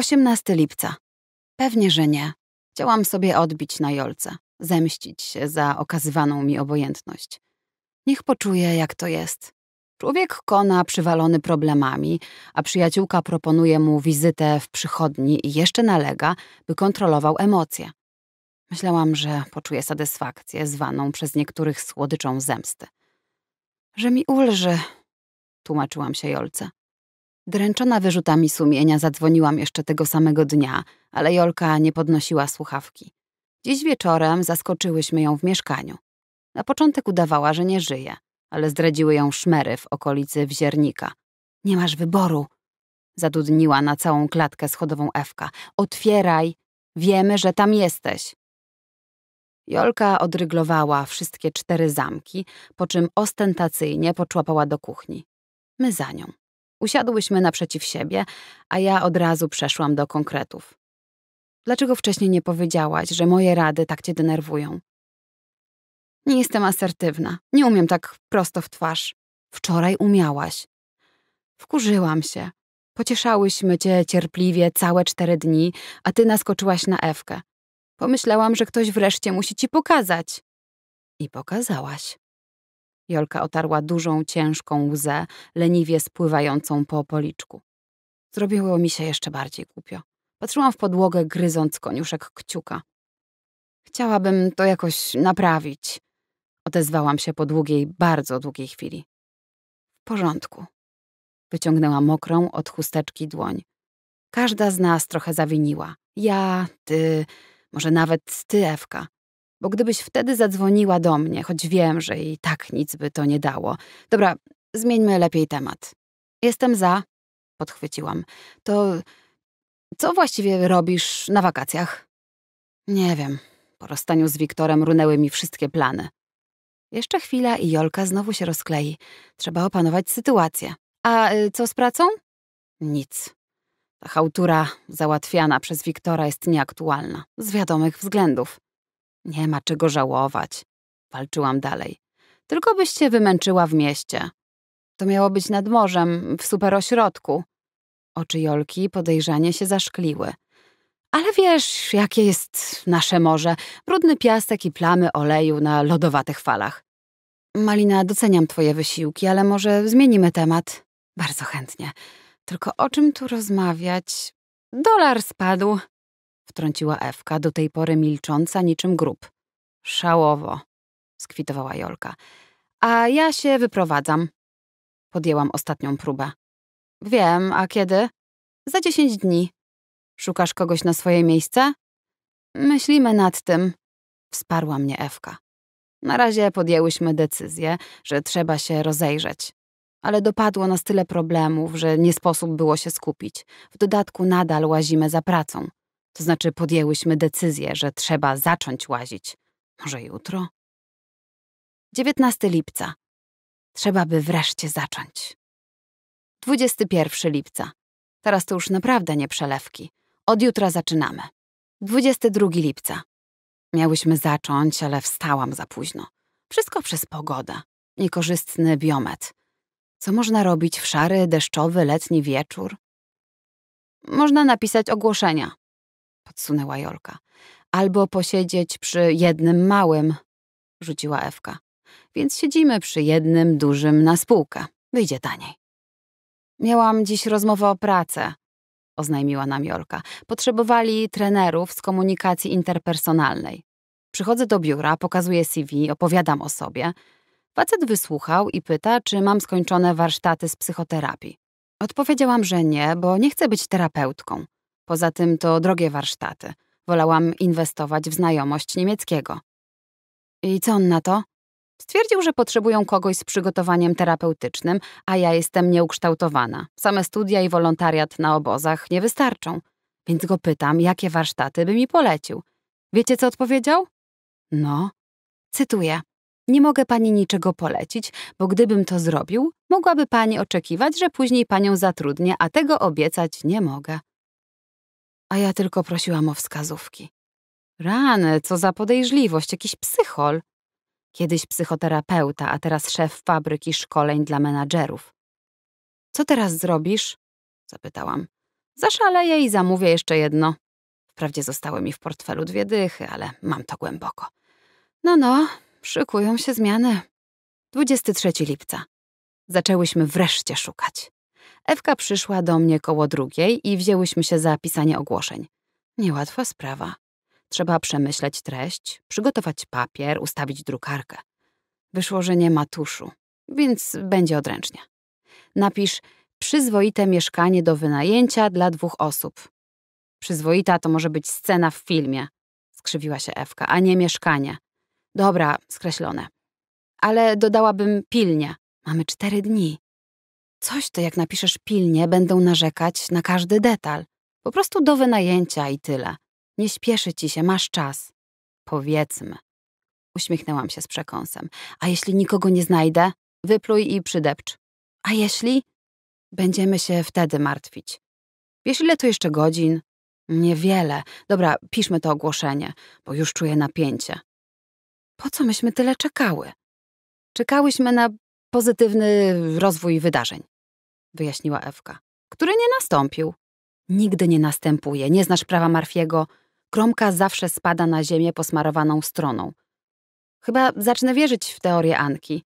18 lipca. Pewnie, że nie. Chciałam sobie odbić na Jolce, zemścić się za okazywaną mi obojętność. Niech poczuje, jak to jest. Człowiek kona przywalony problemami, a przyjaciółka proponuje mu wizytę w przychodni i jeszcze nalega, by kontrolował emocje. Myślałam, że poczuje satysfakcję zwaną przez niektórych słodyczą zemsty. Że mi ulży, tłumaczyłam się Jolce. Dręczona wyrzutami sumienia zadzwoniłam jeszcze tego samego dnia, ale Jolka nie podnosiła słuchawki. Dziś wieczorem zaskoczyłyśmy ją w mieszkaniu. Na początek udawała, że nie żyje, ale zdradziły ją szmery w okolicy wziernika. Nie masz wyboru, zadudniła na całą klatkę schodową Ewka. Otwieraj, wiemy, że tam jesteś. Jolka odryglowała wszystkie cztery zamki, po czym ostentacyjnie poczłapała do kuchni. My za nią. Usiadłyśmy naprzeciw siebie, a ja od razu przeszłam do konkretów. Dlaczego wcześniej nie powiedziałaś, że moje rady tak cię denerwują? Nie jestem asertywna. Nie umiem tak prosto w twarz. Wczoraj umiałaś. Wkurzyłam się. Pocieszałyśmy cię cierpliwie całe cztery dni, a ty naskoczyłaś na Ewkę. Pomyślałam, że ktoś wreszcie musi ci pokazać. I pokazałaś. Jolka otarła dużą, ciężką łzę, leniwie spływającą po policzku. Zrobiło mi się jeszcze bardziej głupio. Patrzyłam w podłogę, gryząc koniuszek kciuka. Chciałabym to jakoś naprawić, odezwałam się po długiej, bardzo długiej chwili. W porządku. Wyciągnęła mokrą od chusteczki dłoń. Każda z nas trochę zawiniła. Ja, ty, może nawet ty, Ewka bo gdybyś wtedy zadzwoniła do mnie, choć wiem, że i tak nic by to nie dało. Dobra, zmieńmy lepiej temat. Jestem za, podchwyciłam. To co właściwie robisz na wakacjach? Nie wiem. Po rozstaniu z Wiktorem runęły mi wszystkie plany. Jeszcze chwila i Jolka znowu się rozklei. Trzeba opanować sytuację. A y, co z pracą? Nic. Ta chałtura załatwiana przez Wiktora jest nieaktualna, z wiadomych względów. Nie ma czego żałować. Walczyłam dalej. Tylko byś się wymęczyła w mieście. To miało być nad morzem, w superośrodku. Oczy Jolki podejrzanie się zaszkliły. Ale wiesz, jakie jest nasze morze. Brudny piasek i plamy oleju na lodowatych falach. Malina, doceniam twoje wysiłki, ale może zmienimy temat. Bardzo chętnie. Tylko o czym tu rozmawiać? Dolar spadł wtrąciła Ewka, do tej pory milcząca niczym grób. Szałowo, skwitowała Jolka. A ja się wyprowadzam. Podjęłam ostatnią próbę. Wiem, a kiedy? Za dziesięć dni. Szukasz kogoś na swoje miejsce? Myślimy nad tym. Wsparła mnie Ewka. Na razie podjęłyśmy decyzję, że trzeba się rozejrzeć. Ale dopadło nas tyle problemów, że nie sposób było się skupić. W dodatku nadal łazimy za pracą. To znaczy, podjęłyśmy decyzję, że trzeba zacząć łazić. Może jutro? 19 lipca. Trzeba by wreszcie zacząć. 21 lipca. Teraz to już naprawdę nie przelewki. Od jutra zaczynamy. 22 lipca. Miałyśmy zacząć, ale wstałam za późno. Wszystko przez pogodę. Niekorzystny biomet. Co można robić w szary, deszczowy, letni wieczór? Można napisać ogłoszenia, podsunęła Jolka. Albo posiedzieć przy jednym małym, rzuciła Ewka. Więc siedzimy przy jednym dużym na spółkę. Wyjdzie taniej. Miałam dziś rozmowę o pracę, oznajmiła nam Jolka. Potrzebowali trenerów z komunikacji interpersonalnej. Przychodzę do biura, pokazuję CV, opowiadam o sobie. Facet wysłuchał i pyta, czy mam skończone warsztaty z psychoterapii. Odpowiedziałam, że nie, bo nie chcę być terapeutką. Poza tym to drogie warsztaty. Wolałam inwestować w znajomość niemieckiego. I co on na to? Stwierdził, że potrzebują kogoś z przygotowaniem terapeutycznym, a ja jestem nieukształtowana. Same studia i wolontariat na obozach nie wystarczą. Więc go pytam, jakie warsztaty by mi polecił. Wiecie, co odpowiedział? No. Cytuję. Nie mogę pani niczego polecić, bo gdybym to zrobił, mogłaby pani oczekiwać, że później panią zatrudnię, a tego obiecać nie mogę a ja tylko prosiłam o wskazówki. Rany, co za podejrzliwość, jakiś psychol. Kiedyś psychoterapeuta, a teraz szef fabryki szkoleń dla menadżerów. Co teraz zrobisz? Zapytałam. Zaszaleję i zamówię jeszcze jedno. Wprawdzie zostały mi w portfelu dwie dychy, ale mam to głęboko. No, no, szykują się zmiany. 23 lipca. Zaczęłyśmy wreszcie szukać. Ewka przyszła do mnie koło drugiej i wzięłyśmy się za pisanie ogłoszeń. Niełatwa sprawa. Trzeba przemyśleć treść, przygotować papier, ustawić drukarkę. Wyszło, że nie ma tuszu, więc będzie odręcznie. Napisz przyzwoite mieszkanie do wynajęcia dla dwóch osób. Przyzwoita to może być scena w filmie, skrzywiła się Ewka, a nie mieszkanie. Dobra, skreślone. Ale dodałabym pilnie. Mamy cztery dni. Coś to, jak napiszesz pilnie, będą narzekać na każdy detal. Po prostu do wynajęcia i tyle. Nie śpieszy ci się, masz czas. Powiedzmy. Uśmiechnęłam się z przekąsem. A jeśli nikogo nie znajdę? Wypluj i przydepcz. A jeśli? Będziemy się wtedy martwić. Wiesz, ile to jeszcze godzin? Niewiele. Dobra, piszmy to ogłoszenie, bo już czuję napięcie. Po co myśmy tyle czekały? Czekałyśmy na pozytywny rozwój wydarzeń wyjaśniła Ewka. Który nie nastąpił. Nigdy nie następuje, nie znasz prawa Marfiego. Kromka zawsze spada na ziemię posmarowaną stroną. Chyba zacznę wierzyć w teorię Anki.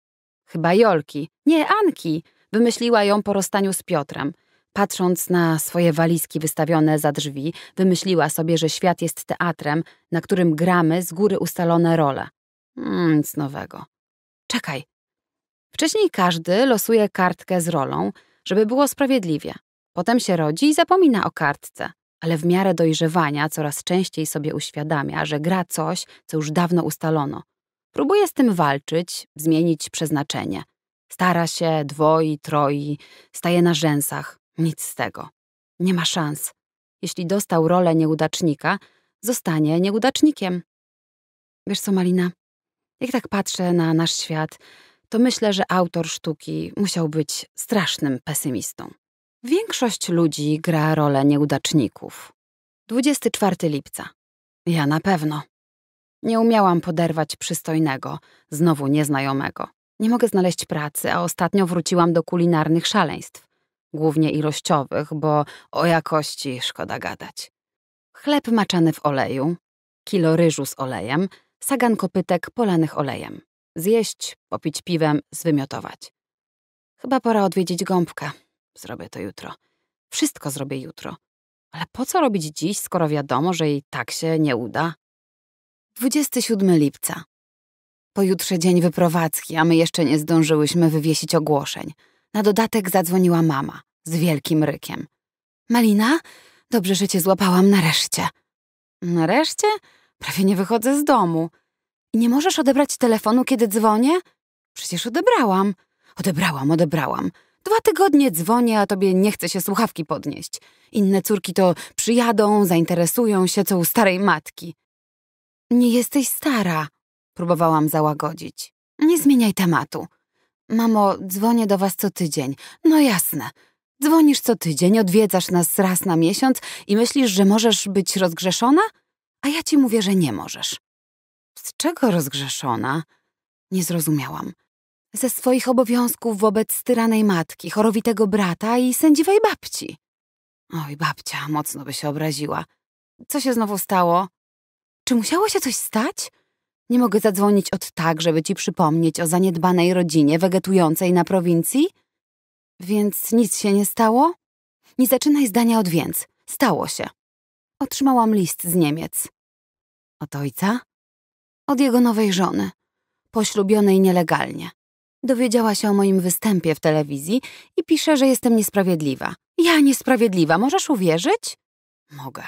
Chyba Jolki. Nie, Anki! Wymyśliła ją po rozstaniu z Piotrem. Patrząc na swoje walizki wystawione za drzwi, wymyśliła sobie, że świat jest teatrem, na którym gramy z góry ustalone role. Mm, nic nowego. Czekaj. Wcześniej każdy losuje kartkę z rolą, żeby było sprawiedliwie. Potem się rodzi i zapomina o kartce, ale w miarę dojrzewania coraz częściej sobie uświadamia, że gra coś, co już dawno ustalono. Próbuje z tym walczyć, zmienić przeznaczenie. Stara się, dwoi, troi, staje na rzęsach. Nic z tego. Nie ma szans. Jeśli dostał rolę nieudacznika, zostanie nieudacznikiem. Wiesz co, Malina? Jak tak patrzę na nasz świat, to myślę, że autor sztuki musiał być strasznym pesymistą. Większość ludzi gra rolę nieudaczników. 24 lipca. Ja na pewno. Nie umiałam poderwać przystojnego, znowu nieznajomego. Nie mogę znaleźć pracy, a ostatnio wróciłam do kulinarnych szaleństw, głównie ilościowych, bo o jakości szkoda gadać. Chleb maczany w oleju, kilo ryżu z olejem, sagan kopytek polanych olejem. Zjeść, popić piwem, zwymiotować. Chyba pora odwiedzić gąbkę. Zrobię to jutro. Wszystko zrobię jutro. Ale po co robić dziś, skoro wiadomo, że jej tak się nie uda? 27 lipca. Pojutrze dzień wyprowadzki, a my jeszcze nie zdążyłyśmy wywiesić ogłoszeń. Na dodatek zadzwoniła mama z wielkim rykiem. Malina, dobrze, że cię złapałam nareszcie. Nareszcie? Prawie nie wychodzę z domu. Nie możesz odebrać telefonu, kiedy dzwonię? Przecież odebrałam. Odebrałam, odebrałam. Dwa tygodnie dzwonię, a tobie nie chce się słuchawki podnieść. Inne córki to przyjadą, zainteresują się, co u starej matki. Nie jesteś stara, próbowałam załagodzić. Nie zmieniaj tematu. Mamo, dzwonię do was co tydzień. No jasne. Dzwonisz co tydzień, odwiedzasz nas raz na miesiąc i myślisz, że możesz być rozgrzeszona? A ja ci mówię, że nie możesz. Z czego rozgrzeszona? Nie zrozumiałam. Ze swoich obowiązków wobec tyranej matki, chorowitego brata i sędziwej babci. Oj, babcia mocno by się obraziła. Co się znowu stało? Czy musiało się coś stać? Nie mogę zadzwonić od tak, żeby ci przypomnieć o zaniedbanej rodzinie wegetującej na prowincji? Więc nic się nie stało? Nie zaczynaj zdania od więc. Stało się. Otrzymałam list z Niemiec. Od ojca? Od jego nowej żony, poślubionej nielegalnie. Dowiedziała się o moim występie w telewizji i pisze, że jestem niesprawiedliwa. Ja niesprawiedliwa, możesz uwierzyć? Mogę.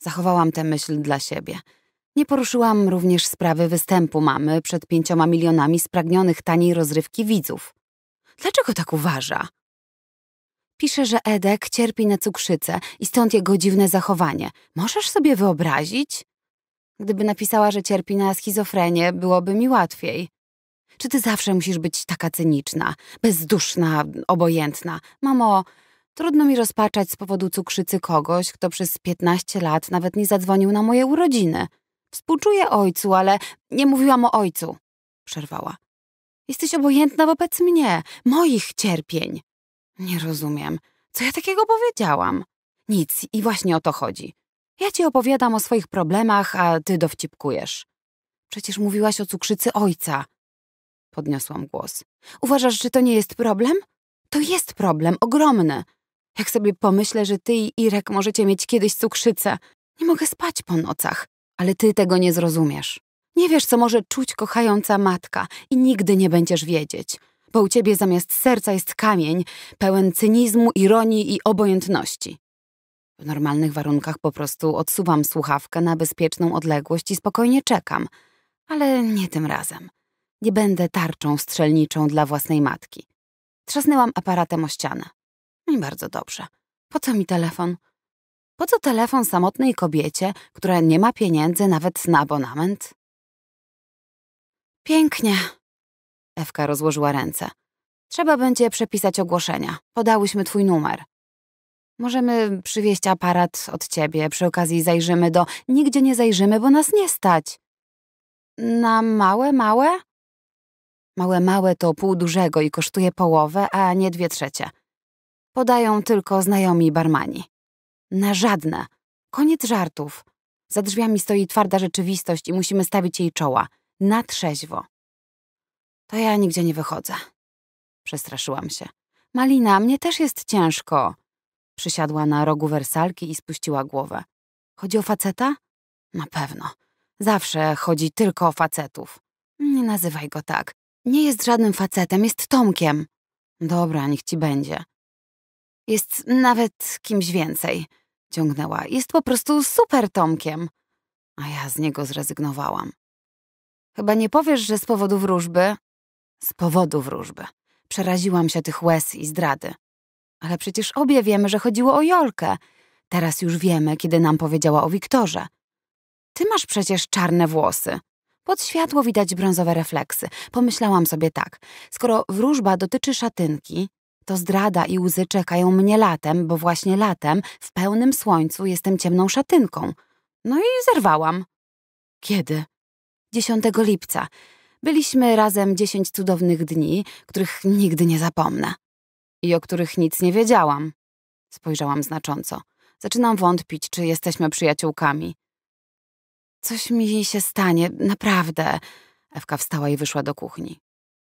Zachowałam tę myśl dla siebie. Nie poruszyłam również sprawy występu mamy przed pięcioma milionami spragnionych taniej rozrywki widzów. Dlaczego tak uważa? Pisze, że Edek cierpi na cukrzycę i stąd jego dziwne zachowanie. Możesz sobie wyobrazić? Gdyby napisała, że cierpi na schizofrenię, byłoby mi łatwiej. Czy ty zawsze musisz być taka cyniczna, bezduszna, obojętna? Mamo, trudno mi rozpaczać z powodu cukrzycy kogoś, kto przez 15 lat nawet nie zadzwonił na moje urodziny. Współczuję ojcu, ale nie mówiłam o ojcu, przerwała. Jesteś obojętna wobec mnie, moich cierpień. Nie rozumiem. Co ja takiego powiedziałam? Nic i właśnie o to chodzi. Ja ci opowiadam o swoich problemach, a ty dowcipkujesz. Przecież mówiłaś o cukrzycy ojca. Podniosłam głos. Uważasz, że to nie jest problem? To jest problem, ogromny. Jak sobie pomyślę, że ty i Irek możecie mieć kiedyś cukrzycę. Nie mogę spać po nocach, ale ty tego nie zrozumiesz. Nie wiesz, co może czuć kochająca matka i nigdy nie będziesz wiedzieć, bo u ciebie zamiast serca jest kamień pełen cynizmu, ironii i obojętności. W normalnych warunkach po prostu odsuwam słuchawkę na bezpieczną odległość i spokojnie czekam, ale nie tym razem. Nie będę tarczą strzelniczą dla własnej matki. Trzasnęłam aparatem o ścianę. No I bardzo dobrze. Po co mi telefon? Po co telefon samotnej kobiecie, która nie ma pieniędzy nawet na abonament? Pięknie. Ewka rozłożyła ręce. Trzeba będzie przepisać ogłoszenia. Podałyśmy twój numer. Możemy przywieźć aparat od ciebie, przy okazji zajrzymy do... Nigdzie nie zajrzymy, bo nas nie stać. Na małe, małe? Małe, małe to pół dużego i kosztuje połowę, a nie dwie trzecie. Podają tylko znajomi barmani. Na żadne. Koniec żartów. Za drzwiami stoi twarda rzeczywistość i musimy stawić jej czoła. Na trzeźwo. To ja nigdzie nie wychodzę. Przestraszyłam się. Malina, mnie też jest ciężko. Przysiadła na rogu wersalki i spuściła głowę. Chodzi o faceta? Na pewno. Zawsze chodzi tylko o facetów. Nie nazywaj go tak. Nie jest żadnym facetem, jest Tomkiem. Dobra, niech ci będzie. Jest nawet kimś więcej, ciągnęła. Jest po prostu super Tomkiem. A ja z niego zrezygnowałam. Chyba nie powiesz, że z powodu wróżby? Z powodu wróżby. Przeraziłam się tych łez i zdrady. Ale przecież obie wiemy, że chodziło o Jolkę. Teraz już wiemy, kiedy nam powiedziała o Wiktorze. Ty masz przecież czarne włosy. Pod światło widać brązowe refleksy. Pomyślałam sobie tak. Skoro wróżba dotyczy szatynki, to zdrada i łzy czekają mnie latem, bo właśnie latem, w pełnym słońcu, jestem ciemną szatynką. No i zerwałam. Kiedy? 10 lipca. Byliśmy razem 10 cudownych dni, których nigdy nie zapomnę i o których nic nie wiedziałam. Spojrzałam znacząco. Zaczynam wątpić, czy jesteśmy przyjaciółkami. Coś mi się stanie, naprawdę. Ewka wstała i wyszła do kuchni.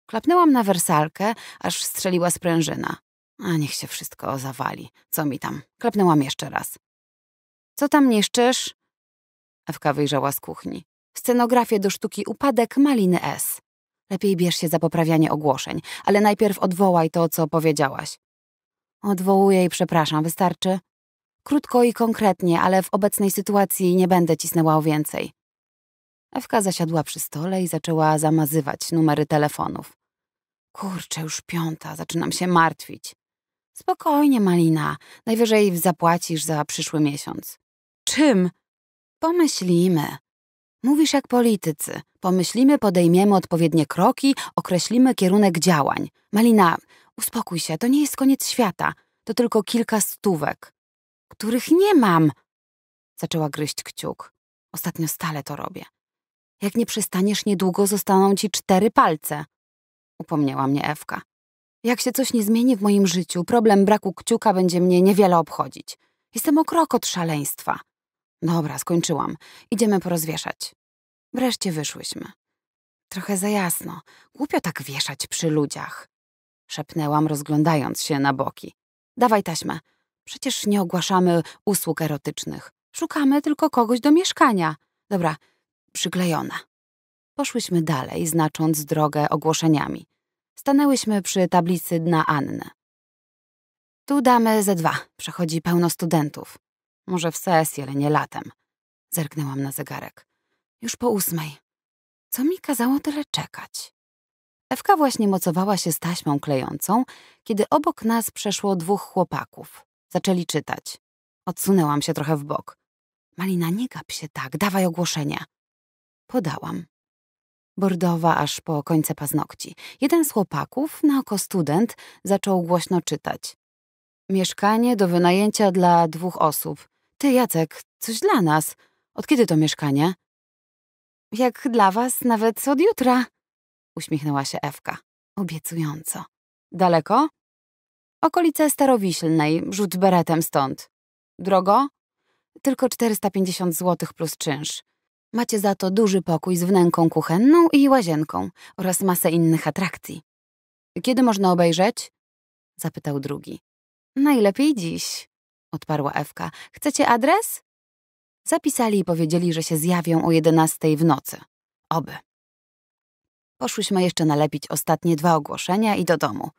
Klapnęłam na wersalkę, aż strzeliła sprężyna. A niech się wszystko zawali. Co mi tam? Klapnęłam jeszcze raz. Co tam niszczysz? Ewka wyjrzała z kuchni. Scenografię do sztuki Upadek Maliny S. Lepiej bierz się za poprawianie ogłoszeń, ale najpierw odwołaj to, co powiedziałaś. Odwołuję i przepraszam, wystarczy? Krótko i konkretnie, ale w obecnej sytuacji nie będę cisnęła o więcej. Ewka zasiadła przy stole i zaczęła zamazywać numery telefonów. Kurczę, już piąta, zaczynam się martwić. Spokojnie, Malina, najwyżej zapłacisz za przyszły miesiąc. Czym? Pomyślimy. Mówisz jak politycy. Pomyślimy, podejmiemy odpowiednie kroki, określimy kierunek działań. Malina, uspokój się, to nie jest koniec świata. To tylko kilka stówek. Których nie mam. Zaczęła gryźć kciuk. Ostatnio stale to robię. Jak nie przestaniesz, niedługo zostaną ci cztery palce. Upomniała mnie Ewka. Jak się coś nie zmieni w moim życiu, problem braku kciuka będzie mnie niewiele obchodzić. Jestem o krok od szaleństwa. Dobra, skończyłam. Idziemy porozwieszać. Wreszcie wyszłyśmy. Trochę za jasno. Głupio tak wieszać przy ludziach. Szepnęłam, rozglądając się na boki. Dawaj taśmę. Przecież nie ogłaszamy usług erotycznych. Szukamy tylko kogoś do mieszkania. Dobra, przyklejona. Poszłyśmy dalej, znacząc drogę ogłoszeniami. Stanęłyśmy przy tablicy dna Anny. Tu damy ze dwa, przechodzi pełno studentów. Może w sesji, ale nie latem. Zerknęłam na zegarek. Już po ósmej. Co mi kazało tyle czekać? Ewka właśnie mocowała się z taśmą klejącą, kiedy obok nas przeszło dwóch chłopaków. Zaczęli czytać. Odsunęłam się trochę w bok. Malina, nie gap się tak, dawaj ogłoszenie. Podałam. Bordowa aż po końce paznokci. Jeden z chłopaków, na oko student, zaczął głośno czytać. Mieszkanie do wynajęcia dla dwóch osób. Ty, Jacek, coś dla nas. Od kiedy to mieszkanie? Jak dla was, nawet od jutra. Uśmiechnęła się Ewka. Obiecująco. Daleko? Okolice Starowiślnej, rzut beretem stąd. Drogo? Tylko 450 zł plus czynsz. Macie za to duży pokój z wnęką kuchenną i łazienką oraz masę innych atrakcji. Kiedy można obejrzeć? Zapytał drugi. Najlepiej dziś, odparła Ewka. Chcecie adres? Zapisali i powiedzieli, że się zjawią o 11 w nocy. Oby. Poszłyśmy jeszcze nalepić ostatnie dwa ogłoszenia i do domu.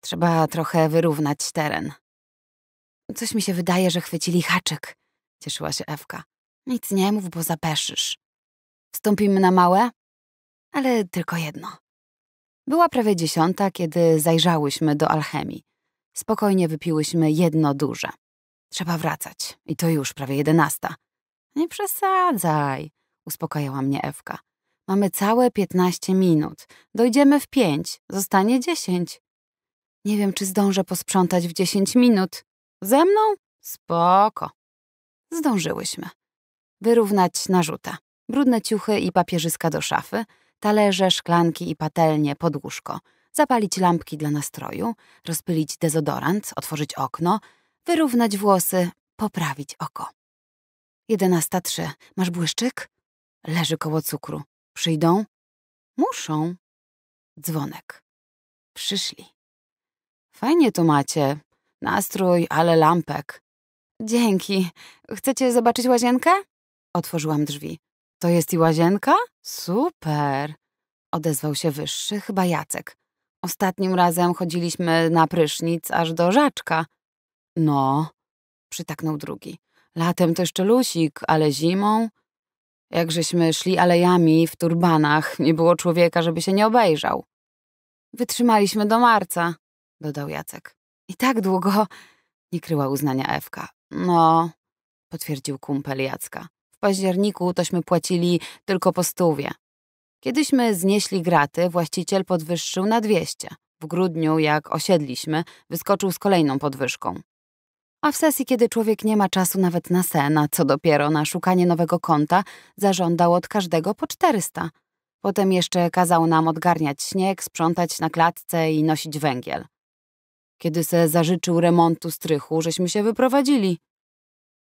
Trzeba trochę wyrównać teren. Coś mi się wydaje, że chwycili haczyk, cieszyła się Ewka. Nic nie mów, bo zapeszysz. Wstąpimy na małe? Ale tylko jedno. Była prawie dziesiąta, kiedy zajrzałyśmy do alchemii. Spokojnie wypiłyśmy jedno duże. Trzeba wracać. I to już prawie jedenasta. Nie przesadzaj, uspokajała mnie Ewka. Mamy całe piętnaście minut. Dojdziemy w pięć. Zostanie dziesięć. Nie wiem, czy zdążę posprzątać w dziesięć minut. Ze mną? Spoko. Zdążyłyśmy. Wyrównać narzuta. Brudne ciuchy i papierzyska do szafy, talerze, szklanki i patelnie pod łóżko – zapalić lampki dla nastroju, rozpylić dezodorant, otworzyć okno, wyrównać włosy, poprawić oko. Jedenasta trzy. Masz błyszczyk? Leży koło cukru. Przyjdą? Muszą. Dzwonek. Przyszli. Fajnie tu macie. Nastrój, ale lampek. Dzięki. Chcecie zobaczyć łazienkę? Otworzyłam drzwi. To jest i łazienka? Super! Odezwał się wyższy, chyba Jacek. Ostatnim razem chodziliśmy na prysznic aż do Rzaczka. No, przytaknął drugi. Latem to jeszcze lusik, ale zimą... Jak żeśmy szli alejami w turbanach, nie było człowieka, żeby się nie obejrzał. Wytrzymaliśmy do marca, dodał Jacek. I tak długo... Nie kryła uznania Ewka. No, potwierdził kumpel Jacka. W październiku tośmy płacili tylko po stówie. Kiedyśmy znieśli graty, właściciel podwyższył na 200. W grudniu, jak osiedliśmy, wyskoczył z kolejną podwyżką. A w sesji, kiedy człowiek nie ma czasu nawet na sen, a co dopiero na szukanie nowego konta, zażądał od każdego po 400. Potem jeszcze kazał nam odgarniać śnieg, sprzątać na klatce i nosić węgiel. Kiedy se zażyczył remontu strychu, żeśmy się wyprowadzili.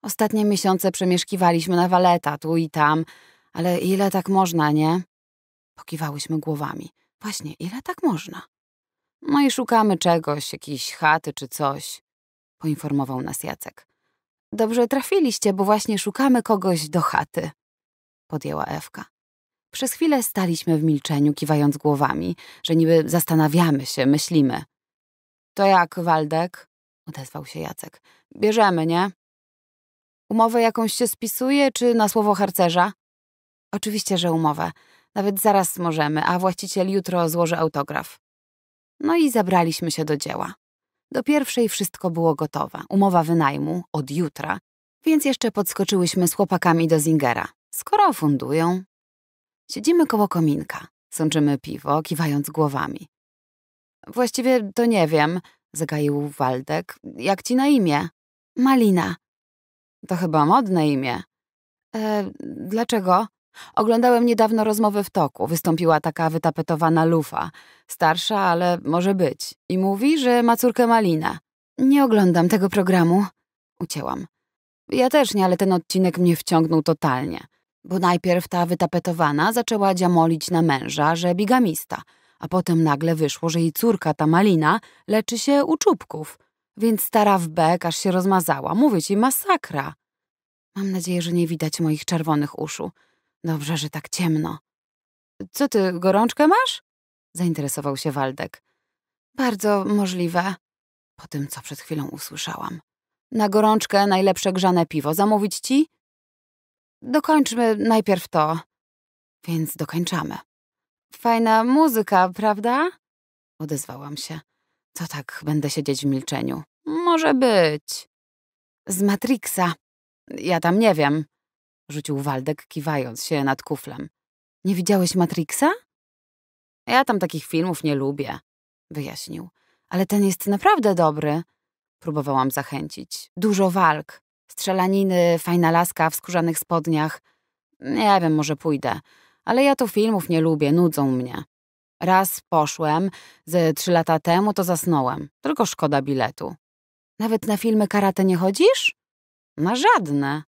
Ostatnie miesiące przemieszkiwaliśmy na waleta, tu i tam, ale ile tak można, nie? Pokiwałyśmy głowami. Właśnie, ile tak można? No i szukamy czegoś, jakiejś chaty czy coś, poinformował nas Jacek. Dobrze trafiliście, bo właśnie szukamy kogoś do chaty, podjęła Ewka. Przez chwilę staliśmy w milczeniu, kiwając głowami, że niby zastanawiamy się, myślimy. To jak, Waldek? odezwał się Jacek. Bierzemy, nie? Umowę jakąś się spisuje, czy na słowo harcerza? Oczywiście, że umowę. Nawet zaraz możemy, a właściciel jutro złoży autograf. No i zabraliśmy się do dzieła. Do pierwszej wszystko było gotowe. Umowa wynajmu od jutra, więc jeszcze podskoczyłyśmy z chłopakami do Zingera. Skoro fundują. Siedzimy koło kominka, sączymy piwo, kiwając głowami. Właściwie to nie wiem, zagaił Waldek. Jak ci na imię? Malina. To chyba modne imię. E, dlaczego? Oglądałem niedawno rozmowę w toku. Wystąpiła taka wytapetowana lufa. Starsza, ale może być. I mówi, że ma córkę Malinę. Nie oglądam tego programu. Ucięłam. Ja też nie, ale ten odcinek mnie wciągnął totalnie. Bo najpierw ta wytapetowana zaczęła dziamolić na męża, że bigamista. A potem nagle wyszło, że jej córka, ta Malina, leczy się u czubków. Więc stara w bek aż się rozmazała. Mówię ci, masakra. Mam nadzieję, że nie widać moich czerwonych uszu. Dobrze, że tak ciemno. Co ty, gorączkę masz? Zainteresował się Waldek. Bardzo możliwe. Po tym, co przed chwilą usłyszałam. Na gorączkę najlepsze grzane piwo. Zamówić ci? Dokończmy najpierw to. Więc dokończamy. Fajna muzyka, prawda? Odezwałam się. Co tak będę siedzieć w milczeniu. Może być. Z Matrixa. Ja tam nie wiem rzucił Waldek, kiwając się nad kuflem. Nie widziałeś Matrixa? Ja tam takich filmów nie lubię, wyjaśnił. Ale ten jest naprawdę dobry. Próbowałam zachęcić. Dużo walk, strzelaniny, fajna laska w skórzanych spodniach. Nie wiem, może pójdę, ale ja tu filmów nie lubię, nudzą mnie. Raz poszłem, ze trzy lata temu to zasnąłem. Tylko szkoda biletu. Nawet na filmy karate nie chodzisz? Na żadne,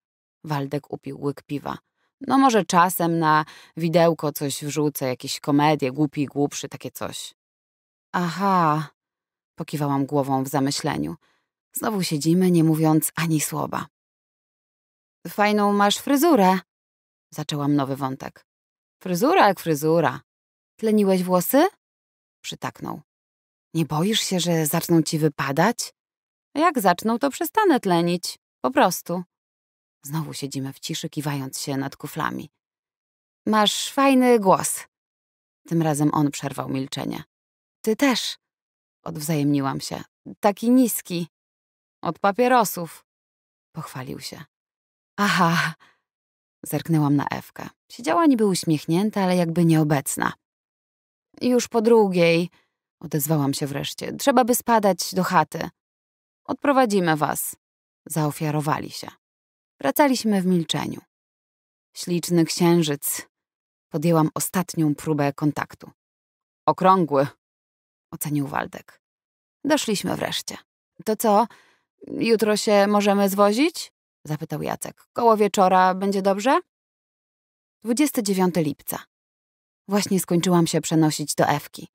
Waldek upił łyk piwa. No może czasem na widełko coś wrzucę, jakieś komedie, głupi głupszy, takie coś. Aha, pokiwałam głową w zamyśleniu. Znowu siedzimy, nie mówiąc ani słowa. Fajną masz fryzurę, zaczęłam nowy wątek. Fryzura jak fryzura. Tleniłeś włosy? Przytaknął. Nie boisz się, że zaczną ci wypadać? Jak zaczną, to przestanę tlenić. Po prostu. Znowu siedzimy w ciszy, kiwając się nad kuflami. Masz fajny głos. Tym razem on przerwał milczenie. Ty też. Odwzajemniłam się. Taki niski. Od papierosów. Pochwalił się. Aha. Zerknęłam na Ewkę. Siedziała niby uśmiechnięta, ale jakby nieobecna. Już po drugiej, odezwałam się wreszcie. Trzeba by spadać do chaty. Odprowadzimy was. Zaofiarowali się. Wracaliśmy w milczeniu. Śliczny księżyc. Podjęłam ostatnią próbę kontaktu. Okrągły, ocenił Waldek. Doszliśmy wreszcie. To co? Jutro się możemy zwozić? zapytał Jacek. Koło wieczora będzie dobrze? 29 lipca. Właśnie skończyłam się przenosić do Ewki.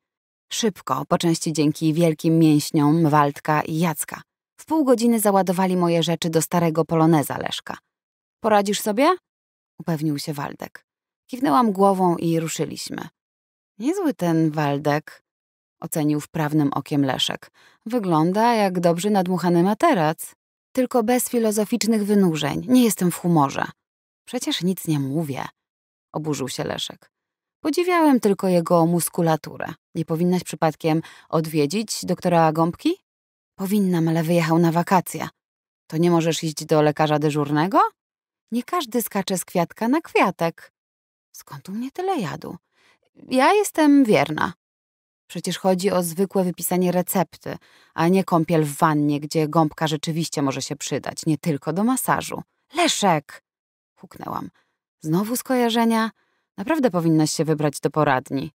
Szybko, po części dzięki wielkim mięśniom Waldka i Jacka. W pół godziny załadowali moje rzeczy do starego poloneza Leszka. Poradzisz sobie? Upewnił się Waldek. Kiwnęłam głową i ruszyliśmy. Niezły ten Waldek, ocenił wprawnym okiem Leszek. Wygląda jak dobrze nadmuchany materac. Tylko bez filozoficznych wynurzeń. Nie jestem w humorze. Przecież nic nie mówię, oburzył się Leszek. Podziwiałem tylko jego muskulaturę. Nie powinnaś przypadkiem odwiedzić doktora Gąbki? Powinnam, ale wyjechał na wakacje. To nie możesz iść do lekarza dyżurnego? Nie każdy skacze z kwiatka na kwiatek. Skąd u mnie tyle jadu? Ja jestem wierna. Przecież chodzi o zwykłe wypisanie recepty, a nie kąpiel w wannie, gdzie gąbka rzeczywiście może się przydać, nie tylko do masażu. Leszek! Huknęłam. Znowu skojarzenia? Naprawdę powinnaś się wybrać do poradni.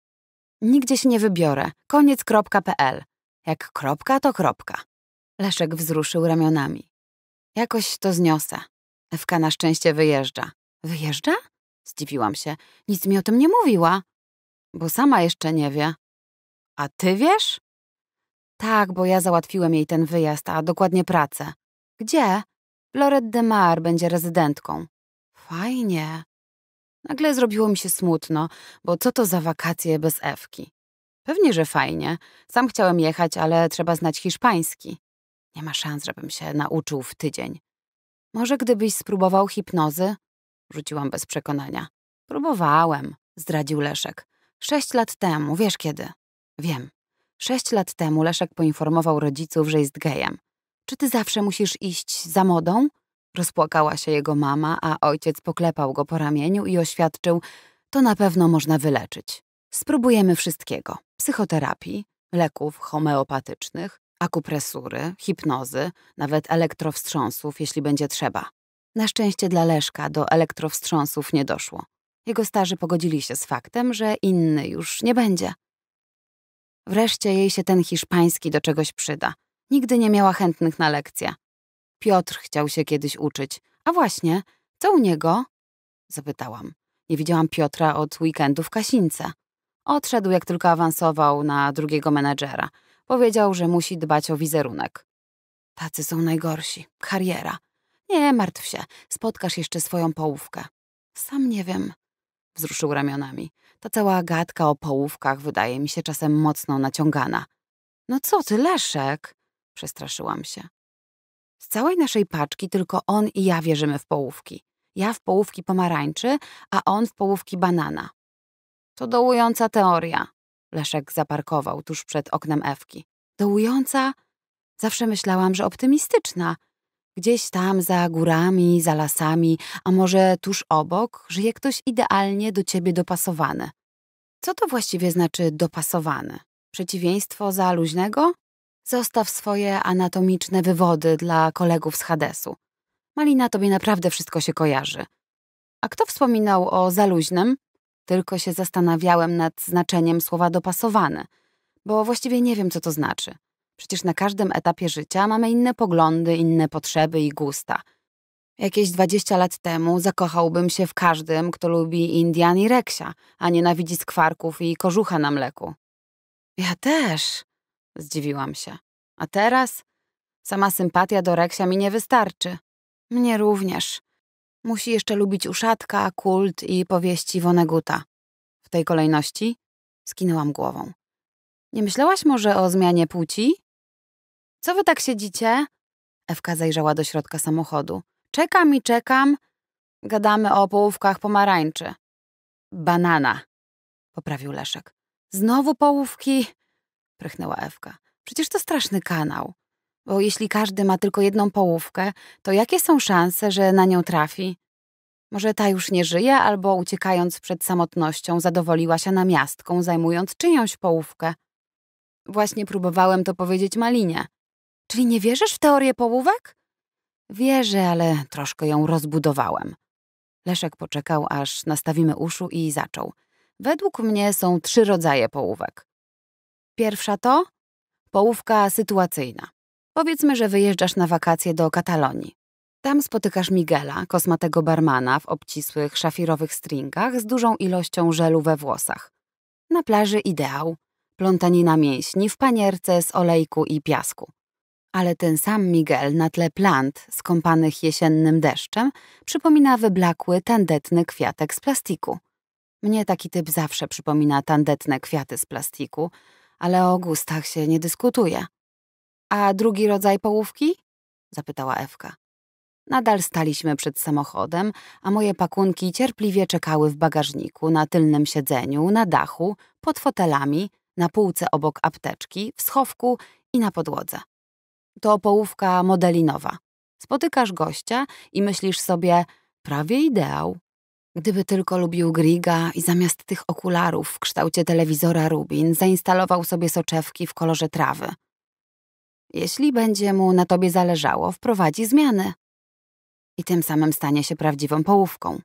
Nigdzie się nie wybiorę. Koniec.pl jak kropka, to kropka. Leszek wzruszył ramionami. Jakoś to zniosę. Ewka na szczęście wyjeżdża. Wyjeżdża? Zdziwiłam się. Nic mi o tym nie mówiła. Bo sama jeszcze nie wie. A ty wiesz? Tak, bo ja załatwiłem jej ten wyjazd, a dokładnie pracę. Gdzie? Lorette de Mar będzie rezydentką. Fajnie. Nagle zrobiło mi się smutno, bo co to za wakacje bez Ewki? Pewnie, że fajnie. Sam chciałem jechać, ale trzeba znać hiszpański. Nie ma szans, żebym się nauczył w tydzień. Może gdybyś spróbował hipnozy? Rzuciłam bez przekonania. Próbowałem, zdradził Leszek. Sześć lat temu, wiesz kiedy? Wiem. Sześć lat temu Leszek poinformował rodziców, że jest gejem. Czy ty zawsze musisz iść za modą? Rozpłakała się jego mama, a ojciec poklepał go po ramieniu i oświadczył, to na pewno można wyleczyć. Spróbujemy wszystkiego: psychoterapii, leków homeopatycznych, akupresury, hipnozy, nawet elektrowstrząsów, jeśli będzie trzeba. Na szczęście dla Leszka do elektrowstrząsów nie doszło. Jego starzy pogodzili się z faktem, że inny już nie będzie. Wreszcie jej się ten hiszpański do czegoś przyda. Nigdy nie miała chętnych na lekcje. Piotr chciał się kiedyś uczyć. A właśnie, co u niego? Zapytałam. Nie widziałam Piotra od weekendu w Kasince. Odszedł, jak tylko awansował na drugiego menedżera. Powiedział, że musi dbać o wizerunek. Tacy są najgorsi. Kariera. Nie martw się, spotkasz jeszcze swoją połówkę. Sam nie wiem. Wzruszył ramionami. Ta cała gadka o połówkach wydaje mi się czasem mocno naciągana. No co ty, Leszek? Przestraszyłam się. Z całej naszej paczki tylko on i ja wierzymy w połówki. Ja w połówki pomarańczy, a on w połówki banana. To dołująca teoria. Leszek zaparkował tuż przed oknem Ewki. Dołująca? Zawsze myślałam, że optymistyczna. Gdzieś tam za górami, za lasami, a może tuż obok, żyje ktoś idealnie do ciebie dopasowany. Co to właściwie znaczy dopasowany? Przeciwieństwo za luźnego? Zostaw swoje anatomiczne wywody dla kolegów z Hadesu. Malina, tobie naprawdę wszystko się kojarzy. A kto wspominał o zaluźnym? Tylko się zastanawiałem nad znaczeniem słowa dopasowane, bo właściwie nie wiem, co to znaczy. Przecież na każdym etapie życia mamy inne poglądy, inne potrzeby i gusta. Jakieś 20 lat temu zakochałbym się w każdym, kto lubi Indian i Reksia, a nienawidzi skwarków i kożucha na mleku. Ja też, zdziwiłam się. A teraz? Sama sympatia do Reksia mi nie wystarczy. Mnie również. Musi jeszcze lubić uszatka, kult i powieści Woneguta. W tej kolejności skinęłam głową. Nie myślałaś może o zmianie płci? Co wy tak siedzicie? Ewka zajrzała do środka samochodu. Czekam i czekam. Gadamy o połówkach pomarańczy. Banana, poprawił Leszek. Znowu połówki? Prychnęła Ewka. Przecież to straszny kanał. Bo jeśli każdy ma tylko jedną połówkę, to jakie są szanse, że na nią trafi? Może ta już nie żyje, albo uciekając przed samotnością, zadowoliła się namiastką, zajmując czyjąś połówkę. Właśnie próbowałem to powiedzieć Malinie. Czyli nie wierzysz w teorię połówek? Wierzę, ale troszkę ją rozbudowałem. Leszek poczekał, aż nastawimy uszu i zaczął. Według mnie są trzy rodzaje połówek. Pierwsza to połówka sytuacyjna. Powiedzmy, że wyjeżdżasz na wakacje do Katalonii. Tam spotykasz Miguela, kosmatego barmana w obcisłych, szafirowych stringach z dużą ilością żelu we włosach. Na plaży ideał, plątanina mięśni w panierce z olejku i piasku. Ale ten sam Miguel na tle plant skąpanych jesiennym deszczem przypomina wyblakły, tandetny kwiatek z plastiku. Mnie taki typ zawsze przypomina tandetne kwiaty z plastiku, ale o gustach się nie dyskutuje. A drugi rodzaj połówki? zapytała Ewka. Nadal staliśmy przed samochodem, a moje pakunki cierpliwie czekały w bagażniku, na tylnym siedzeniu, na dachu, pod fotelami, na półce obok apteczki, w schowku i na podłodze. To połówka modelinowa. Spotykasz gościa i myślisz sobie, prawie ideał. Gdyby tylko lubił Griga i zamiast tych okularów w kształcie telewizora Rubin zainstalował sobie soczewki w kolorze trawy – jeśli będzie mu na tobie zależało, wprowadzi zmiany. I tym samym stanie się prawdziwą połówką.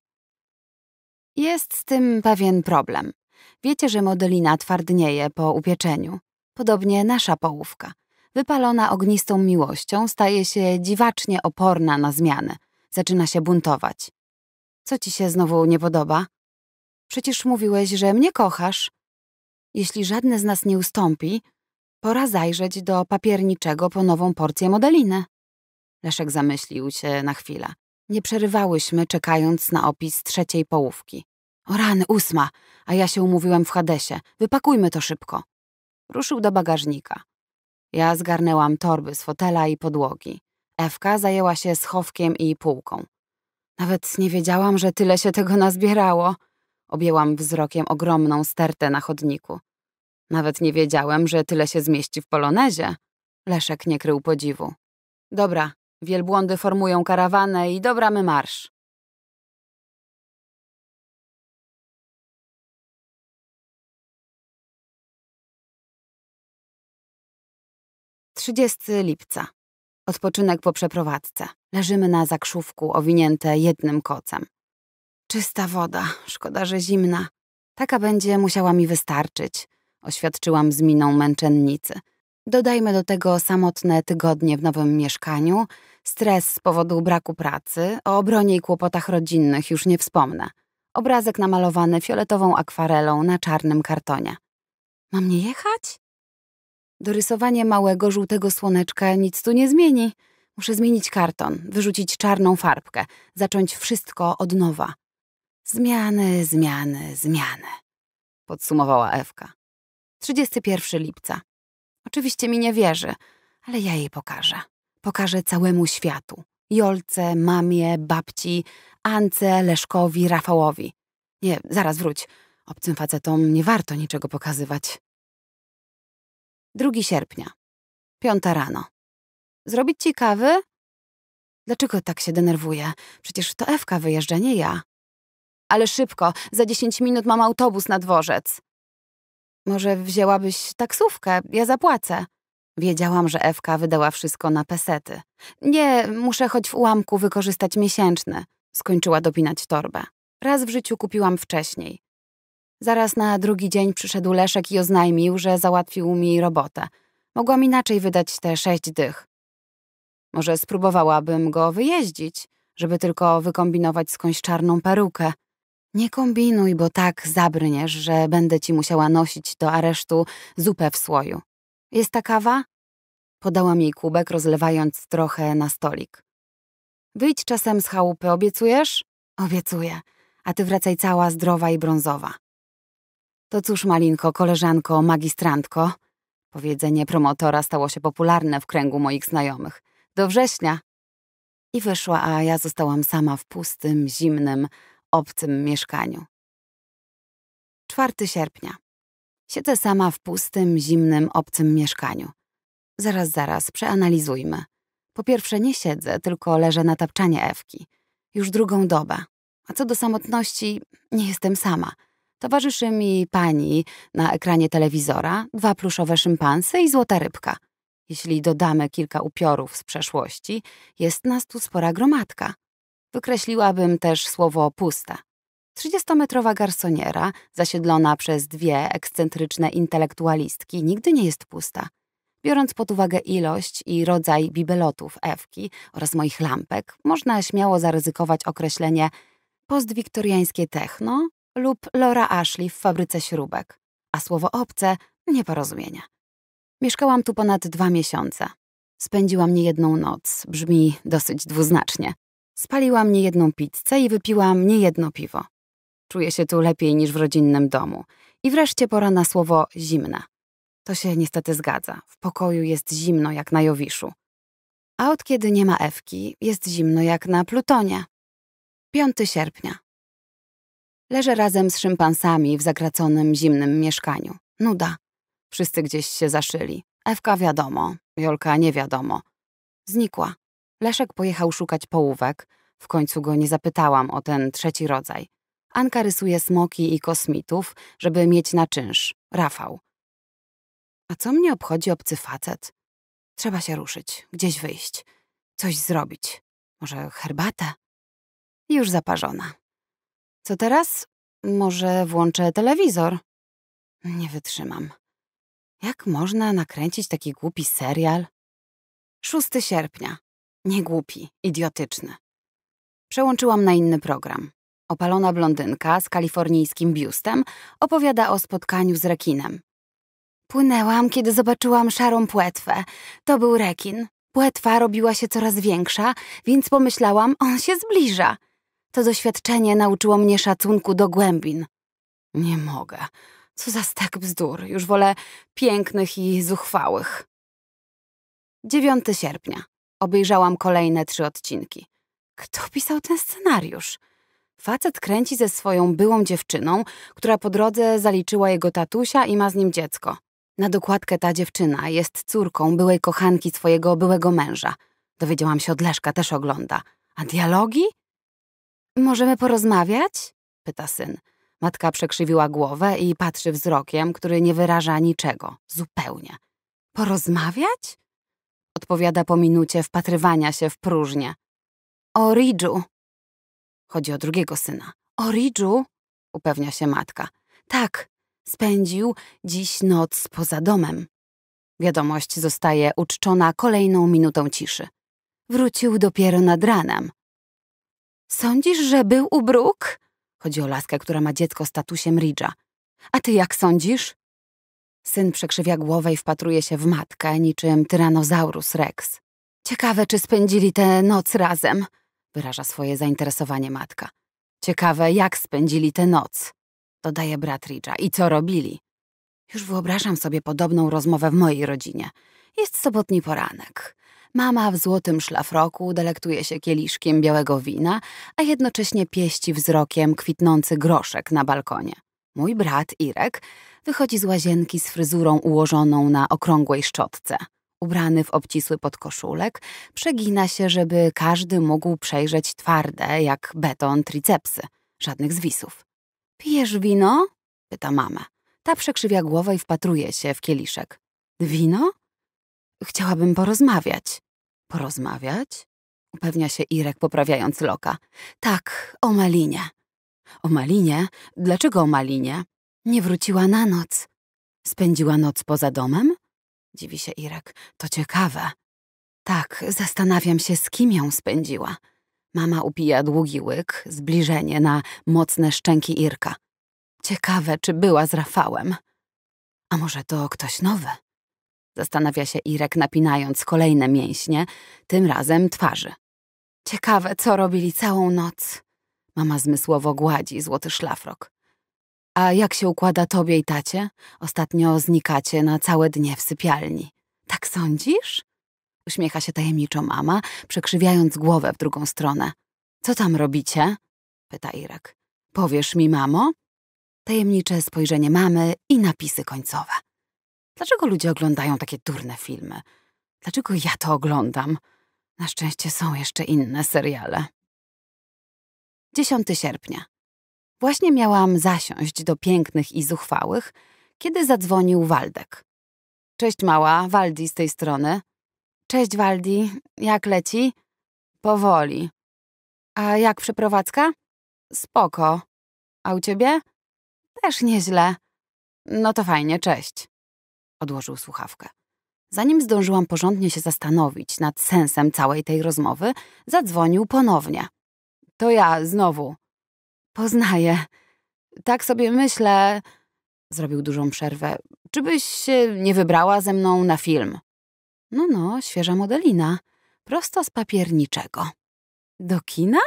Jest z tym pewien problem. Wiecie, że modelina twardnieje po upieczeniu. Podobnie nasza połówka. Wypalona ognistą miłością staje się dziwacznie oporna na zmiany. Zaczyna się buntować. Co ci się znowu nie podoba? Przecież mówiłeś, że mnie kochasz. Jeśli żadne z nas nie ustąpi, Pora zajrzeć do papierniczego po nową porcję modeliny. Leszek zamyślił się na chwilę. Nie przerywałyśmy, czekając na opis trzeciej połówki. O rany, ósma, a ja się umówiłem w Hadesie. Wypakujmy to szybko. Ruszył do bagażnika. Ja zgarnęłam torby z fotela i podłogi. Ewka zajęła się schowkiem i półką. Nawet nie wiedziałam, że tyle się tego nazbierało. Objęłam wzrokiem ogromną stertę na chodniku. Nawet nie wiedziałem, że tyle się zmieści w Polonezie. Leszek nie krył podziwu. Dobra, wielbłądy formują karawanę i dobramy marsz. Trzydziesty lipca. Odpoczynek po przeprowadzce. Leżymy na zakrzówku owinięte jednym kocem. Czysta woda, szkoda, że zimna. Taka będzie musiała mi wystarczyć oświadczyłam z miną męczennicy. Dodajmy do tego samotne tygodnie w nowym mieszkaniu, stres z powodu braku pracy, o obronie i kłopotach rodzinnych już nie wspomnę. Obrazek namalowany fioletową akwarelą na czarnym kartonie. Mam nie jechać? Dorysowanie małego, żółtego słoneczka nic tu nie zmieni. Muszę zmienić karton, wyrzucić czarną farbkę, zacząć wszystko od nowa. Zmiany, zmiany, zmiany, podsumowała Ewka. 31 lipca. Oczywiście mi nie wierzy, ale ja jej pokażę. Pokażę całemu światu. Jolce, mamie, babci, Ance, Leszkowi, Rafałowi. Nie, zaraz wróć. Obcym facetom nie warto niczego pokazywać. 2 sierpnia. Piąta rano. Zrobić ci kawy? Dlaczego tak się denerwuję? Przecież to Ewka wyjeżdża, nie ja. Ale szybko, za 10 minut mam autobus na dworzec. Może wzięłabyś taksówkę? Ja zapłacę. Wiedziałam, że Ewka wydała wszystko na pesety. Nie, muszę choć w ułamku wykorzystać miesięczne. Skończyła dopinać torbę. Raz w życiu kupiłam wcześniej. Zaraz na drugi dzień przyszedł Leszek i oznajmił, że załatwił mi robotę. Mogłam inaczej wydać te sześć dych. Może spróbowałabym go wyjeździć, żeby tylko wykombinować skądś czarną perukę. Nie kombinuj, bo tak zabrniesz, że będę ci musiała nosić do aresztu zupę w słoju. Jest ta kawa? Podałam jej kubek, rozlewając trochę na stolik. Wyjdź czasem z chałupy, obiecujesz? Obiecuję. A ty wracaj cała zdrowa i brązowa. To cóż, Malinko, koleżanko, magistrantko. Powiedzenie promotora stało się popularne w kręgu moich znajomych. Do września. I wyszła, a ja zostałam sama w pustym, zimnym, obcym mieszkaniu. 4 sierpnia. Siedzę sama w pustym, zimnym, obcym mieszkaniu. Zaraz, zaraz, przeanalizujmy. Po pierwsze, nie siedzę, tylko leżę na tapczanie Ewki. Już drugą dobę. A co do samotności, nie jestem sama. Towarzyszy mi pani na ekranie telewizora, dwa pluszowe szympansy i złota rybka. Jeśli dodamy kilka upiorów z przeszłości, jest nas tu spora gromadka. Wykreśliłabym też słowo pusta. 30-metrowa garsoniera, zasiedlona przez dwie ekscentryczne intelektualistki, nigdy nie jest pusta. Biorąc pod uwagę ilość i rodzaj bibelotów Ewki oraz moich lampek, można śmiało zaryzykować określenie postwiktoriańskie techno lub Laura Ashley w fabryce śrubek, a słowo obce — nieporozumienia. Mieszkałam tu ponad dwa miesiące. Spędziłam niejedną noc, brzmi dosyć dwuznacznie. Spaliłam niejedną pizzę i wypiłam niejedno piwo. Czuję się tu lepiej niż w rodzinnym domu. I wreszcie pora na słowo zimna. To się niestety zgadza. W pokoju jest zimno jak na Jowiszu. A od kiedy nie ma Ewki, jest zimno jak na Plutonie. 5 sierpnia. Leżę razem z szympansami w zakraconym, zimnym mieszkaniu. Nuda. Wszyscy gdzieś się zaszyli. Ewka wiadomo, Jolka nie wiadomo. Znikła. Leszek pojechał szukać połówek. W końcu go nie zapytałam o ten trzeci rodzaj. Anka rysuje smoki i kosmitów, żeby mieć na czynsz. Rafał. A co mnie obchodzi obcy facet? Trzeba się ruszyć, gdzieś wyjść, coś zrobić. Może herbatę? Już zaparzona. Co teraz? Może włączę telewizor? Nie wytrzymam. Jak można nakręcić taki głupi serial? 6 sierpnia. Niegłupi, idiotyczny. Przełączyłam na inny program. Opalona blondynka z kalifornijskim biustem opowiada o spotkaniu z rekinem. Płynęłam, kiedy zobaczyłam szarą płetwę. To był rekin. Płetwa robiła się coraz większa, więc pomyślałam, on się zbliża. To doświadczenie nauczyło mnie szacunku do głębin. Nie mogę. Co za stek bzdur. Już wolę pięknych i zuchwałych. 9 sierpnia. Obejrzałam kolejne trzy odcinki. Kto pisał ten scenariusz? Facet kręci ze swoją byłą dziewczyną, która po drodze zaliczyła jego tatusia i ma z nim dziecko. Na dokładkę ta dziewczyna jest córką byłej kochanki swojego byłego męża. Dowiedziałam się od Leszka, też ogląda. A dialogi? Możemy porozmawiać? pyta syn. Matka przekrzywiła głowę i patrzy wzrokiem, który nie wyraża niczego, zupełnie. Porozmawiać? odpowiada po minucie wpatrywania się w próżnię. O Ridżu. Chodzi o drugiego syna. O Ridżu? Upewnia się matka. Tak, spędził dziś noc poza domem. Wiadomość zostaje uczczona kolejną minutą ciszy. Wrócił dopiero nad ranem. Sądzisz, że był u Bruk? Chodzi o laskę, która ma dziecko z statusem Ridża. A ty jak sądzisz? Syn przekrzywia głowę i wpatruje się w matkę, niczym tyranozaurus rex. Ciekawe, czy spędzili tę noc razem, wyraża swoje zainteresowanie matka. Ciekawe, jak spędzili tę noc, dodaje brat Ridge'a. I co robili? Już wyobrażam sobie podobną rozmowę w mojej rodzinie. Jest sobotni poranek. Mama w złotym szlafroku delektuje się kieliszkiem białego wina, a jednocześnie pieści wzrokiem kwitnący groszek na balkonie. Mój brat Irek wychodzi z łazienki z fryzurą ułożoną na okrągłej szczotce. Ubrany w obcisły podkoszulek, przegina się, żeby każdy mógł przejrzeć twarde, jak beton, tricepsy. Żadnych zwisów. Pijesz wino? pyta mama. Ta przekrzywia głowę i wpatruje się w kieliszek. Wino? Chciałabym porozmawiać. Porozmawiać? Upewnia się Irek, poprawiając loka. Tak, o malinie. O Malinie? Dlaczego o Malinie? Nie wróciła na noc. Spędziła noc poza domem? Dziwi się Irak. To ciekawe. Tak, zastanawiam się, z kim ją spędziła. Mama upija długi łyk, zbliżenie na mocne szczęki Irka. Ciekawe, czy była z Rafałem. A może to ktoś nowy? Zastanawia się Irek, napinając kolejne mięśnie, tym razem twarzy. Ciekawe, co robili całą noc. Mama zmysłowo gładzi złoty szlafrok. A jak się układa tobie i tacie? Ostatnio znikacie na całe dnie w sypialni. Tak sądzisz? Uśmiecha się tajemniczo mama, przekrzywiając głowę w drugą stronę. Co tam robicie? Pyta Irek. Powiesz mi, mamo? Tajemnicze spojrzenie mamy i napisy końcowe. Dlaczego ludzie oglądają takie durne filmy? Dlaczego ja to oglądam? Na szczęście są jeszcze inne seriale. 10 sierpnia. Właśnie miałam zasiąść do pięknych i zuchwałych, kiedy zadzwonił Waldek. Cześć mała, Waldi z tej strony. Cześć Waldi, jak leci? Powoli. A jak przeprowadzka? Spoko. A u ciebie? Też nieźle. No to fajnie, cześć. Odłożył słuchawkę. Zanim zdążyłam porządnie się zastanowić nad sensem całej tej rozmowy, zadzwonił ponownie. To ja, znowu. Poznaję. Tak sobie myślę... Zrobił dużą przerwę. Czy byś się nie wybrała ze mną na film? No, no, świeża modelina. Prosto z papierniczego. Do kina?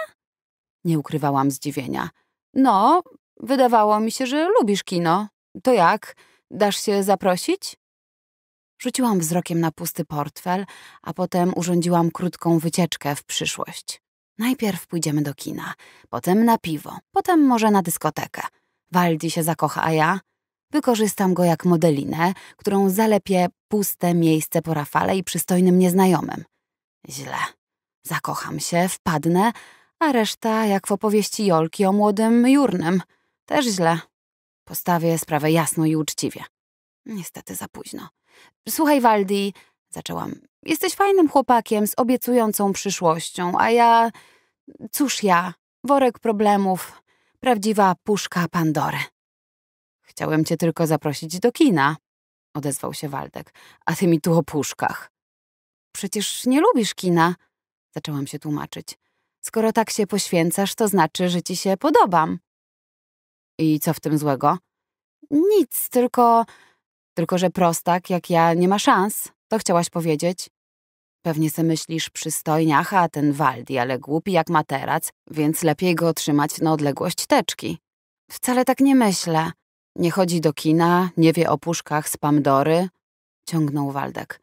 Nie ukrywałam zdziwienia. No, wydawało mi się, że lubisz kino. To jak? Dasz się zaprosić? Rzuciłam wzrokiem na pusty portfel, a potem urządziłam krótką wycieczkę w przyszłość. Najpierw pójdziemy do kina, potem na piwo, potem może na dyskotekę. Waldi się zakocha, a ja wykorzystam go jak modelinę, którą zalepię puste miejsce po Rafale i przystojnym nieznajomym. Źle. Zakocham się, wpadnę, a reszta jak w opowieści Jolki o młodym Jurnym. Też źle. Postawię sprawę jasno i uczciwie. Niestety za późno. Słuchaj, Waldi, zaczęłam. Jesteś fajnym chłopakiem z obiecującą przyszłością, a ja. cóż ja, worek problemów, prawdziwa puszka Pandory. Chciałem cię tylko zaprosić do kina, odezwał się Waldek, a ty mi tu o puszkach. Przecież nie lubisz kina, zaczęłam się tłumaczyć. Skoro tak się poświęcasz, to znaczy, że ci się podobam. I co w tym złego? Nic, tylko. Tylko, że prostak jak ja nie ma szans. To chciałaś powiedzieć? Pewnie se myślisz przystojnie, aha, ten Waldi, ale głupi jak materac, więc lepiej go trzymać na odległość teczki. Wcale tak nie myślę. Nie chodzi do kina, nie wie o puszkach z Pamdory. Ciągnął Waldek.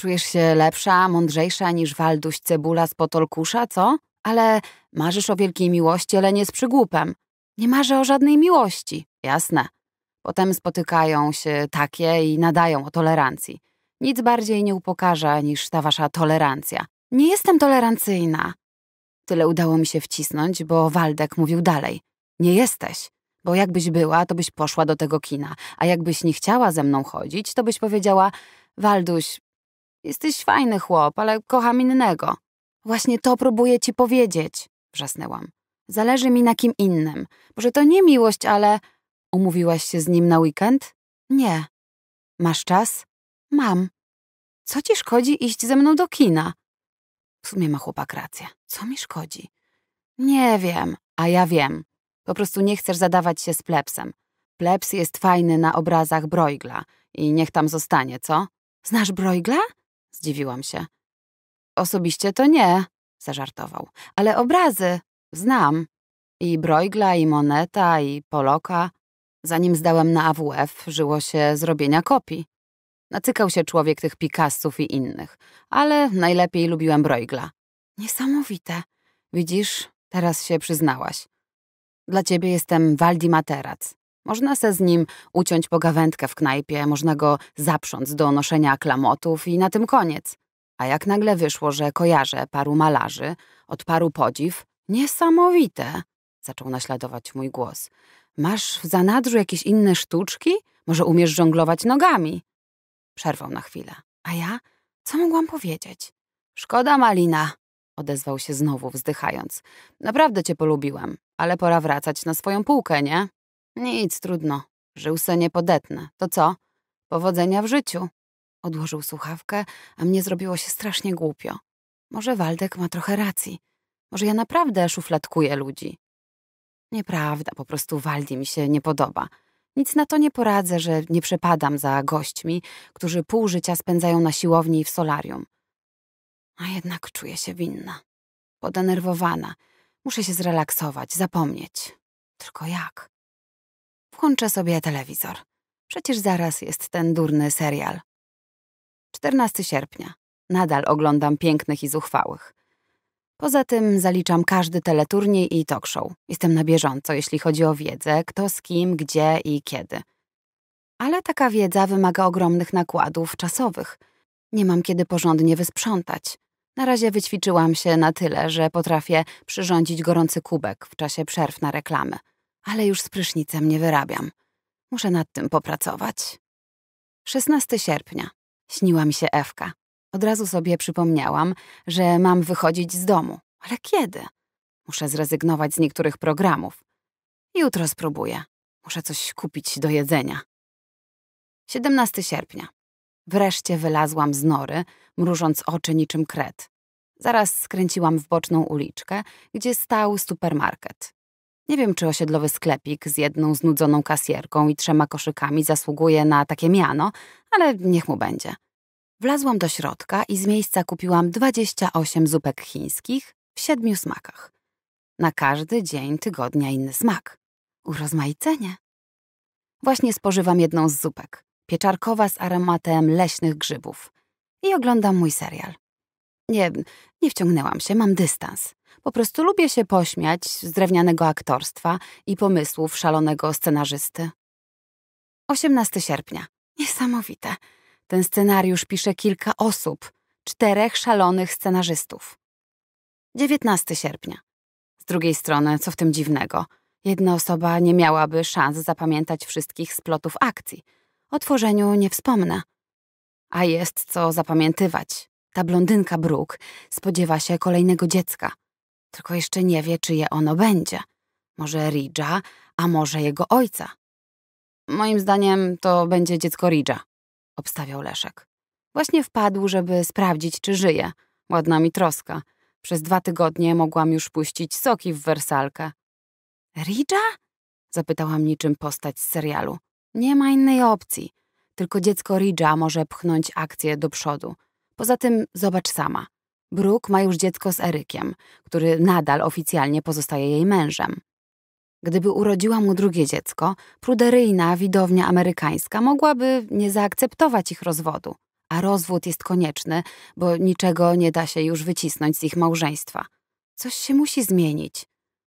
Czujesz się lepsza, mądrzejsza niż Walduś Cebula z Potolkusza, co? Ale marzysz o wielkiej miłości, ale nie z przygłupem. Nie marzę o żadnej miłości. Jasne. Potem spotykają się takie i nadają o tolerancji. Nic bardziej nie upokarza niż ta wasza tolerancja. Nie jestem tolerancyjna. Tyle udało mi się wcisnąć, bo Waldek mówił dalej. Nie jesteś, bo jakbyś była, to byś poszła do tego kina, a jakbyś nie chciała ze mną chodzić, to byś powiedziała Walduś, jesteś fajny chłop, ale kocham innego. Właśnie to próbuję ci powiedzieć, wrzasnęłam. Zależy mi na kim innym. Może to nie miłość, ale... Umówiłaś się z nim na weekend? Nie. Masz czas? Mam, co ci szkodzi iść ze mną do kina? W sumie ma chłopak rację. Co mi szkodzi? Nie wiem, a ja wiem. Po prostu nie chcesz zadawać się z plepsem. Pleps jest fajny na obrazach Broigla i niech tam zostanie, co? Znasz Broigla? Zdziwiłam się. Osobiście to nie, zażartował. Ale obrazy znam. I Broigla, i Moneta, i Poloka. Zanim zdałem na AWF, żyło się zrobienia kopii. Nacykał się człowiek tych Picassów i innych, ale najlepiej lubiłem Broigla. Niesamowite. Widzisz, teraz się przyznałaś. Dla ciebie jestem Waldi Materac. Można se z nim uciąć pogawędkę w knajpie, można go zaprząc do noszenia klamotów i na tym koniec. A jak nagle wyszło, że kojarzę paru malarzy, od paru podziw, niesamowite, zaczął naśladować mój głos. Masz w zanadrzu jakieś inne sztuczki? Może umiesz żonglować nogami? Przerwał na chwilę. A ja? Co mogłam powiedzieć? Szkoda, Malina, odezwał się znowu, wzdychając. Naprawdę cię polubiłem, ale pora wracać na swoją półkę, nie? Nic, trudno. Żył se podetnę. To co? Powodzenia w życiu. Odłożył słuchawkę, a mnie zrobiło się strasznie głupio. Może Waldek ma trochę racji. Może ja naprawdę szufladkuję ludzi. Nieprawda, po prostu Waldi mi się nie podoba. Nic na to nie poradzę, że nie przepadam za gośćmi, którzy pół życia spędzają na siłowni i w solarium. A jednak czuję się winna. Podenerwowana. Muszę się zrelaksować, zapomnieć. Tylko jak? Włączę sobie telewizor. Przecież zaraz jest ten durny serial. 14 sierpnia. Nadal oglądam pięknych i zuchwałych. Poza tym zaliczam każdy teleturniej i talk show. Jestem na bieżąco, jeśli chodzi o wiedzę, kto z kim, gdzie i kiedy. Ale taka wiedza wymaga ogromnych nakładów czasowych. Nie mam kiedy porządnie wysprzątać. Na razie wyćwiczyłam się na tyle, że potrafię przyrządzić gorący kubek w czasie przerw na reklamy. Ale już z prysznicem nie wyrabiam. Muszę nad tym popracować. 16 sierpnia. Śniła mi się Ewka. Od razu sobie przypomniałam, że mam wychodzić z domu. Ale kiedy? Muszę zrezygnować z niektórych programów. Jutro spróbuję. Muszę coś kupić do jedzenia. 17 sierpnia. Wreszcie wylazłam z nory, mrużąc oczy niczym kret. Zaraz skręciłam w boczną uliczkę, gdzie stał supermarket. Nie wiem, czy osiedlowy sklepik z jedną znudzoną kasjerką i trzema koszykami zasługuje na takie miano, ale niech mu będzie. Wlazłam do środka i z miejsca kupiłam 28 zupek chińskich w siedmiu smakach. Na każdy dzień tygodnia inny smak. Urozmaicenie. Właśnie spożywam jedną z zupek, pieczarkowa z aromatem leśnych grzybów. I oglądam mój serial. Nie, nie wciągnęłam się, mam dystans. Po prostu lubię się pośmiać z drewnianego aktorstwa i pomysłów szalonego scenarzysty. 18 sierpnia. Niesamowite. Ten scenariusz pisze kilka osób, czterech szalonych scenarzystów. 19 sierpnia. Z drugiej strony, co w tym dziwnego? Jedna osoba nie miałaby szans zapamiętać wszystkich splotów akcji. O tworzeniu nie wspomnę. A jest co zapamiętywać. Ta blondynka Brook spodziewa się kolejnego dziecka. Tylko jeszcze nie wie, czyje ono będzie. Może Ridża, a może jego ojca. Moim zdaniem to będzie dziecko Ridża obstawiał Leszek. Właśnie wpadł, żeby sprawdzić, czy żyje. Ładna mi troska. Przez dwa tygodnie mogłam już puścić soki w wersalkę. Ridża? Zapytałam niczym postać z serialu. Nie ma innej opcji. Tylko dziecko Ridża może pchnąć akcję do przodu. Poza tym zobacz sama. Brooke ma już dziecko z Erykiem, który nadal oficjalnie pozostaje jej mężem. Gdyby urodziła mu drugie dziecko, pruderyjna widownia amerykańska mogłaby nie zaakceptować ich rozwodu, a rozwód jest konieczny, bo niczego nie da się już wycisnąć z ich małżeństwa. Coś się musi zmienić.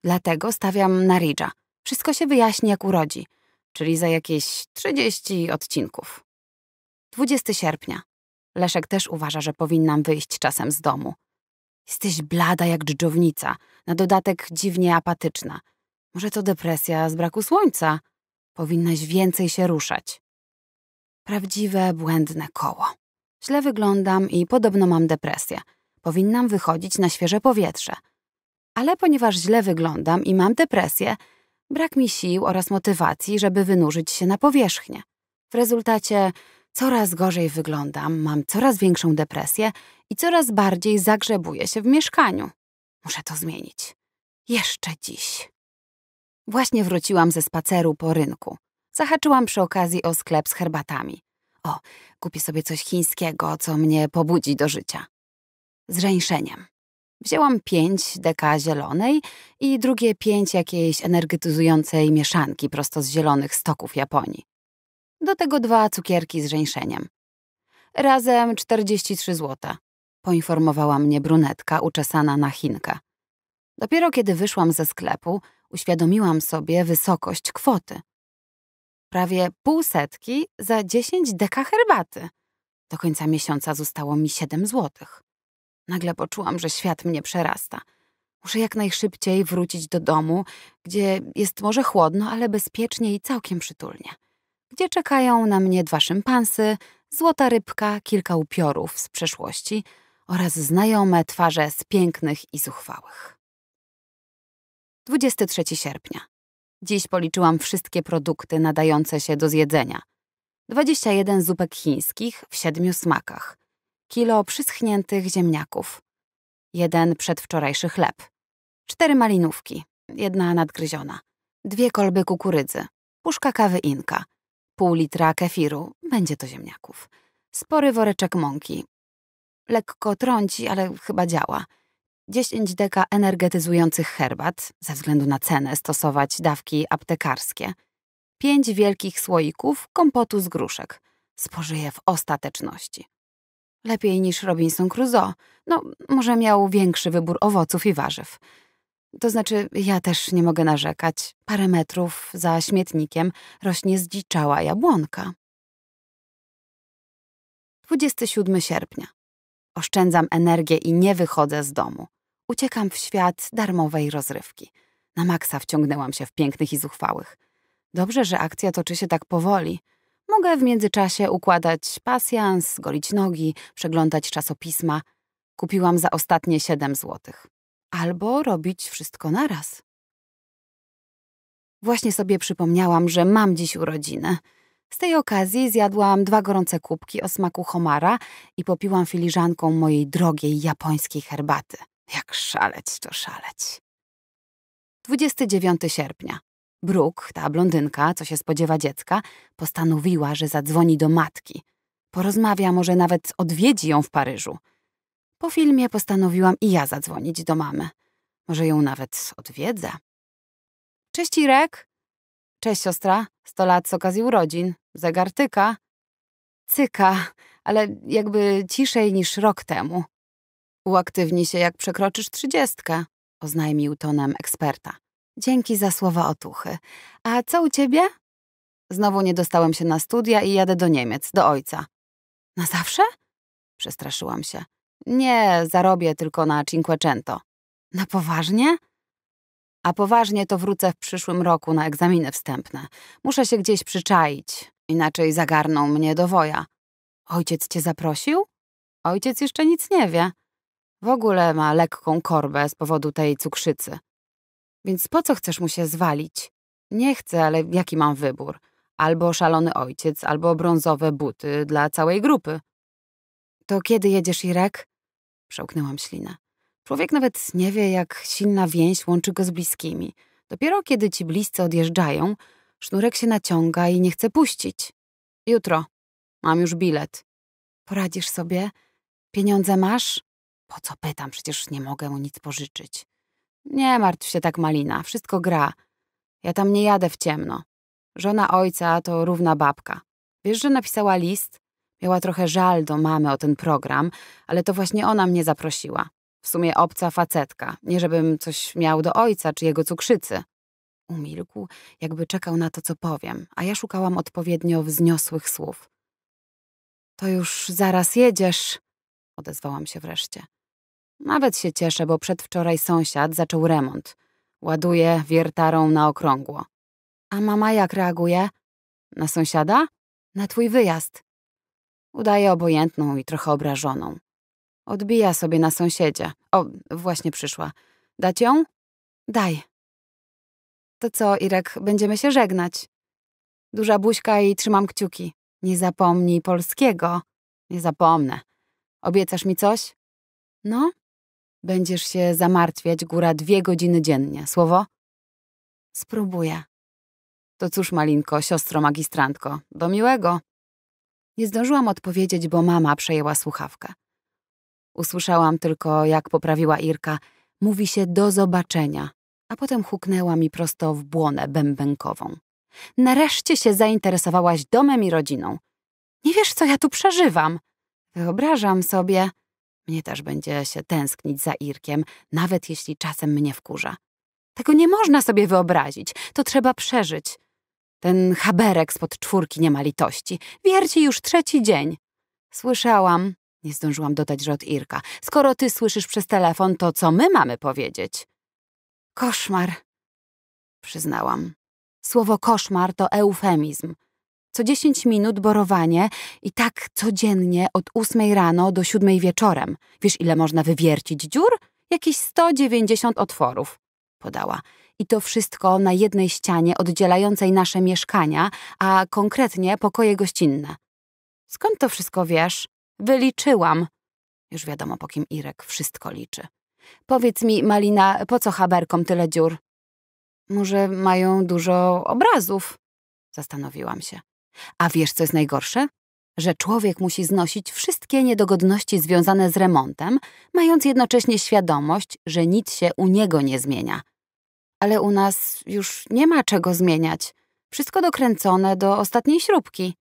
Dlatego stawiam na Ridge'a. Wszystko się wyjaśni, jak urodzi, czyli za jakieś 30 odcinków. 20 sierpnia. Leszek też uważa, że powinnam wyjść czasem z domu. Jesteś blada jak dżdżownica, na dodatek dziwnie apatyczna. Może to depresja z braku słońca. Powinnaś więcej się ruszać. Prawdziwe, błędne koło. Źle wyglądam i podobno mam depresję. Powinnam wychodzić na świeże powietrze. Ale ponieważ źle wyglądam i mam depresję, brak mi sił oraz motywacji, żeby wynurzyć się na powierzchnię. W rezultacie coraz gorzej wyglądam, mam coraz większą depresję i coraz bardziej zagrzebuję się w mieszkaniu. Muszę to zmienić. Jeszcze dziś. Właśnie wróciłam ze spaceru po rynku. Zahaczyłam przy okazji o sklep z herbatami. O, kupię sobie coś chińskiego, co mnie pobudzi do życia. Z żeńszeniem. Wzięłam pięć deka zielonej i drugie pięć jakiejś energetyzującej mieszanki prosto z zielonych stoków Japonii. Do tego dwa cukierki z żeńszeniem. Razem 43 zł, poinformowała mnie brunetka uczesana na Chinka. Dopiero kiedy wyszłam ze sklepu, uświadomiłam sobie wysokość kwoty. Prawie półsetki za dziesięć deka herbaty. Do końca miesiąca zostało mi siedem złotych. Nagle poczułam, że świat mnie przerasta. Muszę jak najszybciej wrócić do domu, gdzie jest może chłodno, ale bezpiecznie i całkiem przytulnie. Gdzie czekają na mnie dwa szympansy, złota rybka, kilka upiorów z przeszłości oraz znajome twarze z pięknych i zuchwałych. 23 sierpnia. Dziś policzyłam wszystkie produkty nadające się do zjedzenia. 21 zupek chińskich w siedmiu smakach, kilo przyschniętych ziemniaków, jeden przedwczorajszy chleb, cztery malinówki, jedna nadgryziona, dwie kolby kukurydzy, puszka kawy inka, pół litra kefiru, będzie to ziemniaków, spory woreczek mąki. Lekko trąci, ale chyba działa – 10 deka energetyzujących herbat, ze względu na cenę stosować dawki aptekarskie, 5 wielkich słoików kompotu z gruszek. Spożyję w ostateczności. Lepiej niż Robinson Crusoe. No, może miał większy wybór owoców i warzyw. To znaczy, ja też nie mogę narzekać. Parę metrów za śmietnikiem rośnie zdziczała jabłonka. 27 sierpnia. Oszczędzam energię i nie wychodzę z domu. Uciekam w świat darmowej rozrywki. Na maksa wciągnęłam się w pięknych i zuchwałych. Dobrze, że akcja toczy się tak powoli. Mogę w międzyczasie układać pasjans, golić nogi, przeglądać czasopisma. Kupiłam za ostatnie 7 złotych. Albo robić wszystko naraz. Właśnie sobie przypomniałam, że mam dziś urodzinę. Z tej okazji zjadłam dwa gorące kubki o smaku homara i popiłam filiżanką mojej drogiej japońskiej herbaty. Jak szaleć to szaleć. 29 sierpnia. Brooke, ta blondynka, co się spodziewa dziecka, postanowiła, że zadzwoni do matki. Porozmawia, może nawet odwiedzi ją w Paryżu. Po filmie postanowiłam i ja zadzwonić do mamy. Może ją nawet odwiedzę. Cześć Irek. Cześć siostra. Sto lat z okazji urodzin. Zegartyka. Cyka, ale jakby ciszej niż rok temu. Uaktywni się, jak przekroczysz trzydziestkę, oznajmił tonem eksperta. Dzięki za słowa otuchy. A co u ciebie? Znowu nie dostałem się na studia i jadę do Niemiec, do ojca. Na zawsze? Przestraszyłam się. Nie, zarobię tylko na Cinquecento. Na poważnie? A poważnie to wrócę w przyszłym roku na egzaminy wstępne. Muszę się gdzieś przyczaić, inaczej zagarną mnie do woja. Ojciec cię zaprosił? Ojciec jeszcze nic nie wie. W ogóle ma lekką korbę z powodu tej cukrzycy. Więc po co chcesz mu się zwalić? Nie chcę, ale jaki mam wybór? Albo szalony ojciec, albo brązowe buty dla całej grupy. To kiedy jedziesz, Irek? Przełknęłam ślinę. Człowiek nawet nie wie, jak silna więź łączy go z bliskimi. Dopiero kiedy ci bliscy odjeżdżają, sznurek się naciąga i nie chce puścić. Jutro. Mam już bilet. Poradzisz sobie? Pieniądze masz? Po co pytam? Przecież nie mogę mu nic pożyczyć. Nie martw się tak, Malina, wszystko gra. Ja tam nie jadę w ciemno. Żona ojca to równa babka. Wiesz, że napisała list? Miała trochę żal do mamy o ten program, ale to właśnie ona mnie zaprosiła. W sumie obca facetka, nie żebym coś miał do ojca czy jego cukrzycy. Umilkł, jakby czekał na to, co powiem, a ja szukałam odpowiednio wzniosłych słów. To już zaraz jedziesz, odezwałam się wreszcie. Nawet się cieszę, bo przedwczoraj sąsiad zaczął remont. Ładuje wiertarą na okrągło. A mama jak reaguje? Na sąsiada? Na twój wyjazd. Udaje obojętną i trochę obrażoną. Odbija sobie na sąsiedzie. O, właśnie przyszła. Dać ją? Daj. To co, Irek, będziemy się żegnać. Duża buźka i trzymam kciuki. Nie zapomnij polskiego. Nie zapomnę. Obiecasz mi coś? No? Będziesz się zamartwiać góra dwie godziny dziennie. Słowo? Spróbuję. To cóż, Malinko, siostro magistrantko, do miłego. Nie zdążyłam odpowiedzieć, bo mama przejęła słuchawkę. Usłyszałam tylko, jak poprawiła Irka. Mówi się do zobaczenia, a potem huknęła mi prosto w błonę bębenkową. Nareszcie się zainteresowałaś domem i rodziną. Nie wiesz, co ja tu przeżywam. Wyobrażam sobie. Mnie też będzie się tęsknić za Irkiem, nawet jeśli czasem mnie wkurza. Tego nie można sobie wyobrazić, to trzeba przeżyć. Ten haberek spod czwórki nie ma litości. Wierci już trzeci dzień. Słyszałam, nie zdążyłam dodać, że od Irka. Skoro ty słyszysz przez telefon, to co my mamy powiedzieć? Koszmar, przyznałam. Słowo koszmar to eufemizm. Co 10 minut borowanie i tak codziennie od 8 rano do 7 wieczorem. Wiesz, ile można wywiercić dziur? Jakieś 190 otworów, podała. I to wszystko na jednej ścianie oddzielającej nasze mieszkania, a konkretnie pokoje gościnne. Skąd to wszystko wiesz? Wyliczyłam. Już wiadomo, po kim Irek wszystko liczy. Powiedz mi, Malina, po co haberkom tyle dziur? Może mają dużo obrazów? Zastanowiłam się. A wiesz, co jest najgorsze? Że człowiek musi znosić wszystkie niedogodności związane z remontem, mając jednocześnie świadomość, że nic się u niego nie zmienia. Ale u nas już nie ma czego zmieniać. Wszystko dokręcone do ostatniej śrubki.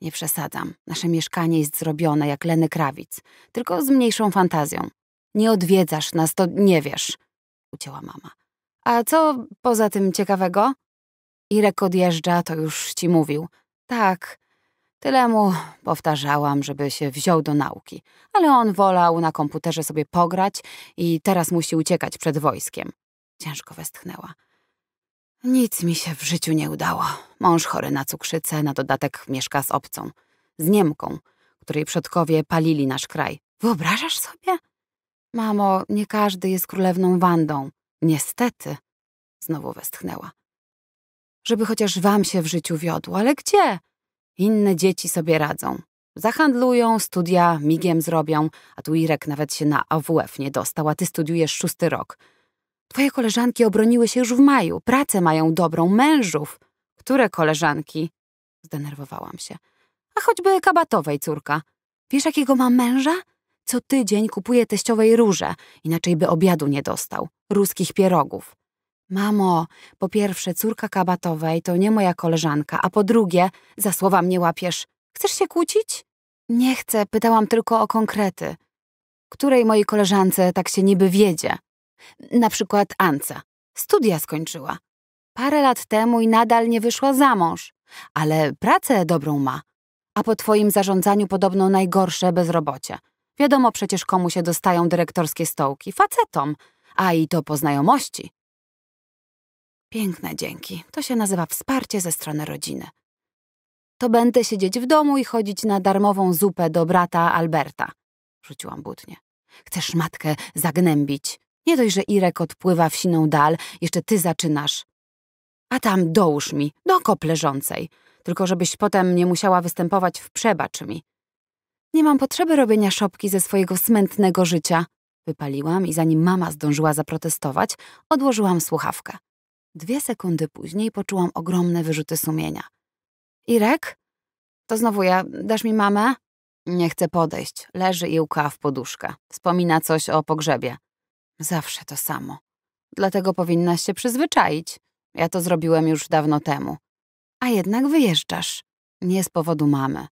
Nie przesadzam. Nasze mieszkanie jest zrobione jak Leny Krawic, tylko z mniejszą fantazją. Nie odwiedzasz nas, to nie wiesz, ucięła mama. A co poza tym ciekawego? Irek odjeżdża, to już ci mówił. Tak. Tyle mu powtarzałam, żeby się wziął do nauki, ale on wolał na komputerze sobie pograć i teraz musi uciekać przed wojskiem. Ciężko westchnęła. Nic mi się w życiu nie udało. Mąż chory na cukrzycę, na dodatek mieszka z obcą, z Niemką, której przodkowie palili nasz kraj. Wyobrażasz sobie? Mamo, nie każdy jest królewną Wandą. Niestety. Znowu westchnęła żeby chociaż wam się w życiu wiodło, ale gdzie? Inne dzieci sobie radzą. Zahandlują, studia migiem zrobią, a tu Irek nawet się na AWF nie dostał, a ty studiujesz szósty rok. Twoje koleżanki obroniły się już w maju, pracę mają dobrą, mężów. Które koleżanki? Zdenerwowałam się. A choćby kabatowej córka. Wiesz, jakiego ma męża? Co tydzień kupuje teściowej róże, inaczej by obiadu nie dostał, ruskich pierogów. Mamo, po pierwsze, córka kabatowej to nie moja koleżanka, a po drugie, za słowa mnie łapiesz. Chcesz się kłócić? Nie chcę, pytałam tylko o konkrety. Której mojej koleżance tak się niby wiedzie? Na przykład Ance. Studia skończyła. Parę lat temu i nadal nie wyszła za mąż, ale pracę dobrą ma. A po twoim zarządzaniu podobno najgorsze bezrobocie. Wiadomo przecież komu się dostają dyrektorskie stołki. Facetom. A i to po znajomości. Piękne dzięki. To się nazywa wsparcie ze strony rodziny. To będę siedzieć w domu i chodzić na darmową zupę do brata Alberta. Rzuciłam butnie. Chcesz matkę zagnębić. Nie dość, że Irek odpływa w siną dal, jeszcze ty zaczynasz. A tam dołóż mi, do kop leżącej. Tylko żebyś potem nie musiała występować w przebacz mi. Nie mam potrzeby robienia szopki ze swojego smętnego życia. Wypaliłam i zanim mama zdążyła zaprotestować, odłożyłam słuchawkę. Dwie sekundy później poczułam ogromne wyrzuty sumienia. Irek? To znowu ja. Dasz mi mamę? Nie chce podejść. Leży i łka w poduszkę. Wspomina coś o pogrzebie. Zawsze to samo. Dlatego powinnaś się przyzwyczaić. Ja to zrobiłem już dawno temu. A jednak wyjeżdżasz. Nie z powodu mamy.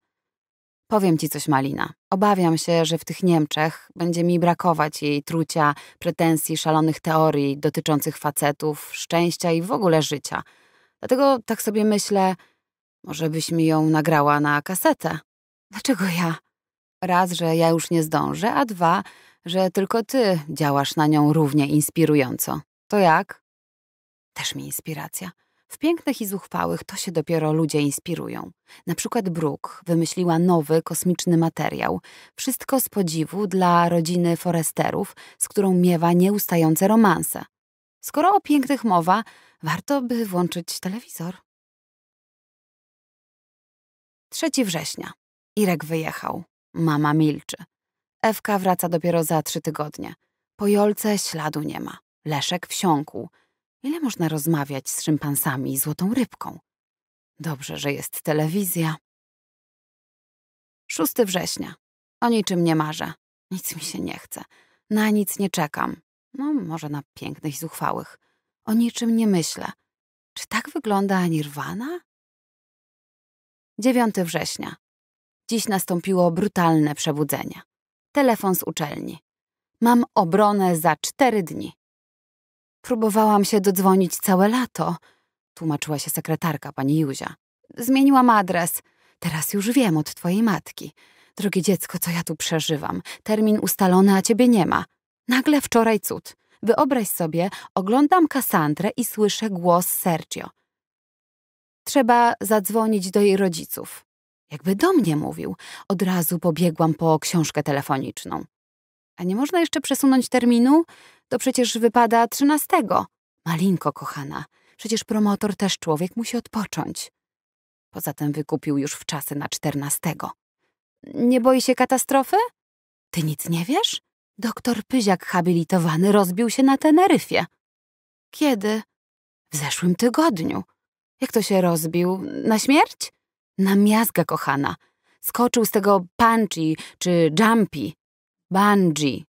Powiem ci coś, Malina. Obawiam się, że w tych Niemczech będzie mi brakować jej trucia, pretensji, szalonych teorii dotyczących facetów, szczęścia i w ogóle życia. Dlatego tak sobie myślę, może byś mi ją nagrała na kasetę. Dlaczego ja? Raz, że ja już nie zdążę, a dwa, że tylko ty działasz na nią równie inspirująco. To jak? Też mi inspiracja. W pięknych i zuchwałych to się dopiero ludzie inspirują. Na przykład Brooke wymyśliła nowy kosmiczny materiał. Wszystko z podziwu dla rodziny Foresterów, z którą miewa nieustające romanse. Skoro o pięknych mowa, warto by włączyć telewizor. 3 września. Irek wyjechał. Mama milczy. Ewka wraca dopiero za trzy tygodnie. Po Jolce śladu nie ma. Leszek wsiąkł. Ile można rozmawiać z szympansami i złotą rybką? Dobrze, że jest telewizja. 6 września. O niczym nie marzę. Nic mi się nie chce. Na nic nie czekam. No, może na pięknych zuchwałych. O niczym nie myślę. Czy tak wygląda Nirwana? 9 września. Dziś nastąpiło brutalne przebudzenie. Telefon z uczelni. Mam obronę za cztery dni. Próbowałam się dodzwonić całe lato, tłumaczyła się sekretarka pani Józia. Zmieniłam adres. Teraz już wiem od twojej matki. Drogie dziecko, co ja tu przeżywam? Termin ustalony, a ciebie nie ma. Nagle wczoraj cud. Wyobraź sobie, oglądam Kasandrę i słyszę głos Sergio. Trzeba zadzwonić do jej rodziców. Jakby do mnie mówił. Od razu pobiegłam po książkę telefoniczną. A nie można jeszcze przesunąć terminu? To przecież wypada trzynastego. Malinko, kochana, przecież promotor też człowiek musi odpocząć. Poza tym wykupił już w czasy na czternastego. Nie boi się katastrofy? Ty nic nie wiesz? Doktor Pyziak habilitowany rozbił się na Teneryfie. Kiedy? W zeszłym tygodniu. Jak to się rozbił? Na śmierć? Na miazgę, kochana. Skoczył z tego punchy czy jumpy. Bungee.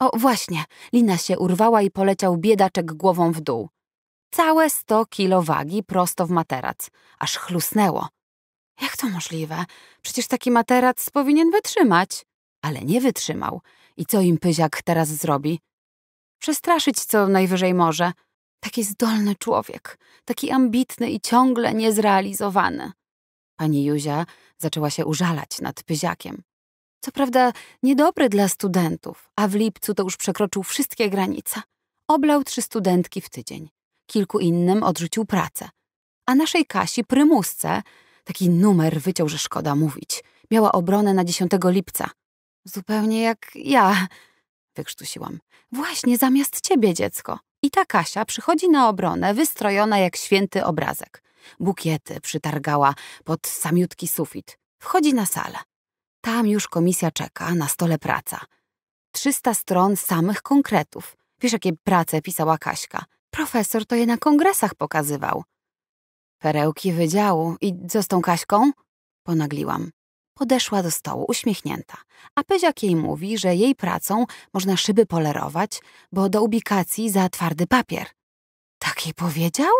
O, właśnie, lina się urwała i poleciał biedaczek głową w dół. Całe sto kilo wagi prosto w materac. Aż chlusnęło. Jak to możliwe? Przecież taki materac powinien wytrzymać. Ale nie wytrzymał. I co im pyziak teraz zrobi? Przestraszyć co najwyżej może. Taki zdolny człowiek, taki ambitny i ciągle niezrealizowany. Pani Józia zaczęła się użalać nad pyziakiem. Co prawda niedobry dla studentów, a w lipcu to już przekroczył wszystkie granice. Oblał trzy studentki w tydzień. Kilku innym odrzucił pracę. A naszej Kasi, prymusce, taki numer wyciął, że szkoda mówić. Miała obronę na 10 lipca. Zupełnie jak ja, wykrztusiłam. Właśnie zamiast ciebie, dziecko. I ta Kasia przychodzi na obronę, wystrojona jak święty obrazek. Bukiety przytargała pod samiutki sufit. Wchodzi na salę. Tam już komisja czeka, na stole praca. 300 stron samych konkretów. Wiesz, jakie prace pisała Kaśka. Profesor to je na kongresach pokazywał. Perełki wydziału. I co z tą Kaśką? Ponagliłam. Podeszła do stołu, uśmiechnięta. A Pyziak jej mówi, że jej pracą można szyby polerować, bo do ubikacji za twardy papier. Tak jej powiedział?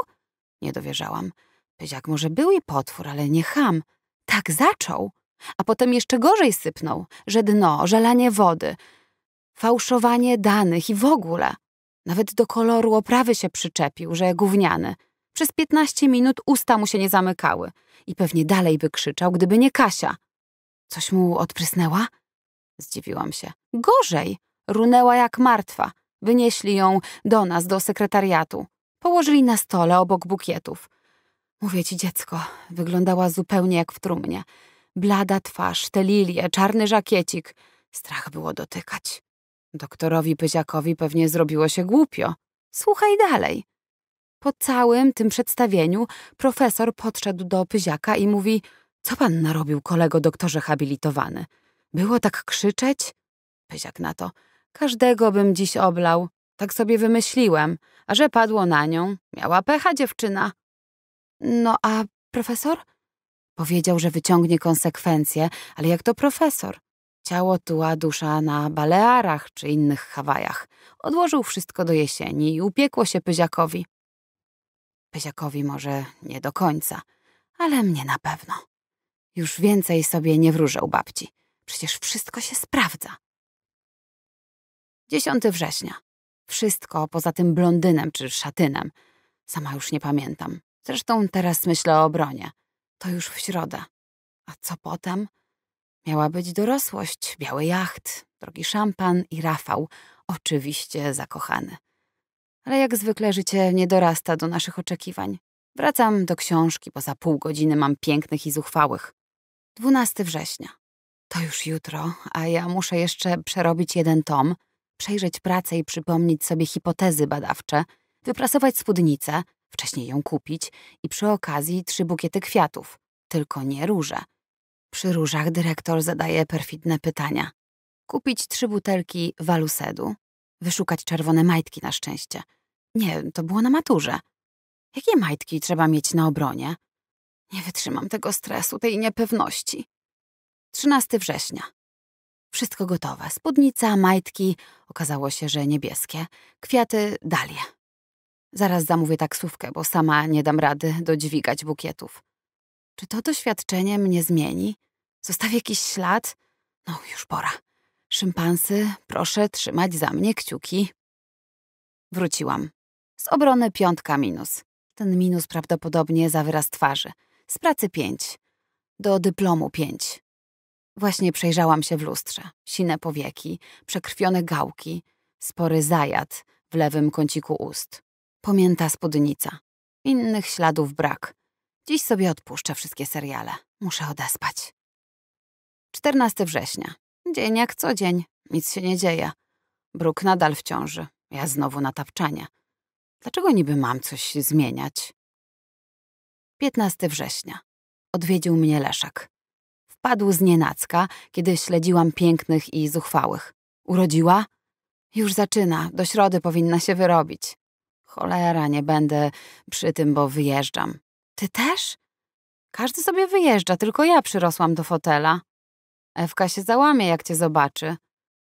Nie dowierzałam. Pyziak może był i potwór, ale nie ham. Tak zaczął a potem jeszcze gorzej sypnął, że dno, że lanie wody, fałszowanie danych i w ogóle. Nawet do koloru oprawy się przyczepił, że gówniany. Przez piętnaście minut usta mu się nie zamykały i pewnie dalej by krzyczał, gdyby nie Kasia. Coś mu odprysnęła? Zdziwiłam się. Gorzej! Runęła jak martwa. Wynieśli ją do nas, do sekretariatu. Położyli na stole obok bukietów. Mówię ci, dziecko, wyglądała zupełnie jak w trumnie. Blada twarz, te lilie, czarny żakiecik. Strach było dotykać. Doktorowi Pyziakowi pewnie zrobiło się głupio. Słuchaj dalej. Po całym tym przedstawieniu profesor podszedł do Pyziaka i mówi Co pan narobił, kolego doktorze habilitowany? Było tak krzyczeć? Pyziak na to Każdego bym dziś oblał. Tak sobie wymyśliłem. A że padło na nią, miała pecha dziewczyna. No a profesor? Powiedział, że wyciągnie konsekwencje, ale jak to profesor? Ciało tuła dusza na Balearach czy innych Hawajach. Odłożył wszystko do jesieni i upiekło się Pyziakowi. Pyziakowi może nie do końca, ale mnie na pewno. Już więcej sobie nie wróżę u babci. Przecież wszystko się sprawdza. 10 września. Wszystko poza tym blondynem czy szatynem. Sama już nie pamiętam. Zresztą teraz myślę o obronie. To już w środę. A co potem? Miała być dorosłość, biały jacht, drogi szampan i Rafał, oczywiście zakochany. Ale jak zwykle życie nie dorasta do naszych oczekiwań. Wracam do książki, bo za pół godziny mam pięknych i zuchwałych. 12 września. To już jutro, a ja muszę jeszcze przerobić jeden tom, przejrzeć pracę i przypomnieć sobie hipotezy badawcze, wyprasować spódnicę, wcześniej ją kupić i przy okazji trzy bukiety kwiatów, tylko nie róże. Przy różach dyrektor zadaje perfidne pytania. Kupić trzy butelki walusedu, wyszukać czerwone majtki na szczęście. Nie, to było na maturze. Jakie majtki trzeba mieć na obronie? Nie wytrzymam tego stresu, tej niepewności. 13 września. Wszystko gotowe. Spódnica, majtki, okazało się, że niebieskie, kwiaty, dalie. Zaraz zamówię taksówkę, bo sama nie dam rady dodźwigać bukietów. Czy to doświadczenie mnie zmieni? Zostawię jakiś ślad? No, już pora. Szympansy, proszę trzymać za mnie kciuki. Wróciłam. Z obrony piątka minus. Ten minus prawdopodobnie za wyraz twarzy. Z pracy pięć. Do dyplomu pięć. Właśnie przejrzałam się w lustrze. Sine powieki, przekrwione gałki, spory zajad w lewym kąciku ust. Pamięta spódnica. Innych śladów brak. Dziś sobie odpuszczę wszystkie seriale. Muszę odespać. 14 września. Dzień jak co dzień. Nic się nie dzieje. Bruk nadal w ciąży. Ja znowu na tapczanie. Dlaczego niby mam coś zmieniać? 15 września. Odwiedził mnie Leszek. Wpadł z nienacka, kiedy śledziłam pięknych i zuchwałych. Urodziła? Już zaczyna, do środy powinna się wyrobić. Cholera, nie będę przy tym, bo wyjeżdżam. Ty też? Każdy sobie wyjeżdża, tylko ja przyrosłam do fotela. Ewka się załamie, jak cię zobaczy.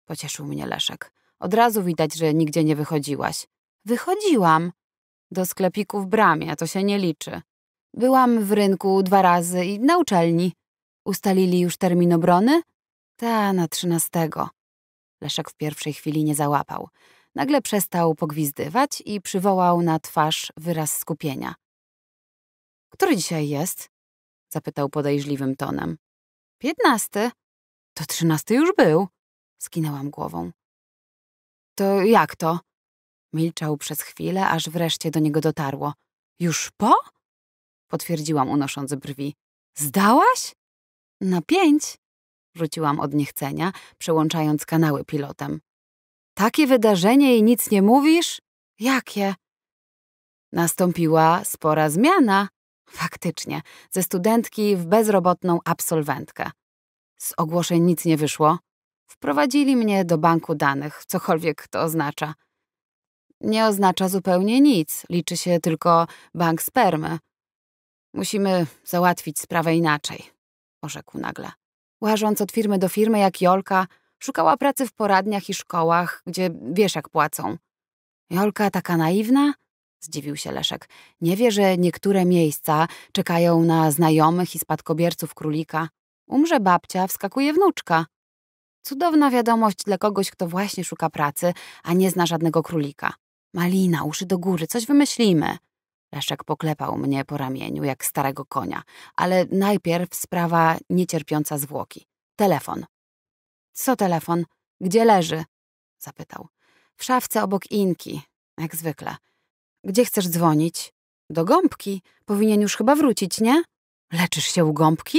Pocieszył mnie Leszek. Od razu widać, że nigdzie nie wychodziłaś. Wychodziłam. Do sklepiku w bramie, to się nie liczy. Byłam w rynku dwa razy i na uczelni. Ustalili już termin obrony? Ta, na trzynastego. Leszek w pierwszej chwili nie załapał. Nagle przestał pogwizdywać i przywołał na twarz wyraz skupienia. Który dzisiaj jest? zapytał podejrzliwym tonem. Piętnasty. To trzynasty już był. Skinęłam głową. To jak to? Milczał przez chwilę, aż wreszcie do niego dotarło. Już po? Potwierdziłam, unosząc brwi. Zdałaś? Na pięć? Rzuciłam od niechcenia, przełączając kanały pilotem. Takie wydarzenie i nic nie mówisz? Jakie? Nastąpiła spora zmiana. Faktycznie, ze studentki w bezrobotną absolwentkę. Z ogłoszeń nic nie wyszło. Wprowadzili mnie do banku danych, cokolwiek to oznacza. Nie oznacza zupełnie nic, liczy się tylko bank spermy. Musimy załatwić sprawę inaczej, orzekł nagle. Łażąc od firmy do firmy jak Jolka, Szukała pracy w poradniach i szkołach, gdzie wiesz jak płacą. Jolka taka naiwna? Zdziwił się Leszek. Nie wie, że niektóre miejsca czekają na znajomych i spadkobierców królika. Umrze babcia, wskakuje wnuczka. Cudowna wiadomość dla kogoś, kto właśnie szuka pracy, a nie zna żadnego królika. Malina, uszy do góry, coś wymyślimy. Leszek poklepał mnie po ramieniu, jak starego konia, ale najpierw sprawa niecierpiąca zwłoki. Telefon. Co telefon? Gdzie leży? Zapytał. W szafce obok Inki, jak zwykle. Gdzie chcesz dzwonić? Do gąbki. Powinien już chyba wrócić, nie? Leczysz się u gąbki?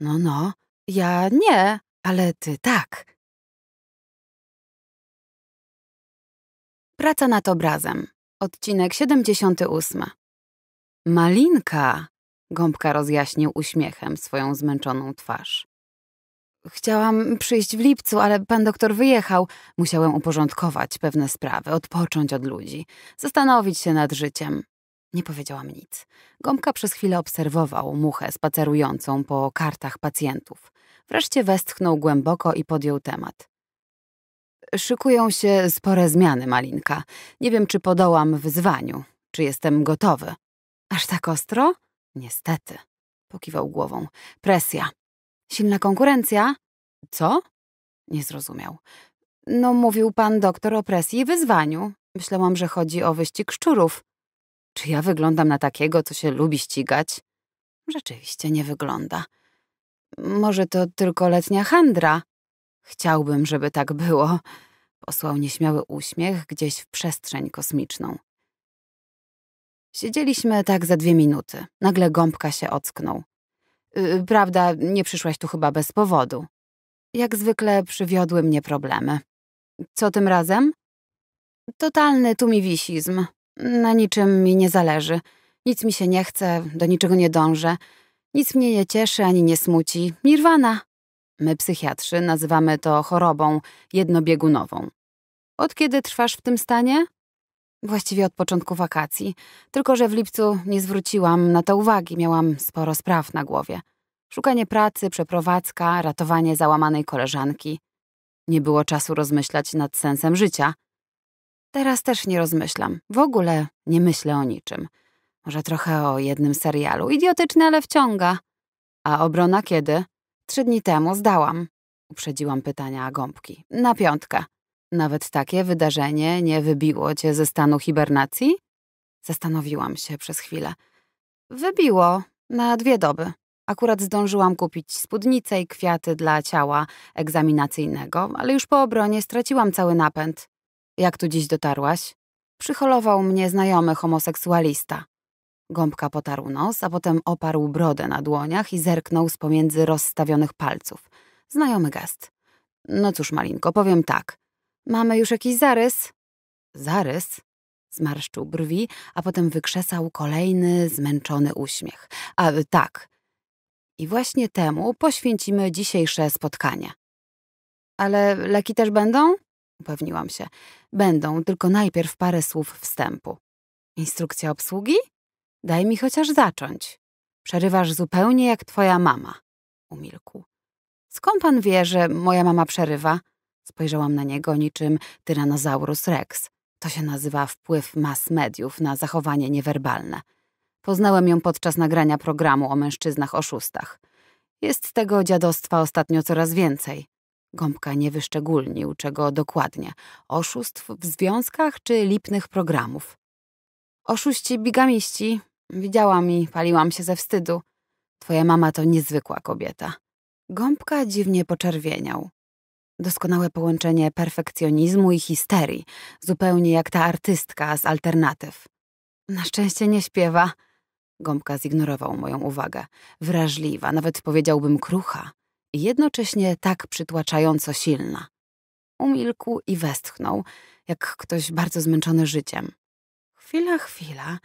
No, no. Ja nie, ale ty tak. Praca nad obrazem. Odcinek 78. Malinka! Gąbka rozjaśnił uśmiechem swoją zmęczoną twarz. Chciałam przyjść w lipcu, ale pan doktor wyjechał. Musiałem uporządkować pewne sprawy, odpocząć od ludzi, zastanowić się nad życiem. Nie powiedziałam nic. Gąbka przez chwilę obserwował muchę spacerującą po kartach pacjentów. Wreszcie westchnął głęboko i podjął temat. Szykują się spore zmiany, Malinka. Nie wiem, czy podołam wyzwaniu, czy jestem gotowy. Aż tak ostro? Niestety. Pokiwał głową. Presja. Silna konkurencja? Co? Nie zrozumiał. No, mówił pan doktor o presji i wyzwaniu. Myślałam, że chodzi o wyścig szczurów. Czy ja wyglądam na takiego, co się lubi ścigać? Rzeczywiście nie wygląda. Może to tylko letnia handra. Chciałbym, żeby tak było. Posłał nieśmiały uśmiech gdzieś w przestrzeń kosmiczną. Siedzieliśmy tak za dwie minuty. Nagle gąbka się ocknął. Y, y, prawda, nie przyszłaś tu chyba bez powodu. Jak zwykle przywiodły mnie problemy. Co tym razem? Totalny tumiwisizm. Na niczym mi nie zależy. Nic mi się nie chce, do niczego nie dążę. Nic mnie nie cieszy ani nie smuci. Nirwana. My, psychiatrzy, nazywamy to chorobą jednobiegunową. Od kiedy trwasz w tym stanie? Właściwie od początku wakacji, tylko że w lipcu nie zwróciłam na to uwagi, miałam sporo spraw na głowie. Szukanie pracy, przeprowadzka, ratowanie załamanej koleżanki. Nie było czasu rozmyślać nad sensem życia. Teraz też nie rozmyślam. W ogóle nie myślę o niczym. Może trochę o jednym serialu. Idiotyczny, ale wciąga. A obrona kiedy? Trzy dni temu zdałam. Uprzedziłam pytania a gąbki. Na piątkę. Nawet takie wydarzenie nie wybiło cię ze stanu hibernacji? Zastanowiłam się przez chwilę. Wybiło na dwie doby. Akurat zdążyłam kupić spódnicę i kwiaty dla ciała egzaminacyjnego, ale już po obronie straciłam cały napęd. Jak tu dziś dotarłaś? Przyholował mnie znajomy homoseksualista. Gąbka potarł nos, a potem oparł brodę na dłoniach i zerknął z pomiędzy rozstawionych palców. Znajomy gest. No cóż, Malinko, powiem tak. Mamy już jakiś zarys? Zarys? Zmarszczył brwi, a potem wykrzesał kolejny zmęczony uśmiech. A y, tak. I właśnie temu poświęcimy dzisiejsze spotkanie. Ale leki też będą? Upewniłam się. Będą, tylko najpierw parę słów wstępu. Instrukcja obsługi? Daj mi chociaż zacząć. Przerywasz zupełnie jak twoja mama. Umilkł. Skąd pan wie, że moja mama przerywa? Spojrzałam na niego niczym Tyrannosaurus rex. To się nazywa wpływ mas mediów na zachowanie niewerbalne. Poznałem ją podczas nagrania programu o mężczyznach oszustach. Jest tego dziadostwa ostatnio coraz więcej. Gąbka nie wyszczególnił, czego dokładnie. Oszustw w związkach czy lipnych programów. Oszuści bigamiści. Widziałam i paliłam się ze wstydu. Twoja mama to niezwykła kobieta. Gąbka dziwnie poczerwieniał. Doskonałe połączenie perfekcjonizmu i histerii, zupełnie jak ta artystka z alternatyw. Na szczęście nie śpiewa. Gąbka zignorował moją uwagę. Wrażliwa, nawet powiedziałbym krucha. I jednocześnie tak przytłaczająco silna. Umilkł i westchnął, jak ktoś bardzo zmęczony życiem. Chwila, chwila.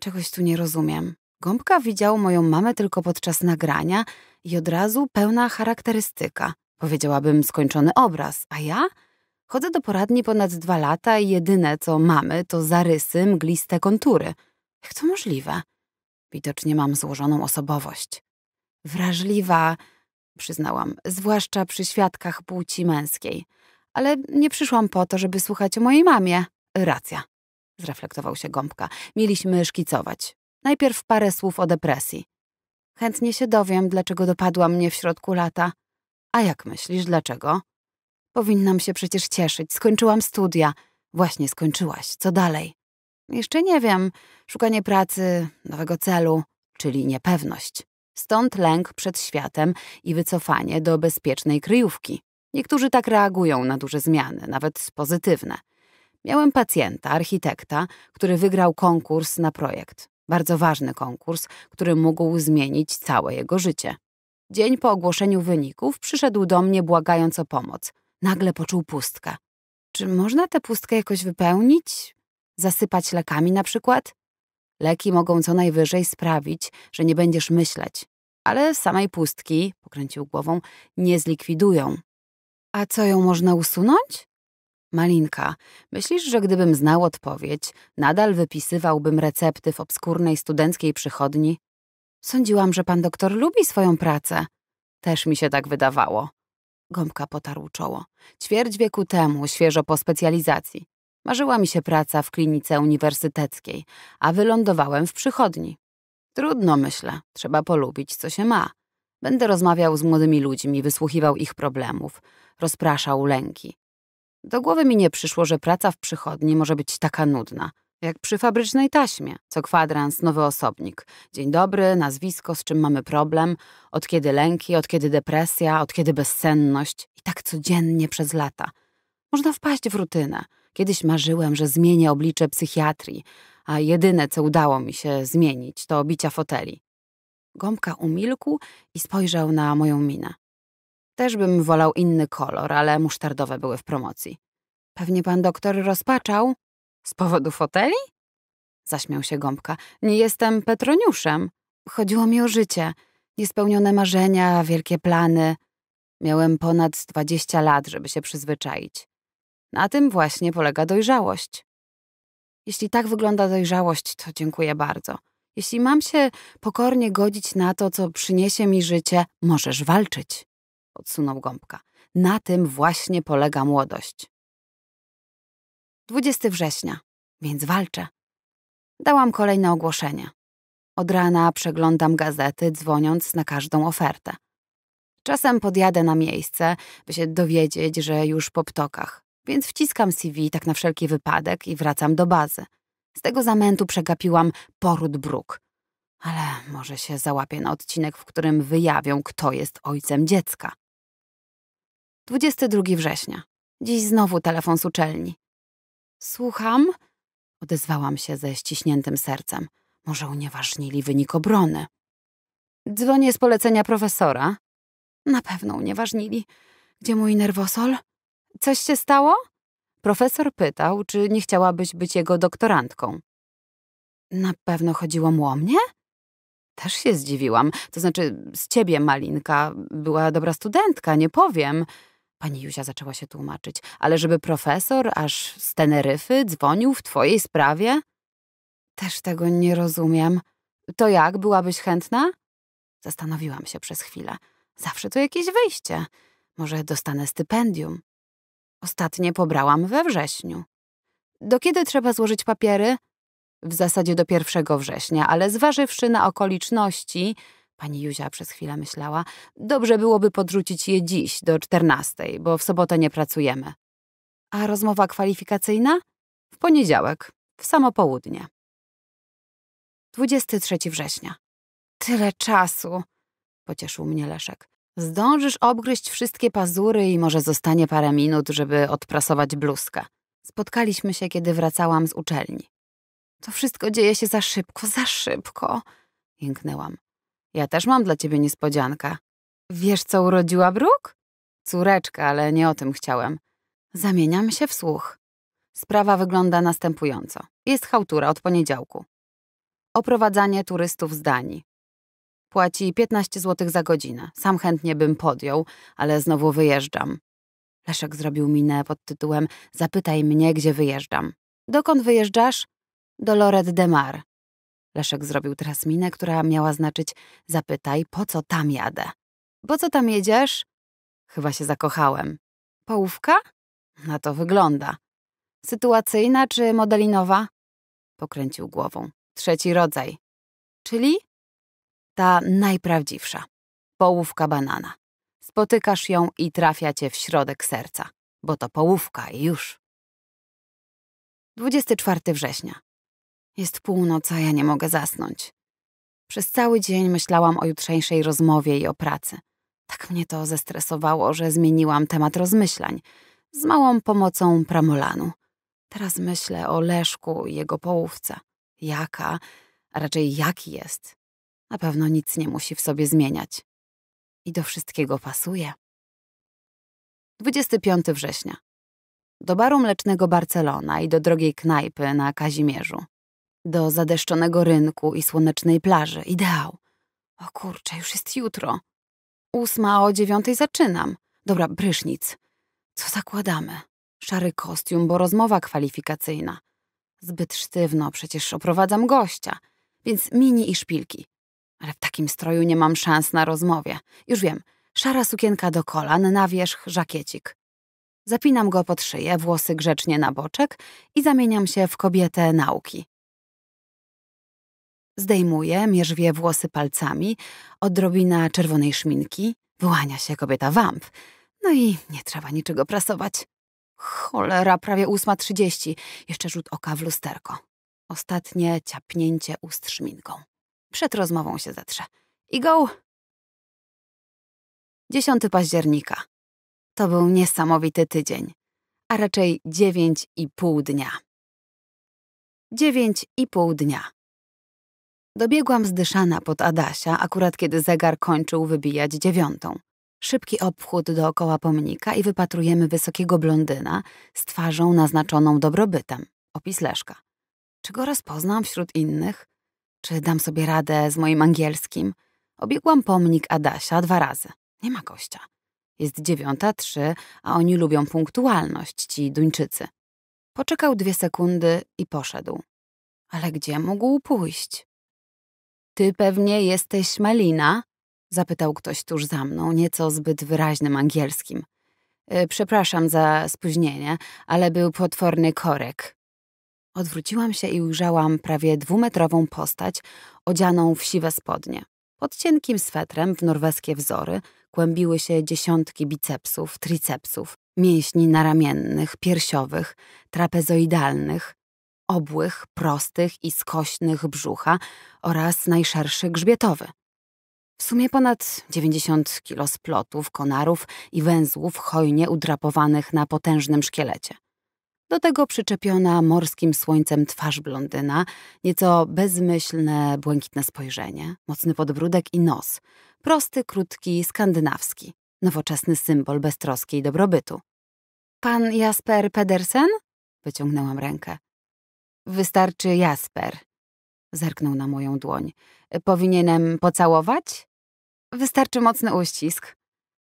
Czegoś tu nie rozumiem. Gąbka widział moją mamę tylko podczas nagrania i od razu pełna charakterystyka. Powiedziałabym skończony obraz, a ja? Chodzę do poradni ponad dwa lata i jedyne, co mamy, to zarysy, mgliste kontury. Jak to możliwe? Widocznie mam złożoną osobowość. Wrażliwa, przyznałam, zwłaszcza przy świadkach płci męskiej. Ale nie przyszłam po to, żeby słuchać o mojej mamie. Racja, zreflektował się Gąbka. Mieliśmy szkicować. Najpierw parę słów o depresji. Chętnie się dowiem, dlaczego dopadła mnie w środku lata. A jak myślisz, dlaczego? Powinnam się przecież cieszyć. Skończyłam studia. Właśnie skończyłaś. Co dalej? Jeszcze nie wiem. Szukanie pracy, nowego celu, czyli niepewność. Stąd lęk przed światem i wycofanie do bezpiecznej kryjówki. Niektórzy tak reagują na duże zmiany, nawet pozytywne. Miałem pacjenta, architekta, który wygrał konkurs na projekt. Bardzo ważny konkurs, który mógł zmienić całe jego życie. Dzień po ogłoszeniu wyników przyszedł do mnie błagając o pomoc. Nagle poczuł pustkę. Czy można tę pustkę jakoś wypełnić? Zasypać lekami na przykład? Leki mogą co najwyżej sprawić, że nie będziesz myśleć, ale samej pustki, pokręcił głową, nie zlikwidują. A co ją można usunąć? Malinka, myślisz, że gdybym znał odpowiedź, nadal wypisywałbym recepty w obskurnej studenckiej przychodni? Sądziłam, że pan doktor lubi swoją pracę. Też mi się tak wydawało. Gąbka potarł czoło. Ćwierć wieku temu, świeżo po specjalizacji. Marzyła mi się praca w klinice uniwersyteckiej, a wylądowałem w przychodni. Trudno, myślę. Trzeba polubić, co się ma. Będę rozmawiał z młodymi ludźmi, wysłuchiwał ich problemów, rozpraszał lęki. Do głowy mi nie przyszło, że praca w przychodni może być taka nudna. Jak przy fabrycznej taśmie. Co kwadrans, nowy osobnik. Dzień dobry, nazwisko, z czym mamy problem, od kiedy lęki, od kiedy depresja, od kiedy bezsenność. I tak codziennie przez lata. Można wpaść w rutynę. Kiedyś marzyłem, że zmienię oblicze psychiatrii, a jedyne, co udało mi się zmienić, to bicia foteli. Gąbka umilkł i spojrzał na moją minę. Też bym wolał inny kolor, ale musztardowe były w promocji. Pewnie pan doktor rozpaczał, z powodu foteli? Zaśmiał się gąbka. Nie jestem Petroniuszem. Chodziło mi o życie. Niespełnione marzenia, wielkie plany. Miałem ponad dwadzieścia lat, żeby się przyzwyczaić. Na tym właśnie polega dojrzałość. Jeśli tak wygląda dojrzałość, to dziękuję bardzo. Jeśli mam się pokornie godzić na to, co przyniesie mi życie, możesz walczyć. Odsunął gąbka. Na tym właśnie polega młodość. 20 września, więc walczę. Dałam kolejne ogłoszenia. Od rana przeglądam gazety, dzwoniąc na każdą ofertę. Czasem podjadę na miejsce, by się dowiedzieć, że już po ptokach, więc wciskam CV tak na wszelki wypadek i wracam do bazy. Z tego zamętu przegapiłam poród bruk. Ale może się załapię na odcinek, w którym wyjawią, kto jest ojcem dziecka. 22 września. Dziś znowu telefon z uczelni. Słucham? Odezwałam się ze ściśniętym sercem. Może unieważnili wynik obrony. Dzwonię z polecenia profesora. Na pewno unieważnili. Gdzie mój nerwosol? Coś się stało? Profesor pytał, czy nie chciałabyś być jego doktorantką. Na pewno chodziło mu o mnie? Też się zdziwiłam. To znaczy, z ciebie, Malinka, była dobra studentka, nie powiem. Pani Józia zaczęła się tłumaczyć. Ale żeby profesor aż z Teneryfy dzwonił w twojej sprawie? Też tego nie rozumiem. To jak, byłabyś chętna? Zastanowiłam się przez chwilę. Zawsze to jakieś wyjście. Może dostanę stypendium. Ostatnie pobrałam we wrześniu. Do kiedy trzeba złożyć papiery? W zasadzie do 1 września, ale zważywszy na okoliczności, Pani Józia przez chwilę myślała, dobrze byłoby podrzucić je dziś do czternastej, bo w sobotę nie pracujemy. A rozmowa kwalifikacyjna? W poniedziałek, w samo południe. 23 września. Tyle czasu, pocieszył mnie Leszek. Zdążysz obgryźć wszystkie pazury i może zostanie parę minut, żeby odprasować bluzkę. Spotkaliśmy się, kiedy wracałam z uczelni. To wszystko dzieje się za szybko, za szybko, jęknęłam. Ja też mam dla ciebie niespodziankę. Wiesz, co urodziła Bruk? Córeczkę, ale nie o tym chciałem. Zamieniam się w słuch. Sprawa wygląda następująco. Jest chałtura od poniedziałku. Oprowadzanie turystów z Danii. Płaci 15 zł za godzinę. Sam chętnie bym podjął, ale znowu wyjeżdżam. Leszek zrobił minę pod tytułem Zapytaj mnie, gdzie wyjeżdżam. Dokąd wyjeżdżasz? Do Loret de Mar. Leszek zrobił teraz minę, która miała znaczyć zapytaj, po co tam jadę? Po co tam jedziesz? Chyba się zakochałem. Połówka? Na no to wygląda. Sytuacyjna czy modelinowa? Pokręcił głową. Trzeci rodzaj. Czyli? Ta najprawdziwsza. Połówka banana. Spotykasz ją i trafia cię w środek serca, bo to połówka i już. 24 września. Jest północ, a ja nie mogę zasnąć. Przez cały dzień myślałam o jutrzejszej rozmowie i o pracy. Tak mnie to zestresowało, że zmieniłam temat rozmyślań, z małą pomocą pramolanu. Teraz myślę o Leszku i jego połówce. Jaka, a raczej jaki jest. Na pewno nic nie musi w sobie zmieniać. I do wszystkiego pasuje. 25 września. Do baru mlecznego Barcelona i do drogiej knajpy na Kazimierzu do zadeszczonego rynku i słonecznej plaży. Ideał. O kurczę, już jest jutro. Ósma o dziewiątej zaczynam. Dobra, prysznic. Co zakładamy? Szary kostium, bo rozmowa kwalifikacyjna. Zbyt sztywno, przecież oprowadzam gościa. Więc mini i szpilki. Ale w takim stroju nie mam szans na rozmowie. Już wiem, szara sukienka do kolan, na wierzch żakiecik. Zapinam go pod szyję, włosy grzecznie na boczek i zamieniam się w kobietę nauki. Zdejmuje, mierzwie włosy palcami, odrobina czerwonej szminki, wyłania się kobieta wamp. No i nie trzeba niczego prasować. Cholera, prawie ósma trzydzieści. Jeszcze rzut oka w lusterko. Ostatnie ciapnięcie ust szminką. Przed rozmową się zatrze. I go! 10 października. To był niesamowity tydzień, a raczej dziewięć i pół dnia. Dziewięć i pół dnia. Dobiegłam zdyszana pod Adasia, akurat kiedy zegar kończył wybijać dziewiątą. Szybki obchód dookoła pomnika i wypatrujemy wysokiego blondyna z twarzą naznaczoną dobrobytem. Opis Leszka. Czy go rozpoznam wśród innych? Czy dam sobie radę z moim angielskim? Obiegłam pomnik Adasia dwa razy. Nie ma gościa. Jest dziewiąta trzy, a oni lubią punktualność, ci Duńczycy. Poczekał dwie sekundy i poszedł. Ale gdzie mógł pójść? Ty pewnie jesteś Malina? Zapytał ktoś tuż za mną, nieco zbyt wyraźnym angielskim. E, przepraszam za spóźnienie, ale był potworny korek. Odwróciłam się i ujrzałam prawie dwumetrową postać odzianą w siwe spodnie. Pod cienkim swetrem w norweskie wzory kłębiły się dziesiątki bicepsów, tricepsów, mięśni naramiennych, piersiowych, trapezoidalnych, obłych, prostych i skośnych brzucha oraz najszerszy grzbietowy. W sumie ponad 90 kilo splotów, konarów i węzłów hojnie udrapowanych na potężnym szkielecie. Do tego przyczepiona morskim słońcem twarz blondyna, nieco bezmyślne, błękitne spojrzenie, mocny podbródek i nos, prosty, krótki, skandynawski, nowoczesny symbol beztroskiej dobrobytu. Pan Jasper Pedersen? Wyciągnęłam rękę. Wystarczy Jasper. Zerknął na moją dłoń. Powinienem pocałować? Wystarczy mocny uścisk.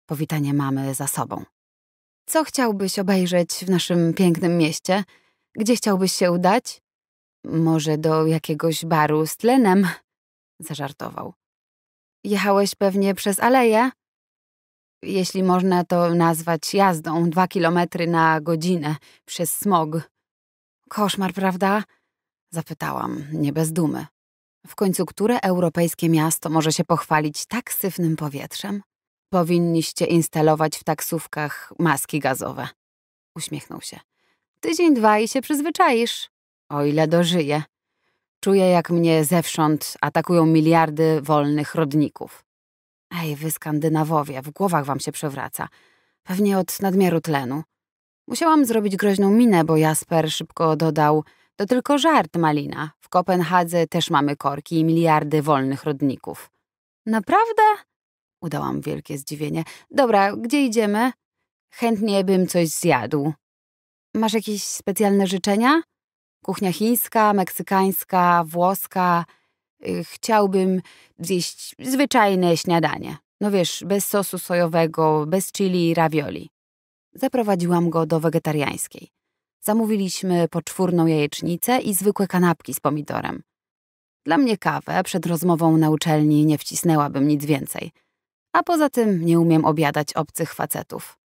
Powitanie mamy za sobą. Co chciałbyś obejrzeć w naszym pięknym mieście? Gdzie chciałbyś się udać? Może do jakiegoś baru z tlenem? Zażartował. Jechałeś pewnie przez aleję? Jeśli można to nazwać jazdą, dwa kilometry na godzinę przez smog. Koszmar, prawda? Zapytałam, nie bez dumy. W końcu, które europejskie miasto może się pochwalić tak syfnym powietrzem? Powinniście instalować w taksówkach maski gazowe. Uśmiechnął się. Tydzień, dwa i się przyzwyczaisz. O ile dożyję. Czuję, jak mnie zewsząd atakują miliardy wolnych rodników. Ej, wy Skandynawowie, w głowach wam się przewraca. Pewnie od nadmiaru tlenu. Musiałam zrobić groźną minę, bo Jasper szybko dodał: To tylko żart, Malina. W Kopenhadze też mamy korki i miliardy wolnych rodników. Naprawdę? Udałam wielkie zdziwienie. Dobra, gdzie idziemy? Chętnie bym coś zjadł. Masz jakieś specjalne życzenia? Kuchnia chińska, meksykańska, włoska. Y, chciałbym zjeść zwyczajne śniadanie. No wiesz, bez sosu sojowego, bez chili i ravioli zaprowadziłam go do wegetariańskiej. Zamówiliśmy poczwórną jajecznicę i zwykłe kanapki z pomidorem. Dla mnie kawę przed rozmową na uczelni nie wcisnęłabym nic więcej. A poza tym nie umiem obiadać obcych facetów.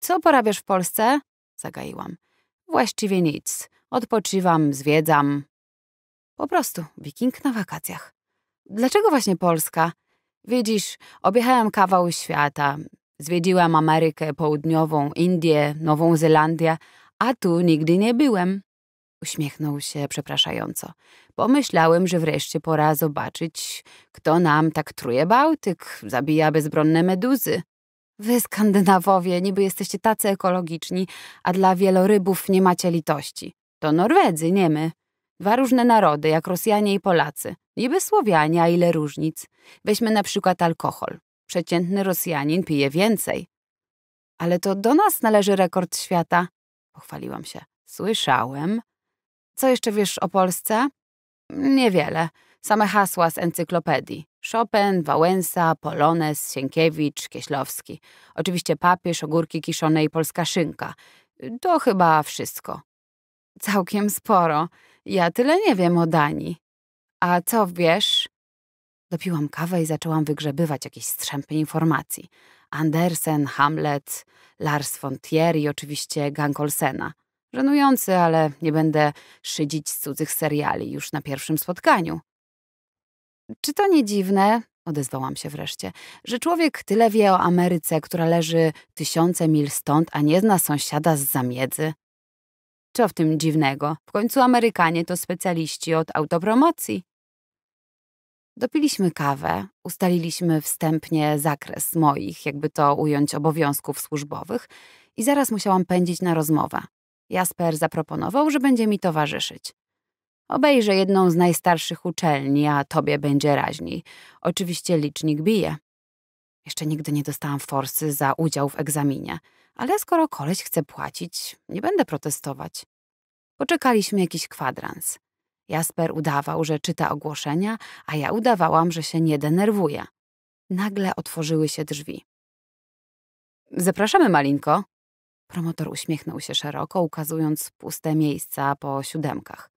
Co porabiasz w Polsce? Zagaiłam. Właściwie nic. Odpoczywam, zwiedzam. Po prostu, wiking na wakacjach. Dlaczego właśnie Polska? Widzisz, objechałem kawał świata, Zwiedziłam Amerykę Południową, Indię, Nową Zelandię, a tu nigdy nie byłem. Uśmiechnął się przepraszająco. Pomyślałem, że wreszcie pora zobaczyć, kto nam tak truje Bałtyk, zabija bezbronne meduzy. Wy, Skandynawowie, niby jesteście tacy ekologiczni, a dla wielorybów nie macie litości. To Norwedzy, nie my. Dwa różne narody, jak Rosjanie i Polacy. Niby Słowianie, a ile różnic. Weźmy na przykład alkohol. Przeciętny Rosjanin pije więcej. Ale to do nas należy rekord świata, pochwaliłam się. Słyszałem. Co jeszcze wiesz o Polsce? Niewiele. Same hasła z encyklopedii. Chopin, Wałęsa, Polones, Sienkiewicz, Kieślowski. Oczywiście papież, ogórki kiszone i polska szynka. To chyba wszystko. Całkiem sporo. Ja tyle nie wiem o Danii. A co wiesz? Dopiłam kawę i zaczęłam wygrzebywać jakieś strzępy informacji. Andersen, Hamlet, Lars von Trier i oczywiście Gang Olsena. Żenujący, ale nie będę szydzić z cudzych seriali już na pierwszym spotkaniu. Czy to nie dziwne, odezwałam się wreszcie, że człowiek tyle wie o Ameryce, która leży tysiące mil stąd, a nie zna sąsiada z zamiedzy? Co w tym dziwnego? W końcu Amerykanie to specjaliści od autopromocji. Dopiliśmy kawę, ustaliliśmy wstępnie zakres moich, jakby to ująć, obowiązków służbowych i zaraz musiałam pędzić na rozmowę. Jasper zaproponował, że będzie mi towarzyszyć. Obejrzę jedną z najstarszych uczelni, a tobie będzie raźniej. Oczywiście licznik bije. Jeszcze nigdy nie dostałam forsy za udział w egzaminie, ale skoro koleś chce płacić, nie będę protestować. Poczekaliśmy jakiś kwadrans. Jasper udawał, że czyta ogłoszenia, a ja udawałam, że się nie denerwuję. Nagle otworzyły się drzwi. Zapraszamy, Malinko. Promotor uśmiechnął się szeroko, ukazując puste miejsca po siódemkach.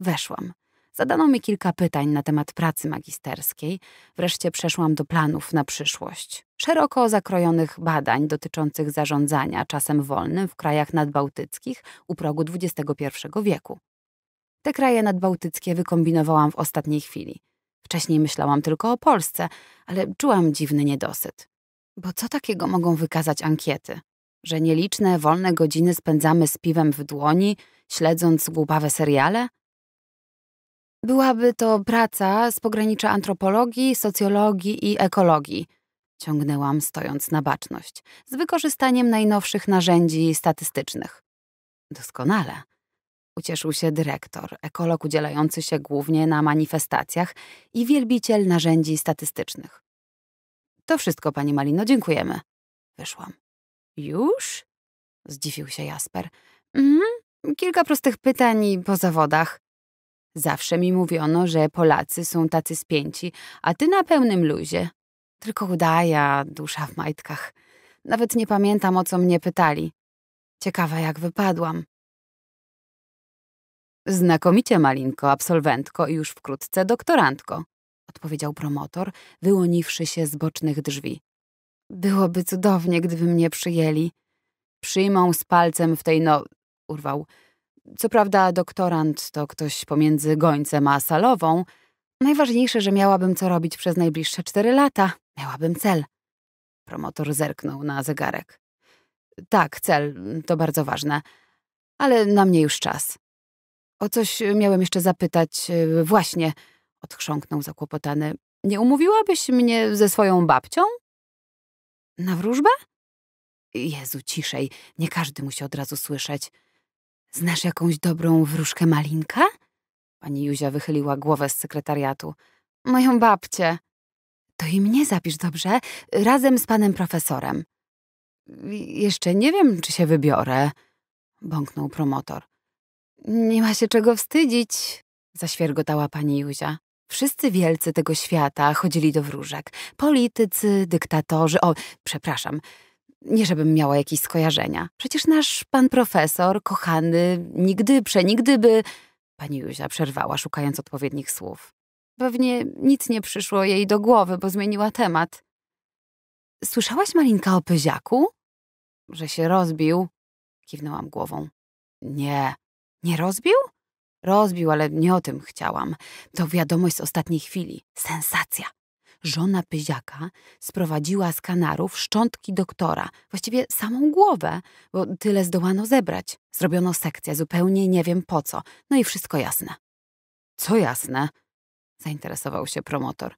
Weszłam. Zadano mi kilka pytań na temat pracy magisterskiej. Wreszcie przeszłam do planów na przyszłość. Szeroko zakrojonych badań dotyczących zarządzania czasem wolnym w krajach nadbałtyckich u progu XXI wieku. Te kraje nadbałtyckie wykombinowałam w ostatniej chwili. Wcześniej myślałam tylko o Polsce, ale czułam dziwny niedosyt. Bo co takiego mogą wykazać ankiety? Że nieliczne, wolne godziny spędzamy z piwem w dłoni, śledząc głupawe seriale? Byłaby to praca z pogranicza antropologii, socjologii i ekologii. Ciągnęłam, stojąc na baczność, z wykorzystaniem najnowszych narzędzi statystycznych. Doskonale. Ucieszył się dyrektor, ekolog udzielający się głównie na manifestacjach i wielbiciel narzędzi statystycznych. To wszystko, pani Malino, dziękujemy. Wyszłam. Już? Zdziwił się Jasper. Mhm, kilka prostych pytań po zawodach. Zawsze mi mówiono, że Polacy są tacy spięci, a ty na pełnym luzie. Tylko udaja, dusza w majtkach. Nawet nie pamiętam, o co mnie pytali. Ciekawa, jak wypadłam. Znakomicie, Malinko, absolwentko i już wkrótce doktorantko, odpowiedział promotor, wyłoniwszy się z bocznych drzwi. Byłoby cudownie, gdyby mnie przyjęli. Przyjmą z palcem w tej no... urwał. Co prawda doktorant to ktoś pomiędzy gońcem a salową. Najważniejsze, że miałabym co robić przez najbliższe cztery lata. Miałabym cel. Promotor zerknął na zegarek. Tak, cel, to bardzo ważne. Ale na mnie już czas. O coś e, miałem jeszcze zapytać. E, właśnie, odchrząknął zakłopotany. Nie umówiłabyś mnie ze swoją babcią? Na wróżbę? Jezu, ciszej, nie każdy musi od razu słyszeć. Znasz jakąś dobrą wróżkę malinka? Pani Józia wychyliła głowę z sekretariatu. Moją babcię. To i mnie zapisz, dobrze? Razem z panem profesorem. Jeszcze nie wiem, czy się wybiorę, bąknął promotor. Nie ma się czego wstydzić, zaświergotała pani Józia. Wszyscy wielcy tego świata chodzili do wróżek. Politycy, dyktatorzy, o, przepraszam, nie żebym miała jakieś skojarzenia. Przecież nasz pan profesor, kochany, nigdy, przenigdyby... by... Pani Józia przerwała, szukając odpowiednich słów. Pewnie nic nie przyszło jej do głowy, bo zmieniła temat. Słyszałaś, Malinka, o pyziaku? Że się rozbił? Kiwnęłam głową. Nie, nie rozbił? Rozbił, ale nie o tym chciałam. To wiadomość z ostatniej chwili. Sensacja. Żona Pyziaka sprowadziła z Kanarów szczątki doktora, właściwie samą głowę, bo tyle zdołano zebrać. Zrobiono sekcję, zupełnie nie wiem po co. No i wszystko jasne. Co jasne? zainteresował się promotor.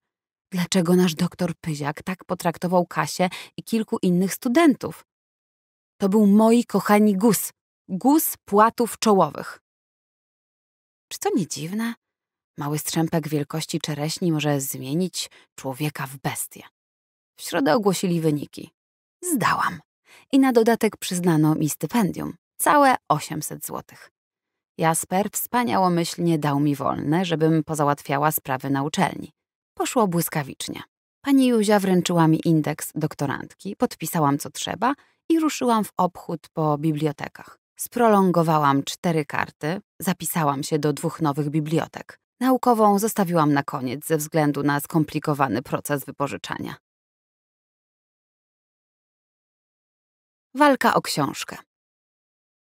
Dlaczego nasz doktor Pyziak tak potraktował Kasię i kilku innych studentów? To był moi kochani gus, guz płatów czołowych. Czy to nie dziwne? Mały strzępek wielkości czereśni może zmienić człowieka w bestię. W środę ogłosili wyniki. Zdałam. I na dodatek przyznano mi stypendium. Całe 800 złotych. Jasper wspaniałomyślnie dał mi wolne, żebym pozałatwiała sprawy na uczelni. Poszło błyskawicznie. Pani Józia wręczyła mi indeks doktorantki, podpisałam co trzeba i ruszyłam w obchód po bibliotekach. Sprolongowałam cztery karty, zapisałam się do dwóch nowych bibliotek. Naukową zostawiłam na koniec ze względu na skomplikowany proces wypożyczania. Walka o książkę.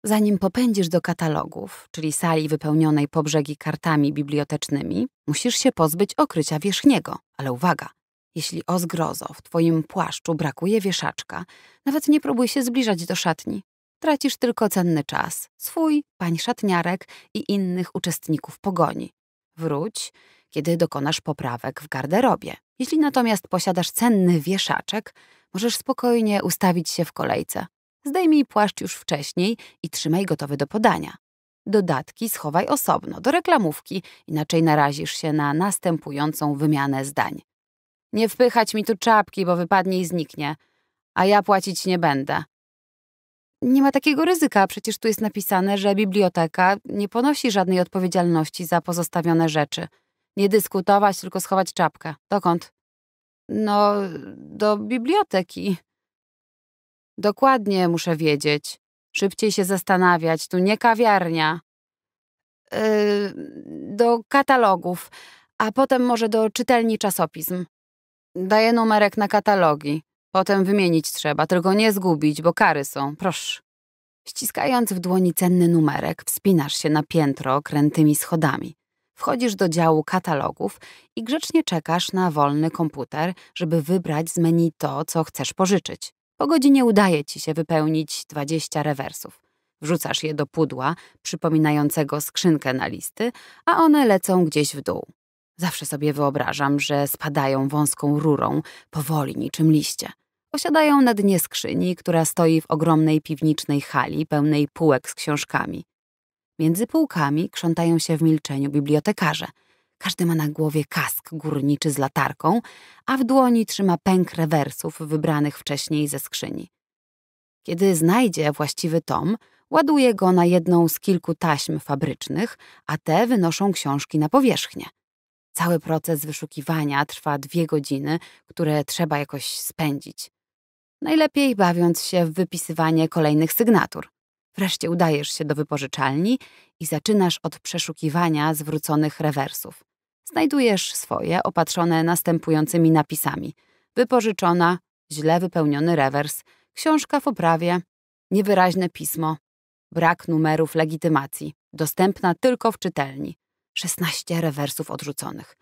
Zanim popędzisz do katalogów, czyli sali wypełnionej po brzegi kartami bibliotecznymi, musisz się pozbyć okrycia wierzchniego. Ale uwaga, jeśli o zgrozo w twoim płaszczu brakuje wieszaczka, nawet nie próbuj się zbliżać do szatni. Tracisz tylko cenny czas, swój, pań szatniarek i innych uczestników pogoni. Wróć, kiedy dokonasz poprawek w garderobie. Jeśli natomiast posiadasz cenny wieszaczek, możesz spokojnie ustawić się w kolejce. Zdejmij płaszcz już wcześniej i trzymaj gotowy do podania. Dodatki schowaj osobno, do reklamówki, inaczej narazisz się na następującą wymianę zdań. Nie wpychać mi tu czapki, bo wypadnie i zniknie, a ja płacić nie będę nie ma takiego ryzyka, przecież tu jest napisane, że biblioteka nie ponosi żadnej odpowiedzialności za pozostawione rzeczy. Nie dyskutować, tylko schować czapkę. Dokąd? No, do biblioteki. Dokładnie muszę wiedzieć. Szybciej się zastanawiać, tu nie kawiarnia. Yy, do katalogów, a potem może do czytelni czasopism. Daję numerek na katalogi. Potem wymienić trzeba, tylko nie zgubić, bo kary są, proszę. Ściskając w dłoni cenny numerek, wspinasz się na piętro krętymi schodami. Wchodzisz do działu katalogów i grzecznie czekasz na wolny komputer, żeby wybrać z menu to, co chcesz pożyczyć. Po godzinie udaje ci się wypełnić 20 rewersów. Wrzucasz je do pudła, przypominającego skrzynkę na listy, a one lecą gdzieś w dół. Zawsze sobie wyobrażam, że spadają wąską rurą, powoli niczym liście. Osiadają na dnie skrzyni, która stoi w ogromnej piwniczej hali pełnej półek z książkami. Między półkami krzątają się w milczeniu bibliotekarze. Każdy ma na głowie kask górniczy z latarką, a w dłoni trzyma pęk rewersów wybranych wcześniej ze skrzyni. Kiedy znajdzie właściwy tom, ładuje go na jedną z kilku taśm fabrycznych, a te wynoszą książki na powierzchnię. Cały proces wyszukiwania trwa dwie godziny, które trzeba jakoś spędzić. Najlepiej bawiąc się w wypisywanie kolejnych sygnatur. Wreszcie udajesz się do wypożyczalni i zaczynasz od przeszukiwania zwróconych rewersów. Znajdujesz swoje opatrzone następującymi napisami: wypożyczona, źle wypełniony rewers, książka w oprawie, niewyraźne pismo, brak numerów legitymacji, dostępna tylko w czytelni, 16 rewersów odrzuconych.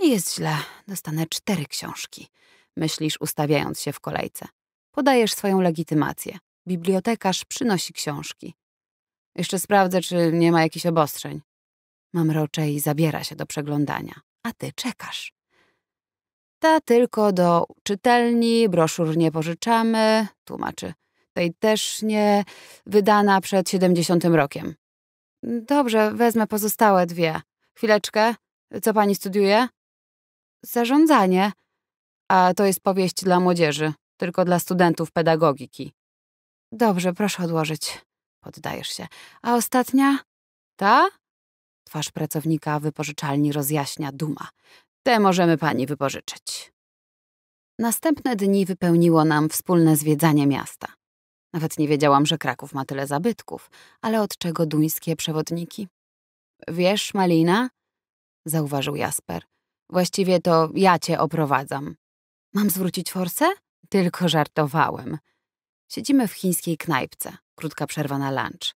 Nie jest źle, dostanę cztery książki, myślisz ustawiając się w kolejce. Podajesz swoją legitymację. Bibliotekarz przynosi książki. Jeszcze sprawdzę, czy nie ma jakichś obostrzeń. Mamrocze i zabiera się do przeglądania, a ty czekasz. Ta tylko do czytelni, broszur nie pożyczamy, tłumaczy. Tej też nie, wydana przed 70 rokiem. Dobrze, wezmę pozostałe dwie. Chwileczkę. Co pani studiuje? Zarządzanie. A to jest powieść dla młodzieży, tylko dla studentów pedagogiki. Dobrze, proszę odłożyć. Poddajesz się. A ostatnia? Ta? Twarz pracownika wypożyczalni rozjaśnia duma. Te możemy pani wypożyczyć. Następne dni wypełniło nam wspólne zwiedzanie miasta. Nawet nie wiedziałam, że Kraków ma tyle zabytków, ale od czego duńskie przewodniki? Wiesz, Malina? Zauważył Jasper. Właściwie to ja cię oprowadzam. Mam zwrócić forsę? Tylko żartowałem. Siedzimy w chińskiej knajpce. Krótka przerwa na lunch.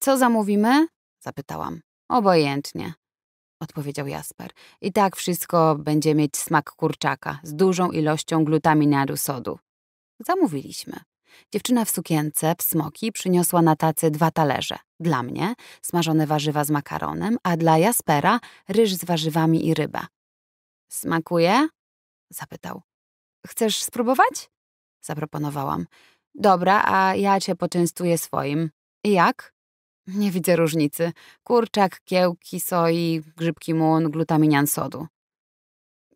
Co zamówimy? Zapytałam. Obojętnie. Odpowiedział Jasper. I tak wszystko będzie mieć smak kurczaka z dużą ilością glutaminiadu sodu. Zamówiliśmy. Dziewczyna w sukience, w smoki przyniosła na tacy dwa talerze. Dla mnie smażone warzywa z makaronem, a dla Jaspera ryż z warzywami i ryba. Smakuje? zapytał. Chcesz spróbować? zaproponowałam. Dobra, a ja cię poczęstuję swoim. Jak? Nie widzę różnicy. Kurczak, kiełki, soi, grzybki mun, glutaminian sodu.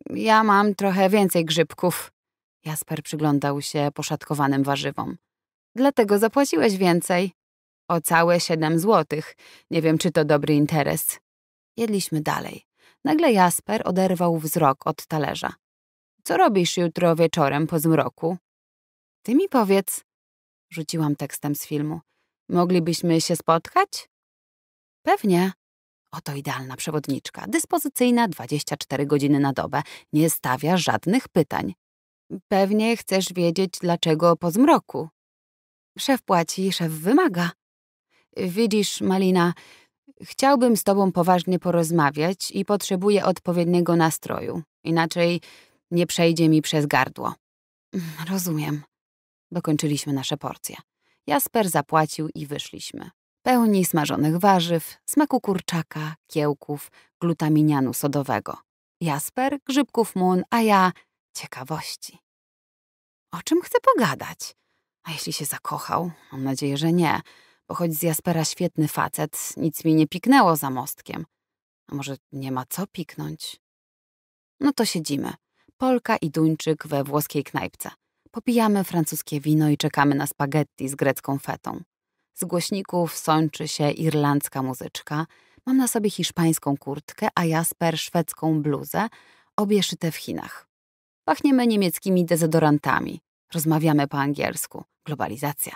Ja mam trochę więcej grzybków, Jasper przyglądał się poszatkowanym warzywom. Dlatego zapłaciłeś więcej. O całe siedem złotych. Nie wiem, czy to dobry interes. Jedliśmy dalej. Nagle Jasper oderwał wzrok od talerza. Co robisz jutro wieczorem po zmroku? Ty mi powiedz. Rzuciłam tekstem z filmu. Moglibyśmy się spotkać? Pewnie. Oto idealna przewodniczka, dyspozycyjna 24 godziny na dobę, nie stawia żadnych pytań. Pewnie chcesz wiedzieć, dlaczego po zmroku. Szef płaci, szef wymaga. Widzisz, Malina, chciałbym z tobą poważnie porozmawiać i potrzebuję odpowiedniego nastroju. Inaczej nie przejdzie mi przez gardło. Mm, rozumiem. Dokończyliśmy nasze porcje. Jasper zapłacił i wyszliśmy. Pełni smażonych warzyw, smaku kurczaka, kiełków, glutaminianu sodowego. Jasper, grzybków mun, a ja Ciekawości. O czym chce pogadać? A jeśli się zakochał? Mam nadzieję, że nie, bo choć z Jaspera świetny facet, nic mi nie piknęło za mostkiem. A może nie ma co piknąć? No to siedzimy. Polka i Duńczyk we włoskiej knajpce. Popijamy francuskie wino i czekamy na spaghetti z grecką fetą. Z głośników sączy się irlandzka muzyczka. Mam na sobie hiszpańską kurtkę, a Jasper szwedzką bluzę, obie szyte w Chinach. Pachniemy niemieckimi dezodorantami. Rozmawiamy po angielsku. Globalizacja.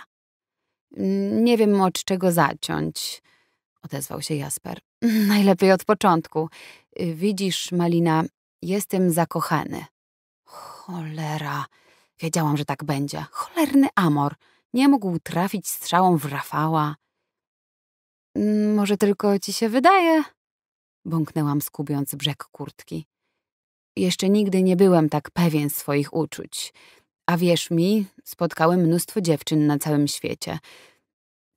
Mm, nie wiem od czego zaciąć, odezwał się Jasper. Najlepiej od początku. Widzisz, Malina, jestem zakochany. Cholera. Wiedziałam, że tak będzie. Cholerny amor. Nie mógł trafić strzałą w Rafała. Mm, może tylko ci się wydaje? Bąknęłam, skubiąc brzeg kurtki. Jeszcze nigdy nie byłem tak pewien swoich uczuć. A wierz mi, spotkałem mnóstwo dziewczyn na całym świecie.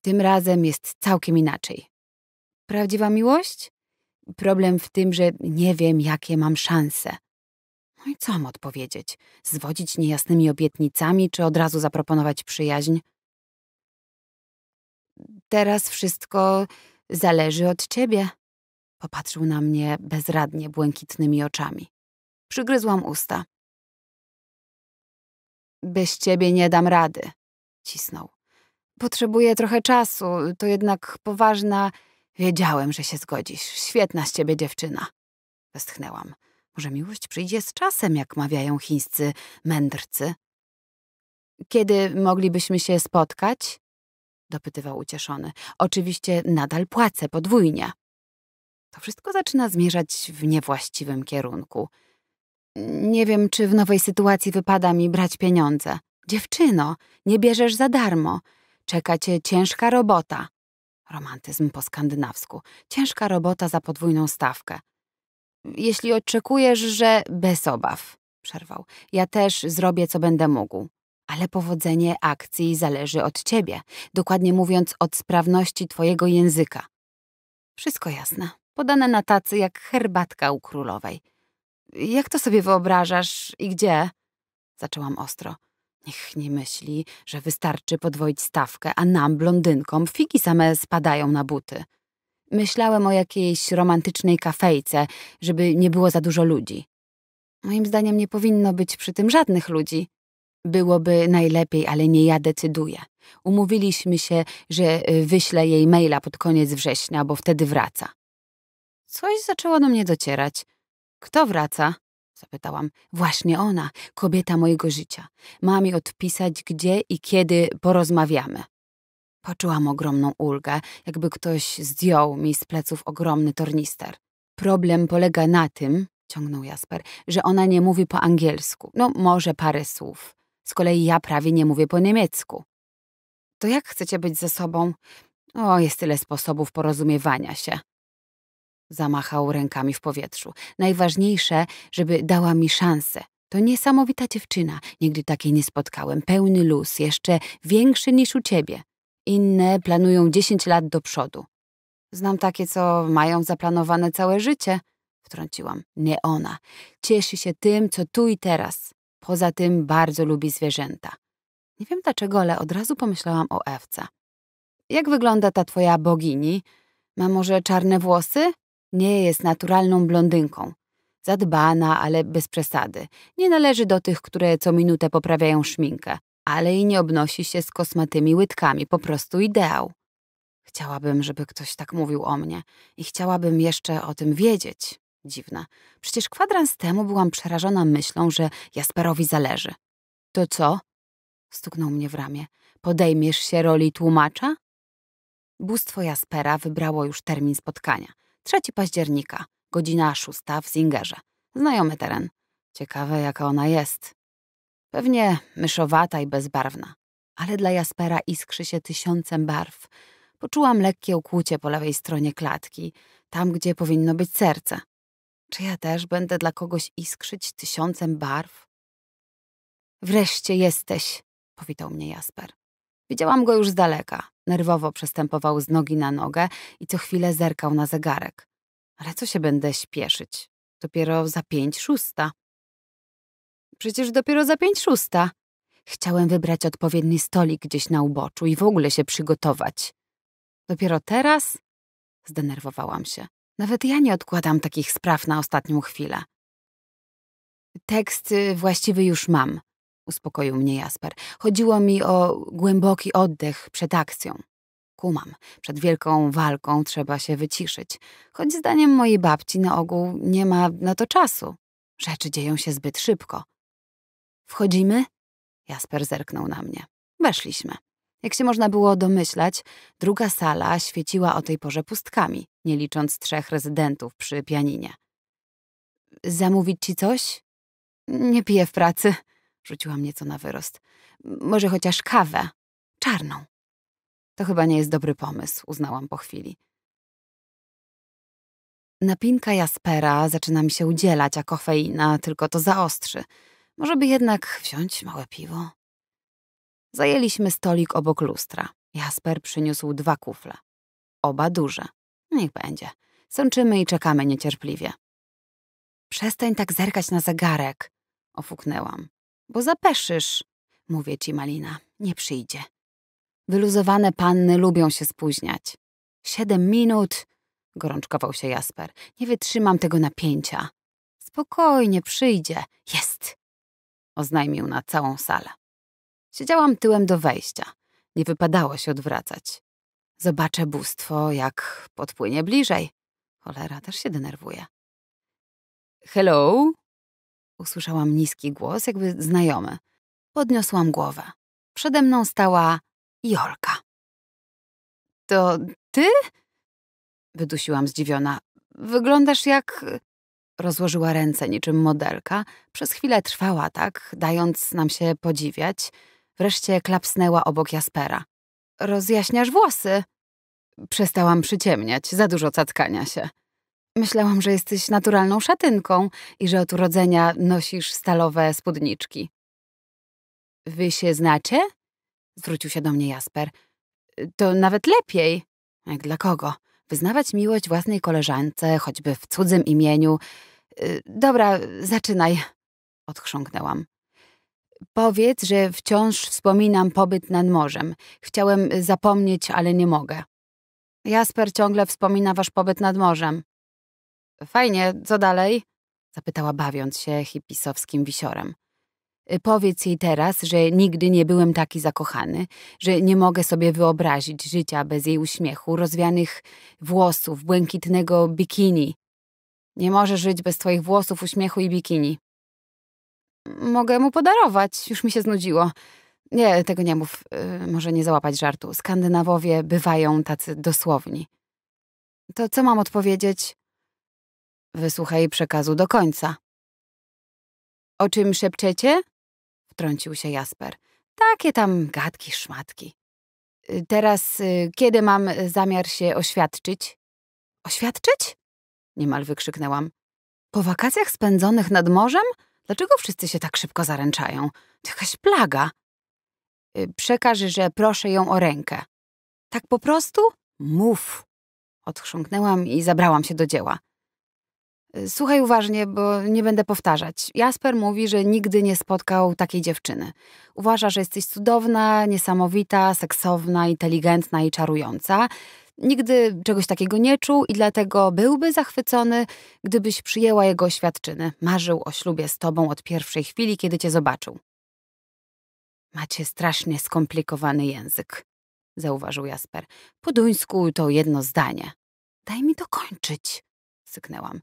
Tym razem jest całkiem inaczej. Prawdziwa miłość? Problem w tym, że nie wiem, jakie mam szanse. No i co mam odpowiedzieć? Zwodzić niejasnymi obietnicami, czy od razu zaproponować przyjaźń? Teraz wszystko zależy od ciebie. Popatrzył na mnie bezradnie błękitnymi oczami. Przygryzłam usta. Bez ciebie nie dam rady, cisnął. Potrzebuję trochę czasu, to jednak poważna. Wiedziałem, że się zgodzisz. Świetna z ciebie dziewczyna. Westchnęłam. Może miłość przyjdzie z czasem, jak mawiają chińscy mędrcy. Kiedy moglibyśmy się spotkać? dopytywał ucieszony. Oczywiście nadal płacę podwójnie. To wszystko zaczyna zmierzać w niewłaściwym kierunku. Nie wiem, czy w nowej sytuacji wypada mi brać pieniądze. Dziewczyno, nie bierzesz za darmo. Czeka cię ciężka robota. Romantyzm po skandynawsku. Ciężka robota za podwójną stawkę. Jeśli oczekujesz, że bez obaw, przerwał. Ja też zrobię, co będę mógł. Ale powodzenie akcji zależy od ciebie, dokładnie mówiąc od sprawności twojego języka. Wszystko jasne, podane na tacy jak herbatka u królowej. Jak to sobie wyobrażasz i gdzie? Zaczęłam ostro. Niech nie myśli, że wystarczy podwoić stawkę, a nam, blondynkom, figi same spadają na buty. Myślałem o jakiejś romantycznej kafejce, żeby nie było za dużo ludzi. Moim zdaniem nie powinno być przy tym żadnych ludzi. Byłoby najlepiej, ale nie ja decyduję. Umówiliśmy się, że y, wyślę jej maila pod koniec września, bo wtedy wraca. Coś zaczęło do mnie docierać. Kto wraca? Zapytałam. Właśnie ona, kobieta mojego życia. Ma mi odpisać, gdzie i kiedy porozmawiamy. Poczułam ogromną ulgę, jakby ktoś zdjął mi z pleców ogromny tornister. Problem polega na tym, ciągnął Jasper, że ona nie mówi po angielsku. No, może parę słów. Z kolei ja prawie nie mówię po niemiecku. To jak chcecie być ze sobą? O, jest tyle sposobów porozumiewania się, Zamachał rękami w powietrzu. Najważniejsze, żeby dała mi szansę. To niesamowita dziewczyna. Nigdy takiej nie spotkałem. Pełny luz, jeszcze większy niż u ciebie. Inne planują dziesięć lat do przodu. Znam takie, co mają zaplanowane całe życie. Wtrąciłam. Nie ona. Cieszy się tym, co tu i teraz. Poza tym bardzo lubi zwierzęta. Nie wiem dlaczego, ale od razu pomyślałam o Ewce. Jak wygląda ta twoja bogini? Ma może czarne włosy? Nie jest naturalną blondynką. Zadbana, ale bez przesady. Nie należy do tych, które co minutę poprawiają szminkę, ale i nie obnosi się z kosmatymi łydkami, po prostu ideał. Chciałabym, żeby ktoś tak mówił o mnie i chciałabym jeszcze o tym wiedzieć. Dziwne. Przecież kwadrans temu byłam przerażona myślą, że Jasperowi zależy. To co? Stuknął mnie w ramię. Podejmiesz się roli tłumacza? Bóstwo Jaspera wybrało już termin spotkania. 3 października, godzina 6 w Singerze. Znajomy teren. Ciekawe, jaka ona jest. Pewnie myszowata i bezbarwna. Ale dla Jaspera iskrzy się tysiącem barw. Poczułam lekkie ukłucie po lewej stronie klatki, tam gdzie powinno być serce. Czy ja też będę dla kogoś iskrzyć tysiącem barw? Wreszcie jesteś, powitał mnie Jasper. Widziałam go już z daleka. Nerwowo przestępował z nogi na nogę i co chwilę zerkał na zegarek. Ale co się będę śpieszyć? Dopiero za pięć szósta. Przecież dopiero za pięć szósta. Chciałem wybrać odpowiedni stolik gdzieś na uboczu i w ogóle się przygotować. Dopiero teraz? Zdenerwowałam się. Nawet ja nie odkładam takich spraw na ostatnią chwilę. Tekst y, właściwy już mam uspokoił mnie Jasper. Chodziło mi o głęboki oddech przed akcją. Kumam, przed wielką walką trzeba się wyciszyć, choć zdaniem mojej babci na ogół nie ma na to czasu. Rzeczy dzieją się zbyt szybko. Wchodzimy? Jasper zerknął na mnie. Weszliśmy. Jak się można było domyślać, druga sala świeciła o tej porze pustkami, nie licząc trzech rezydentów przy pianinie. Zamówić ci coś? Nie piję w pracy, Rzuciłam nieco na wyrost. Może chociaż kawę. Czarną. To chyba nie jest dobry pomysł, uznałam po chwili. Napinka jaspera zaczyna mi się udzielać, a kofeina tylko to zaostrzy. Może by jednak wziąć małe piwo? Zajęliśmy stolik obok lustra. Jasper przyniósł dwa kufle. Oba duże. Niech będzie. Sączymy i czekamy niecierpliwie. Przestań tak zerkać na zegarek, ofuknęłam bo zapeszysz. Mówię ci, Malina, nie przyjdzie. Wyluzowane panny lubią się spóźniać. Siedem minut, gorączkował się Jasper. Nie wytrzymam tego napięcia. Spokojnie, przyjdzie. Jest! Oznajmił na całą salę. Siedziałam tyłem do wejścia. Nie wypadało się odwracać. Zobaczę bóstwo, jak podpłynie bliżej. Cholera, też się denerwuje. Hello, Usłyszałam niski głos, jakby znajomy. Podniosłam głowę. Przede mną stała Jolka. To ty? Wydusiłam zdziwiona. Wyglądasz jak. Rozłożyła ręce niczym modelka. Przez chwilę trwała tak, dając nam się podziwiać. Wreszcie klapsnęła obok Jaspera. Rozjaśniasz włosy. Przestałam przyciemniać, za dużo cackania się. Myślałam, że jesteś naturalną szatynką i że od urodzenia nosisz stalowe spódniczki. Wy się znacie? Zwrócił się do mnie Jasper. To nawet lepiej. Jak dla kogo? Wyznawać miłość własnej koleżance, choćby w cudzym imieniu. Y, dobra, zaczynaj. Odchrząknęłam. Powiedz, że wciąż wspominam pobyt nad morzem. Chciałem zapomnieć, ale nie mogę. Jasper ciągle wspomina wasz pobyt nad morzem. Fajnie, co dalej? Zapytała bawiąc się hipisowskim wisiorem. Y, powiedz jej teraz, że nigdy nie byłem taki zakochany, że nie mogę sobie wyobrazić życia bez jej uśmiechu, rozwianych włosów, błękitnego bikini. Nie może żyć bez twoich włosów, uśmiechu i bikini. Mogę mu podarować, już mi się znudziło. Nie, tego nie mów, y, może nie załapać żartu. Skandynawowie bywają tacy dosłowni. To co mam odpowiedzieć? Wysłuchaj przekazu do końca. O czym szepczecie? wtrącił się Jasper. Takie tam gadki, szmatki. Y, teraz, y, kiedy mam zamiar się oświadczyć? Oświadczyć? Niemal wykrzyknęłam. Po wakacjach spędzonych nad morzem? Dlaczego wszyscy się tak szybko zaręczają? To jakaś plaga. Y, przekaż, że proszę ją o rękę. Tak po prostu? Mów. Odchrząknęłam i zabrałam się do dzieła. Y, słuchaj uważnie, bo nie będę powtarzać. Jasper mówi, że nigdy nie spotkał takiej dziewczyny. Uważa, że jesteś cudowna, niesamowita, seksowna, inteligentna i czarująca. Nigdy czegoś takiego nie czuł i dlatego byłby zachwycony, gdybyś przyjęła jego oświadczyny. Marzył o ślubie z tobą od pierwszej chwili, kiedy cię zobaczył. Macie strasznie skomplikowany język, zauważył Jasper. Po duńsku to jedno zdanie. Daj mi dokończyć, syknęłam.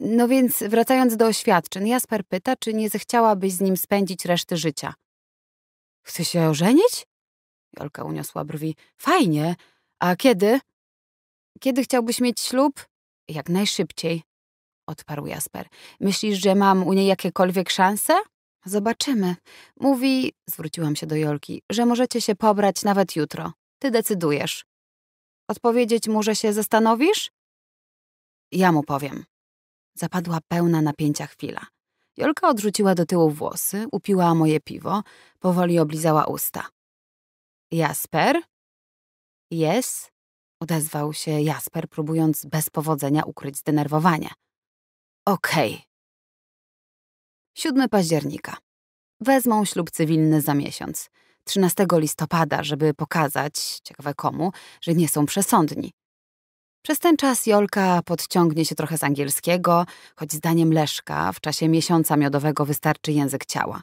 No więc wracając do oświadczeń, Jasper pyta, czy nie zechciałabyś z nim spędzić reszty życia. Chce się ożenić? Jolka uniosła brwi. Fajnie. A kiedy? Kiedy chciałbyś mieć ślub? Jak najszybciej, odparł Jasper. Myślisz, że mam u niej jakiekolwiek szanse? Zobaczymy. Mówi, zwróciłam się do Jolki, że możecie się pobrać nawet jutro. Ty decydujesz. Odpowiedzieć mu, że się zastanowisz? Ja mu powiem. Zapadła pełna napięcia chwila. Jolka odrzuciła do tyłu włosy, upiła moje piwo, powoli oblizała usta. Jasper? Jest, odezwał się Jasper, próbując bez powodzenia ukryć zdenerwowanie. Okej. Okay. 7 października. Wezmą ślub cywilny za miesiąc, 13 listopada, żeby pokazać, ciekawe komu, że nie są przesądni. Przez ten czas Jolka podciągnie się trochę z angielskiego, choć zdaniem Leszka w czasie miesiąca miodowego wystarczy język ciała.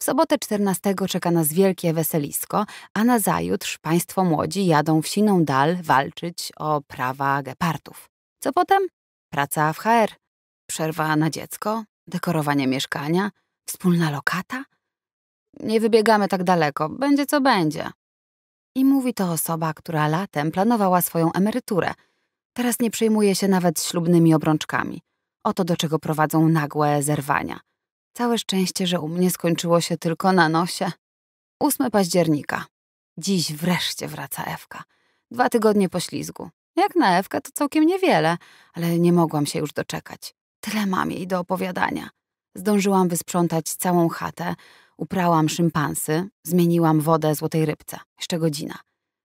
W sobotę 14 czeka nas wielkie weselisko, a nazajutrz państwo młodzi jadą w siną dal walczyć o prawa gepardów. Co potem? Praca w HR, przerwa na dziecko, dekorowanie mieszkania, wspólna lokata? Nie wybiegamy tak daleko, będzie co będzie. I mówi to osoba, która latem planowała swoją emeryturę – Teraz nie przejmuje się nawet ślubnymi obrączkami. Oto do czego prowadzą nagłe zerwania. Całe szczęście, że u mnie skończyło się tylko na nosie. 8 października. Dziś wreszcie wraca Ewka. Dwa tygodnie poślizgu. Jak na Ewkę to całkiem niewiele, ale nie mogłam się już doczekać. Tyle mam jej do opowiadania. Zdążyłam wysprzątać całą chatę, uprałam szympansy, zmieniłam wodę złotej rybce. Jeszcze godzina.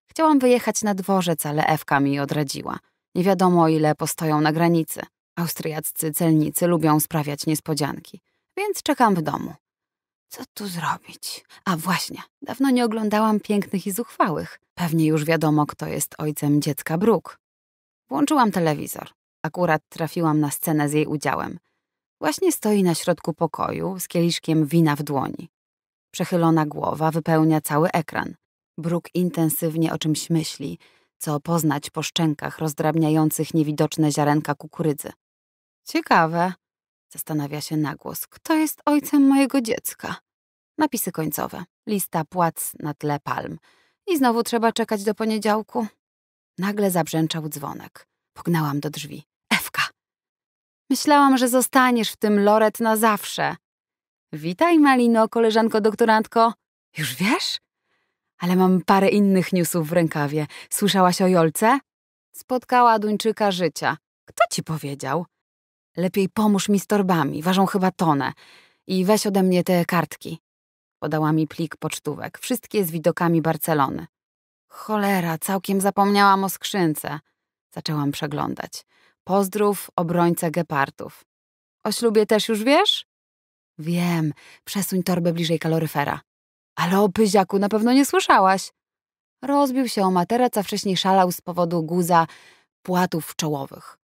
Chciałam wyjechać na dworzec, ale Ewka mi odradziła. Nie wiadomo, ile postoją na granicy. Austriaccy celnicy lubią sprawiać niespodzianki, więc czekam w domu. Co tu zrobić? A właśnie, dawno nie oglądałam pięknych i zuchwałych. Pewnie już wiadomo, kto jest ojcem dziecka Bruk. Włączyłam telewizor. Akurat trafiłam na scenę z jej udziałem. Właśnie stoi na środku pokoju z kieliszkiem wina w dłoni. Przechylona głowa wypełnia cały ekran. Bruk intensywnie o czymś myśli, co poznać po szczękach rozdrabniających niewidoczne ziarenka kukurydzy. Ciekawe, zastanawia się nagłos, kto jest ojcem mojego dziecka? Napisy końcowe, lista płac na tle palm. I znowu trzeba czekać do poniedziałku. Nagle zabrzęczał dzwonek. Pognałam do drzwi. Ewka! Myślałam, że zostaniesz w tym loret na zawsze. Witaj, Malino, koleżanko doktorantko. Już wiesz? ale mam parę innych newsów w rękawie. Słyszałaś o Jolce? Spotkała Duńczyka życia. Kto ci powiedział? Lepiej pomóż mi z torbami, ważą chyba tonę. I weź ode mnie te kartki. Podała mi plik pocztówek, wszystkie z widokami Barcelony. Cholera, całkiem zapomniałam o skrzynce. Zaczęłam przeglądać. Pozdrów obrońca gepardów. O ślubie też już wiesz? Wiem, przesuń torbę bliżej kaloryfera. Ale o pyziaku na pewno nie słyszałaś. Rozbił się o materac, a wcześniej szalał z powodu guza płatów czołowych.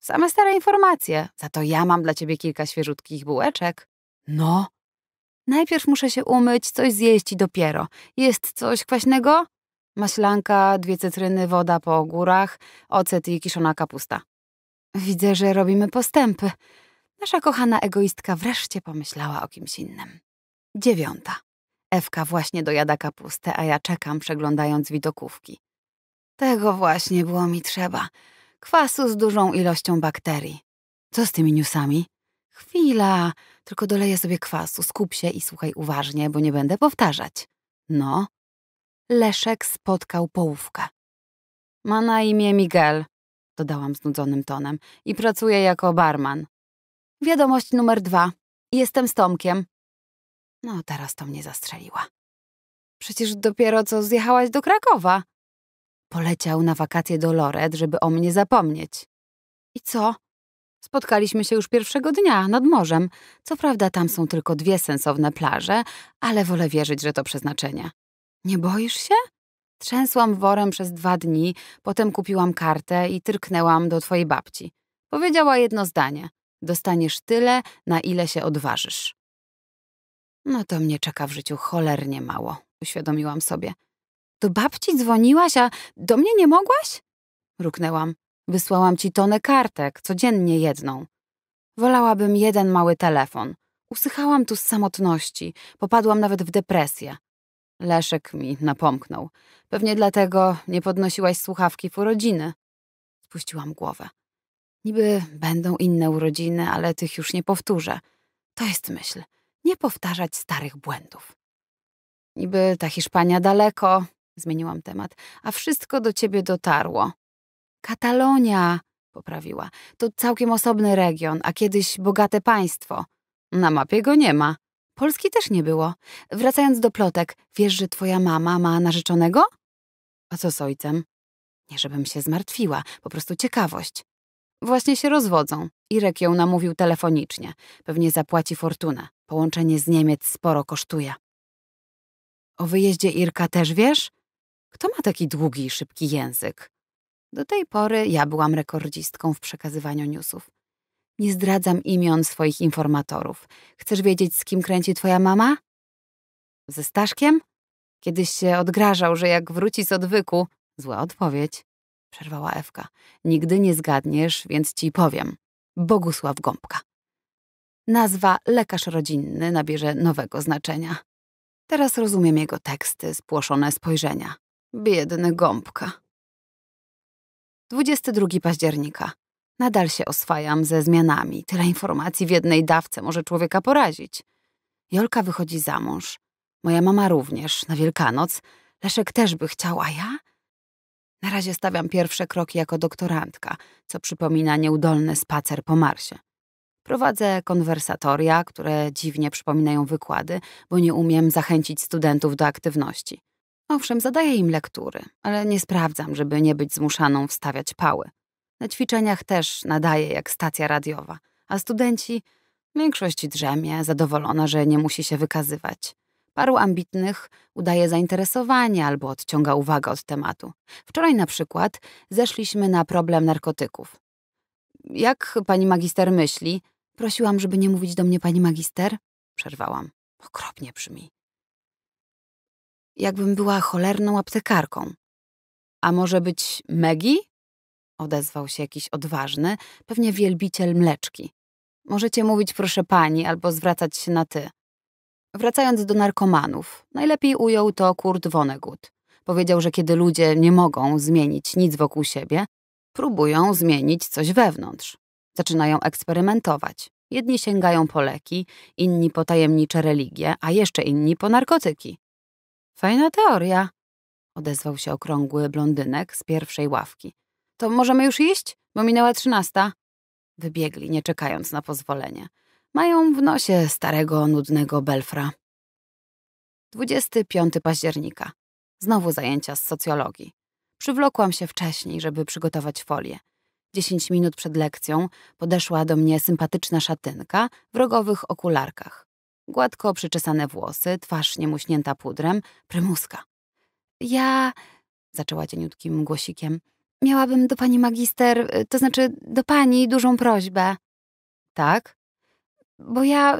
Same stare informacje, za to ja mam dla ciebie kilka świeżutkich bułeczek. No. Najpierw muszę się umyć, coś zjeść i dopiero. Jest coś kwaśnego? Maślanka, dwie cytryny, woda po górach, ocet i kiszona kapusta. Widzę, że robimy postępy. Nasza kochana egoistka wreszcie pomyślała o kimś innym. Dziewiąta. Ewka właśnie dojada kapustę, a ja czekam, przeglądając widokówki. Tego właśnie było mi trzeba. Kwasu z dużą ilością bakterii. Co z tymi newsami? Chwila, tylko doleję sobie kwasu, skup się i słuchaj uważnie, bo nie będę powtarzać. No. Leszek spotkał połówkę. Ma na imię Miguel, dodałam znudzonym tonem, i pracuje jako barman. Wiadomość numer dwa. Jestem z Tomkiem. No, teraz to mnie zastrzeliła. Przecież dopiero co zjechałaś do Krakowa. Poleciał na wakacje do Loret, żeby o mnie zapomnieć. I co? Spotkaliśmy się już pierwszego dnia nad morzem. Co prawda tam są tylko dwie sensowne plaże, ale wolę wierzyć, że to przeznaczenie. Nie boisz się? Trzęsłam worem przez dwa dni, potem kupiłam kartę i tyrknęłam do twojej babci. Powiedziała jedno zdanie. Dostaniesz tyle, na ile się odważysz. No to mnie czeka w życiu cholernie mało, uświadomiłam sobie. Do babci dzwoniłaś, a do mnie nie mogłaś? Ruknęłam. Wysłałam ci tonę kartek, codziennie jedną. Wolałabym jeden mały telefon. Usychałam tu z samotności, popadłam nawet w depresję. Leszek mi napomknął. Pewnie dlatego nie podnosiłaś słuchawki w urodziny. Spuściłam głowę. Niby będą inne urodziny, ale tych już nie powtórzę. To jest myśl nie powtarzać starych błędów. Niby ta Hiszpania daleko, zmieniłam temat, a wszystko do ciebie dotarło. Katalonia, poprawiła, to całkiem osobny region, a kiedyś bogate państwo. Na mapie go nie ma. Polski też nie było. Wracając do plotek, wiesz, że twoja mama ma narzeczonego? A co z ojcem? Nie, żebym się zmartwiła, po prostu ciekawość. Właśnie się rozwodzą. Irek ją namówił telefonicznie. Pewnie zapłaci fortunę. Połączenie z Niemiec sporo kosztuje. O wyjeździe Irka też wiesz? Kto ma taki długi i szybki język? Do tej pory ja byłam rekordzistką w przekazywaniu newsów. Nie zdradzam imion swoich informatorów. Chcesz wiedzieć, z kim kręci twoja mama? Ze Staszkiem? Kiedyś się odgrażał, że jak wróci z odwyku... Zła odpowiedź przerwała Ewka. Nigdy nie zgadniesz, więc ci powiem. Bogusław Gąbka. Nazwa lekarz rodzinny nabierze nowego znaczenia. Teraz rozumiem jego teksty, spłoszone spojrzenia. Biedny Gąbka. 22 października. Nadal się oswajam ze zmianami. Tyle informacji w jednej dawce może człowieka porazić. Jolka wychodzi za mąż. Moja mama również, na Wielkanoc. Leszek też by chciał, a ja? Na razie stawiam pierwsze kroki jako doktorantka, co przypomina nieudolny spacer po Marsie. Prowadzę konwersatoria, które dziwnie przypominają wykłady, bo nie umiem zachęcić studentów do aktywności. Owszem, zadaję im lektury, ale nie sprawdzam, żeby nie być zmuszaną wstawiać pały. Na ćwiczeniach też nadaję jak stacja radiowa, a studenci większość drzemie, zadowolona, że nie musi się wykazywać. Paru ambitnych udaje zainteresowanie albo odciąga uwagę od tematu. Wczoraj na przykład zeszliśmy na problem narkotyków. Jak pani magister myśli? Prosiłam, żeby nie mówić do mnie pani magister? Przerwałam. Okropnie brzmi. Jakbym była cholerną aptekarką. A może być Megi? Odezwał się jakiś odważny, pewnie wielbiciel mleczki. Możecie mówić proszę pani albo zwracać się na ty. Wracając do narkomanów, najlepiej ujął to Kurt Vonnegut. Powiedział, że kiedy ludzie nie mogą zmienić nic wokół siebie, próbują zmienić coś wewnątrz. Zaczynają eksperymentować. Jedni sięgają po leki, inni po tajemnicze religie, a jeszcze inni po narkotyki. Fajna teoria, odezwał się okrągły blondynek z pierwszej ławki. To możemy już iść, bo minęła trzynasta. Wybiegli, nie czekając na pozwolenie. Mają w nosie starego, nudnego belfra. 25 października. Znowu zajęcia z socjologii. Przywlokłam się wcześniej, żeby przygotować folię. Dziesięć minut przed lekcją podeszła do mnie sympatyczna szatynka w rogowych okularkach. Gładko przyczesane włosy, twarz niemuśnięta pudrem, prymuska. Ja, zaczęła cieniutkim głosikiem, miałabym do pani magister, y, to znaczy do pani dużą prośbę. Tak? Bo ja.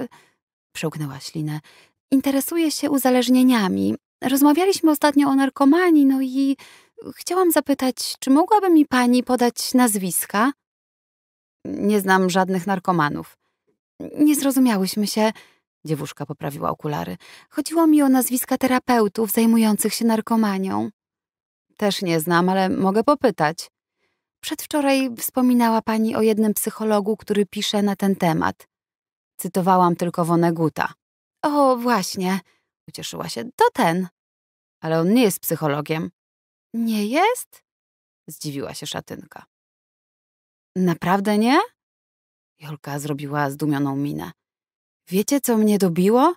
przełknęła ślinę. Interesuję się uzależnieniami. Rozmawialiśmy ostatnio o narkomanii, no i chciałam zapytać, czy mogłaby mi pani podać nazwiska? Nie znam żadnych narkomanów. Nie zrozumiałyśmy się. Dziewuszka poprawiła okulary. Chodziło mi o nazwiska terapeutów zajmujących się narkomanią. Też nie znam, ale mogę popytać. Przedwczoraj wspominała pani o jednym psychologu, który pisze na ten temat. Cytowałam tylko Woneguta. O, właśnie, ucieszyła się, to ten. Ale on nie jest psychologiem. Nie jest? Zdziwiła się szatynka. Naprawdę nie? Jolka zrobiła zdumioną minę. Wiecie, co mnie dobiło?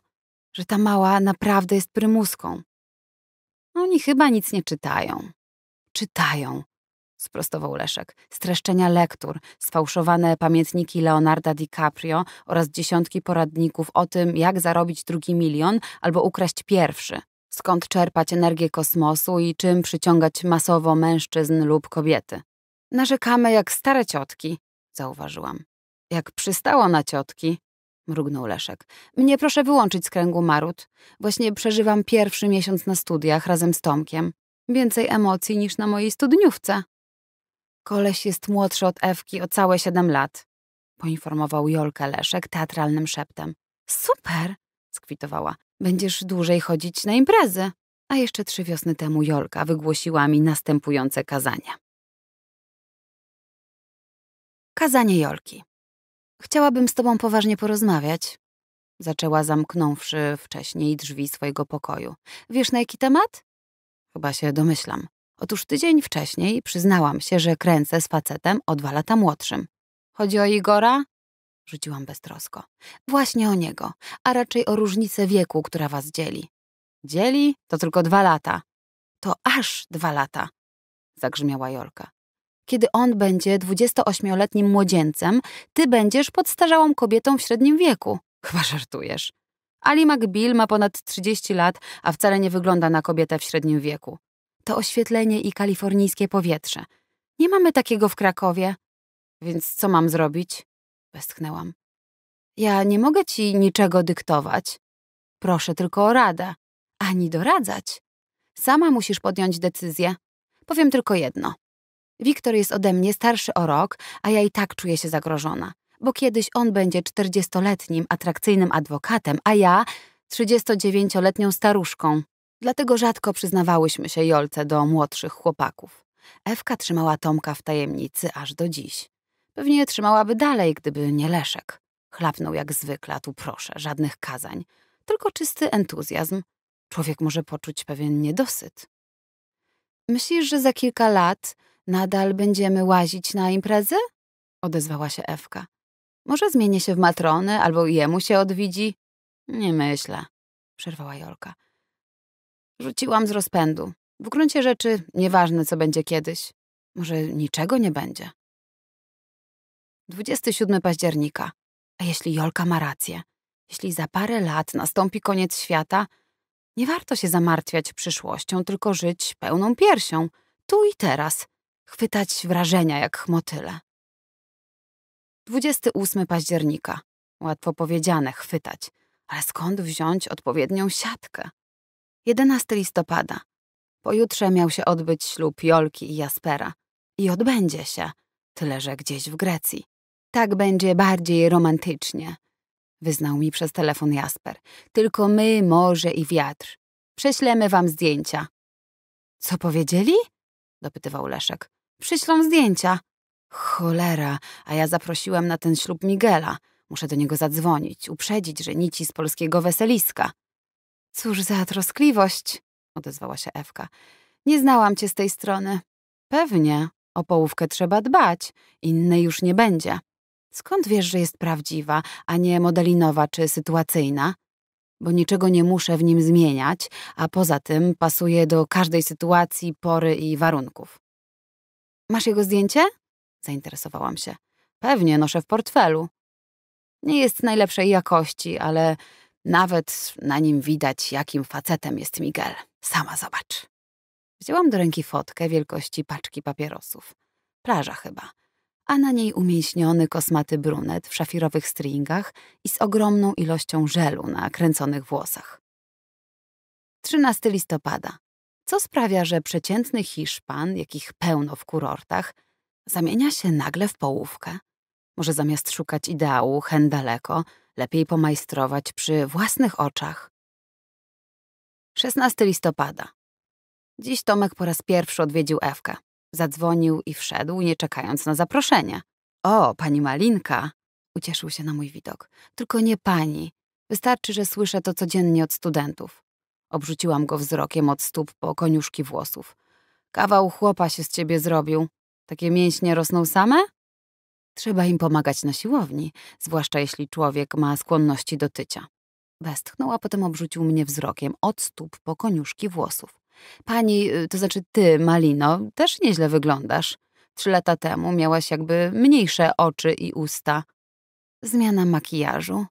Że ta mała naprawdę jest prymuską. Oni chyba nic nie czytają. Czytają sprostował Leszek. Streszczenia lektur, sfałszowane pamiętniki Leonarda DiCaprio oraz dziesiątki poradników o tym, jak zarobić drugi milion albo ukraść pierwszy. Skąd czerpać energię kosmosu i czym przyciągać masowo mężczyzn lub kobiety. Narzekamy jak stare ciotki, zauważyłam. Jak przystało na ciotki, mrugnął Leszek. Mnie proszę wyłączyć z kręgu marut. Właśnie przeżywam pierwszy miesiąc na studiach razem z Tomkiem. Więcej emocji niż na mojej studniówce. Koleś jest młodszy od Ewki o całe siedem lat, poinformował Jolkę Leszek teatralnym szeptem. Super, skwitowała. Będziesz dłużej chodzić na imprezy. A jeszcze trzy wiosny temu Jolka wygłosiła mi następujące kazania. Kazanie Jolki. Chciałabym z tobą poważnie porozmawiać. Zaczęła zamknąwszy wcześniej drzwi swojego pokoju. Wiesz na jaki temat? Chyba się domyślam. Otóż tydzień wcześniej przyznałam się, że kręcę z facetem o dwa lata młodszym. Chodzi o Igora? Rzuciłam beztrosko. Właśnie o niego, a raczej o różnicę wieku, która was dzieli. Dzieli? To tylko dwa lata. To aż dwa lata, zagrzmiała Jolka. Kiedy on będzie 28-letnim młodzieńcem, ty będziesz podstarzałą kobietą w średnim wieku. Chyba żartujesz. Ali McBeal ma ponad 30 lat, a wcale nie wygląda na kobietę w średnim wieku to oświetlenie i kalifornijskie powietrze. Nie mamy takiego w Krakowie. Więc co mam zrobić? Westchnęłam. Ja nie mogę ci niczego dyktować. Proszę tylko o radę, ani doradzać. Sama musisz podjąć decyzję. Powiem tylko jedno. Wiktor jest ode mnie starszy o rok, a ja i tak czuję się zagrożona, bo kiedyś on będzie czterdziestoletnim, atrakcyjnym adwokatem, a ja trzydziestodziewięcioletnią staruszką, Dlatego rzadko przyznawałyśmy się Jolce do młodszych chłopaków. Ewka trzymała Tomka w tajemnicy aż do dziś. Pewnie trzymałaby dalej, gdyby nie Leszek. Chlapnął jak zwykle, tu proszę, żadnych kazań. Tylko czysty entuzjazm. Człowiek może poczuć pewien niedosyt. Myślisz, że za kilka lat nadal będziemy łazić na imprezy? Odezwała się Ewka. Może zmienię się w matronę albo jemu się odwidzi? Nie myślę, przerwała Jolka. Rzuciłam z rozpędu. W gruncie rzeczy nieważne, co będzie kiedyś. Może niczego nie będzie. 27 października. A jeśli Jolka ma rację? Jeśli za parę lat nastąpi koniec świata, nie warto się zamartwiać przyszłością, tylko żyć pełną piersią, tu i teraz, chwytać wrażenia jak chmotyle. 28 października. Łatwo powiedziane, chwytać, ale skąd wziąć odpowiednią siatkę? 11 listopada. Pojutrze miał się odbyć ślub Jolki i Jaspera. I odbędzie się, tyle że gdzieś w Grecji. Tak będzie bardziej romantycznie, wyznał mi przez telefon Jasper. Tylko my, morze i wiatr. Prześlemy wam zdjęcia. Co powiedzieli? dopytywał Leszek. Przyślą zdjęcia. Cholera, a ja zaprosiłem na ten ślub Miguela. Muszę do niego zadzwonić, uprzedzić, że nici z polskiego weseliska. Cóż za troskliwość, odezwała się Ewka. Nie znałam cię z tej strony. Pewnie, o połówkę trzeba dbać, innej już nie będzie. Skąd wiesz, że jest prawdziwa, a nie modelinowa czy sytuacyjna? Bo niczego nie muszę w nim zmieniać, a poza tym pasuje do każdej sytuacji, pory i warunków. Masz jego zdjęcie? Zainteresowałam się. Pewnie noszę w portfelu. Nie jest najlepszej jakości, ale nawet na nim widać, jakim facetem jest Miguel. Sama zobacz. Wzięłam do ręki fotkę wielkości paczki papierosów. Plaża chyba. A na niej umięśniony kosmaty brunet w szafirowych stringach i z ogromną ilością żelu na kręconych włosach. 13 listopada. Co sprawia, że przeciętny Hiszpan, jakich pełno w kurortach, zamienia się nagle w połówkę? Może zamiast szukać ideału hen daleko, lepiej pomajstrować przy własnych oczach. 16 listopada. Dziś Tomek po raz pierwszy odwiedził Ewkę. Zadzwonił i wszedł, nie czekając na zaproszenie. O, pani Malinka! Ucieszył się na mój widok. Tylko nie pani. Wystarczy, że słyszę to codziennie od studentów. Obrzuciłam go wzrokiem od stóp po koniuszki włosów. Kawał chłopa się z ciebie zrobił. Takie mięśnie rosną same? Trzeba im pomagać na siłowni, zwłaszcza jeśli człowiek ma skłonności do tycia. Westchnął, a potem obrzucił mnie wzrokiem od stóp po koniuszki włosów. Pani, y, to znaczy ty, Malino, też nieźle wyglądasz. Trzy lata temu miałaś jakby mniejsze oczy i usta. Zmiana makijażu,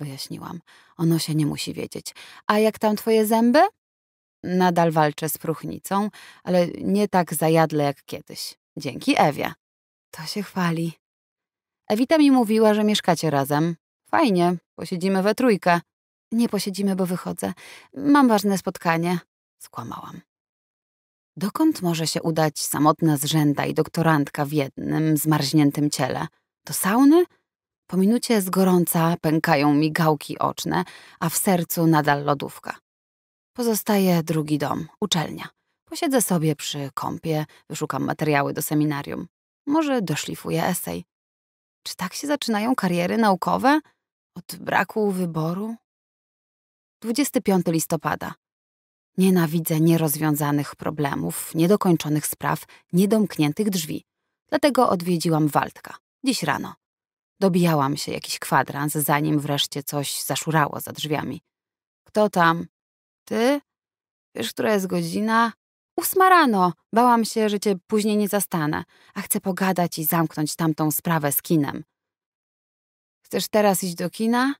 wyjaśniłam. Ono się nie musi wiedzieć. A jak tam twoje zęby? Nadal walczę z próchnicą, ale nie tak zajadle jak kiedyś. Dzięki Ewie. To się chwali. Ewita mi mówiła, że mieszkacie razem. Fajnie, posiedzimy we trójkę. Nie posiedzimy, bo wychodzę. Mam ważne spotkanie. Skłamałam. Dokąd może się udać samotna zrzęda i doktorantka w jednym zmarzniętym ciele? Do sauny? Po minucie z gorąca pękają gałki oczne, a w sercu nadal lodówka. Pozostaje drugi dom, uczelnia. Posiedzę sobie przy kąpie, wyszukam materiały do seminarium. Może doszlifuję esej. Czy tak się zaczynają kariery naukowe? Od braku wyboru? 25 listopada. Nienawidzę nierozwiązanych problemów, niedokończonych spraw, niedomkniętych drzwi. Dlatego odwiedziłam Waldka. Dziś rano. Dobijałam się jakiś kwadrans, zanim wreszcie coś zaszurało za drzwiami. Kto tam? Ty? Wiesz, która jest godzina? Ósma rano. Bałam się, że cię później nie zastanę, a chcę pogadać i zamknąć tamtą sprawę z kinem. Chcesz teraz iść do kina?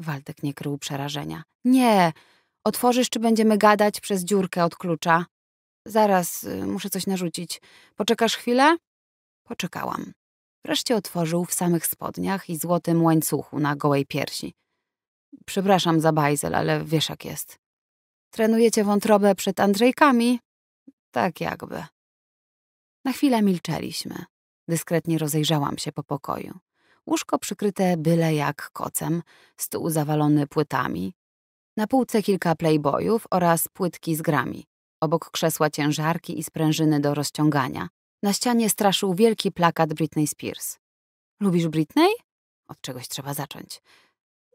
Waldek nie krył przerażenia. Nie. Otworzysz, czy będziemy gadać przez dziurkę od klucza? Zaraz, y, muszę coś narzucić. Poczekasz chwilę? Poczekałam. Wreszcie otworzył w samych spodniach i złotym łańcuchu na gołej piersi. Przepraszam za bajzel, ale wiesz jak jest. Trenujecie wątrobę przed Andrzejkami? Tak jakby. Na chwilę milczeliśmy. Dyskretnie rozejrzałam się po pokoju. Łóżko przykryte byle jak kocem, stół zawalony płytami. Na półce kilka playboyów oraz płytki z grami. Obok krzesła ciężarki i sprężyny do rozciągania. Na ścianie straszył wielki plakat Britney Spears. Lubisz Britney? Od czegoś trzeba zacząć.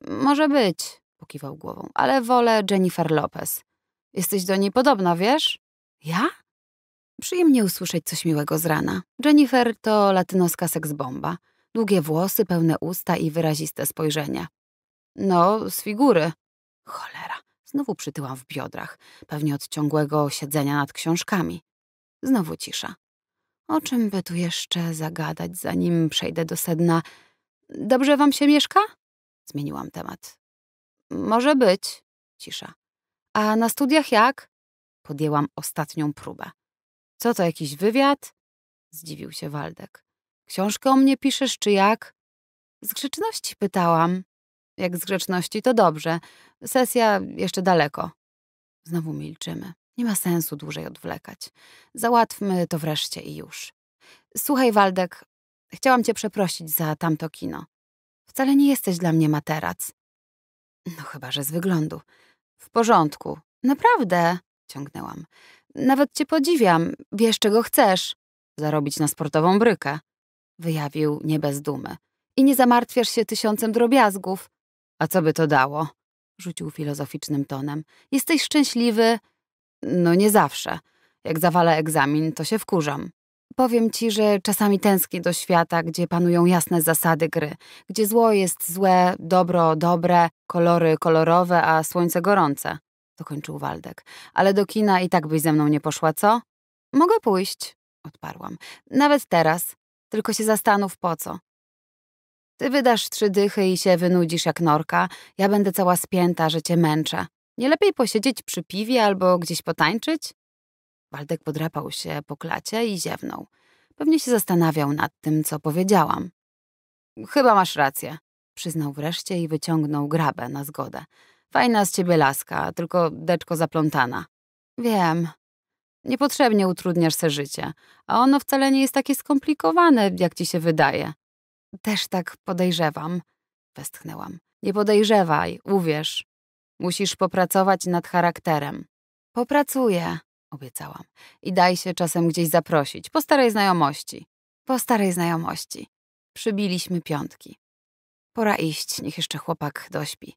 Może być, pokiwał głową, ale wolę Jennifer Lopez. Jesteś do niej podobna, wiesz? Ja? Przyjemnie usłyszeć coś miłego z rana. Jennifer to latynoska seksbomba. Długie włosy, pełne usta i wyraziste spojrzenie. No, z figury. Cholera, znowu przytyłam w biodrach, pewnie od ciągłego siedzenia nad książkami. Znowu cisza. O czym by tu jeszcze zagadać, zanim przejdę do sedna? Dobrze wam się mieszka? Zmieniłam temat. Może być, cisza. A na studiach jak? Podjęłam ostatnią próbę. Co to, jakiś wywiad? Zdziwił się Waldek. Książkę o mnie piszesz, czy jak? Z grzeczności pytałam. Jak z grzeczności, to dobrze. Sesja jeszcze daleko. Znowu milczymy. Nie ma sensu dłużej odwlekać. Załatwmy to wreszcie i już. Słuchaj, Waldek, chciałam cię przeprosić za tamto kino. Wcale nie jesteś dla mnie materac. No chyba, że z wyglądu. W porządku. Naprawdę, ciągnęłam. Nawet cię podziwiam, wiesz czego chcesz. Zarobić na sportową brykę. Wyjawił nie bez dumy. I nie zamartwiasz się tysiącem drobiazgów. A co by to dało? Rzucił filozoficznym tonem. Jesteś szczęśliwy? No nie zawsze. Jak zawalę egzamin, to się wkurzam. Powiem ci, że czasami tęsknię do świata, gdzie panują jasne zasady gry, gdzie zło jest złe, dobro dobre, kolory kolorowe, a słońce gorące dokończył Waldek. Ale do kina i tak byś ze mną nie poszła, co? Mogę pójść, odparłam. Nawet teraz. Tylko się zastanów po co. Ty wydasz trzy dychy i się wynudzisz jak norka. Ja będę cała spięta, że cię męczę. Nie lepiej posiedzieć przy piwie albo gdzieś potańczyć? Waldek podrapał się po klacie i ziewnął. Pewnie się zastanawiał nad tym, co powiedziałam. Chyba masz rację, przyznał wreszcie i wyciągnął grabę na zgodę. Fajna z ciebie laska, tylko deczko zaplątana. Wiem. Niepotrzebnie utrudniasz se życie, a ono wcale nie jest takie skomplikowane, jak ci się wydaje. Też tak podejrzewam, westchnęłam. Nie podejrzewaj, uwierz. Musisz popracować nad charakterem. Popracuję, obiecałam. I daj się czasem gdzieś zaprosić, po starej znajomości. Po starej znajomości. Przybiliśmy piątki. Pora iść, niech jeszcze chłopak dośpi.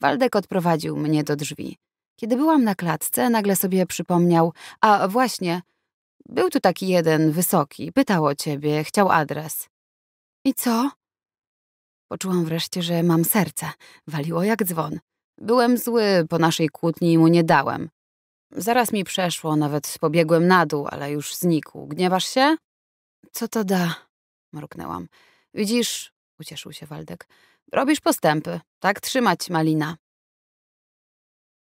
Waldek odprowadził mnie do drzwi. Kiedy byłam na klatce, nagle sobie przypomniał, a właśnie, był tu taki jeden, wysoki, pytał o ciebie, chciał adres. I co? Poczułam wreszcie, że mam serce. Waliło jak dzwon. Byłem zły, po naszej kłótni mu nie dałem. Zaraz mi przeszło, nawet pobiegłem na dół, ale już znikł. Gniewasz się? Co to da? Mruknęłam. Widzisz, ucieszył się Waldek, Robisz postępy. Tak trzymać, Malina.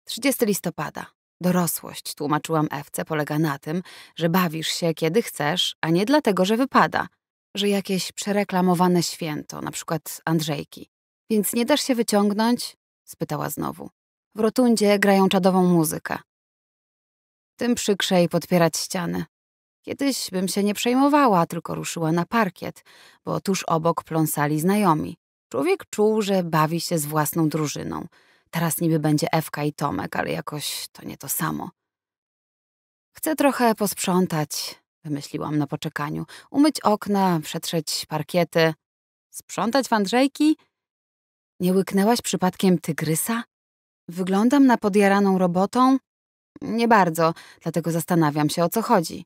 30 listopada. Dorosłość, tłumaczyłam Ewce, polega na tym, że bawisz się kiedy chcesz, a nie dlatego, że wypada, że jakieś przereklamowane święto, na przykład Andrzejki. Więc nie dasz się wyciągnąć? spytała znowu. W rotundzie grają czadową muzykę. Tym przykrzej podpierać ściany. Kiedyś bym się nie przejmowała, tylko ruszyła na parkiet, bo tuż obok pląsali znajomi. Człowiek czuł, że bawi się z własną drużyną. Teraz niby będzie Ewka i Tomek, ale jakoś to nie to samo. Chcę trochę posprzątać, wymyśliłam na poczekaniu. Umyć okna, przetrzeć parkiety. Sprzątać w Andrzejki? Nie łyknęłaś przypadkiem tygrysa? Wyglądam na podjaraną robotą? Nie bardzo, dlatego zastanawiam się, o co chodzi.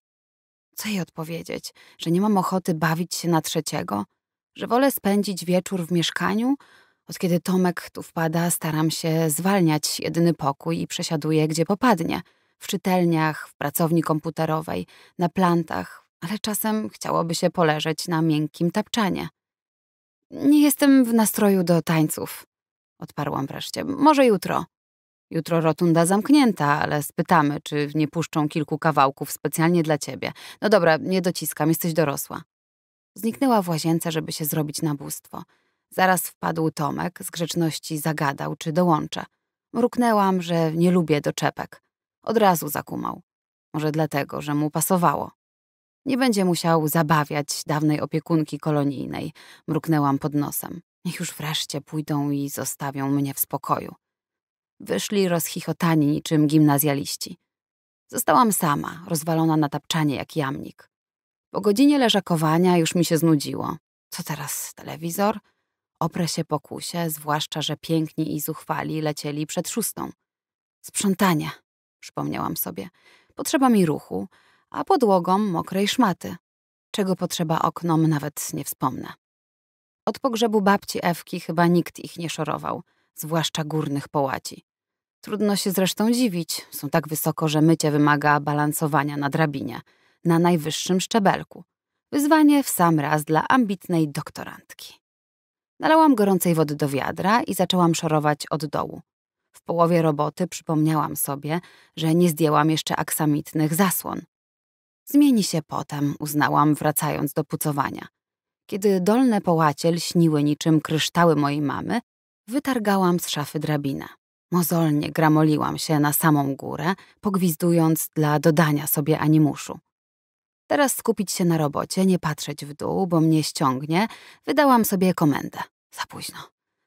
Co jej odpowiedzieć? Że nie mam ochoty bawić się na trzeciego? że wolę spędzić wieczór w mieszkaniu. Od kiedy Tomek tu wpada, staram się zwalniać jedyny pokój i przesiaduję gdzie popadnie w czytelniach, w pracowni komputerowej, na plantach, ale czasem chciałoby się poleżeć na miękkim tapczanie. Nie jestem w nastroju do tańców, odparłam wreszcie. Może jutro. Jutro rotunda zamknięta, ale spytamy, czy nie puszczą kilku kawałków specjalnie dla ciebie. No dobra, nie dociskam, jesteś dorosła. Zniknęła w łazience, żeby się zrobić na bóstwo. Zaraz wpadł Tomek, z grzeczności zagadał, czy dołączę. Mruknęłam, że nie lubię doczepek. Od razu zakumał. Może dlatego, że mu pasowało. Nie będzie musiał zabawiać dawnej opiekunki kolonijnej, mruknęłam pod nosem. Niech już wreszcie pójdą i zostawią mnie w spokoju. Wyszli rozchichotani niczym gimnazjaliści. Zostałam sama, rozwalona na tapczanie jak jamnik. Po godzinie leżakowania już mi się znudziło. Co teraz, telewizor? Oprę się pokusie, zwłaszcza, że piękni i zuchwali lecieli przed szóstą. Sprzątanie, przypomniałam sobie. Potrzeba mi ruchu, a podłogom mokrej szmaty. Czego potrzeba oknom, nawet nie wspomnę. Od pogrzebu babci Ewki chyba nikt ich nie szorował, zwłaszcza górnych połaci. Trudno się zresztą dziwić, są tak wysoko, że mycie wymaga balansowania na drabinie – na najwyższym szczebelku. Wyzwanie w sam raz dla ambitnej doktorantki. Nalałam gorącej wody do wiadra i zaczęłam szorować od dołu. W połowie roboty przypomniałam sobie, że nie zdjęłam jeszcze aksamitnych zasłon. Zmieni się potem, uznałam, wracając do pucowania. Kiedy dolne połacie lśniły niczym kryształy mojej mamy, wytargałam z szafy drabinę. Mozolnie gramoliłam się na samą górę, pogwizdując dla dodania sobie animuszu. Teraz skupić się na robocie, nie patrzeć w dół, bo mnie ściągnie, wydałam sobie komendę. Za późno.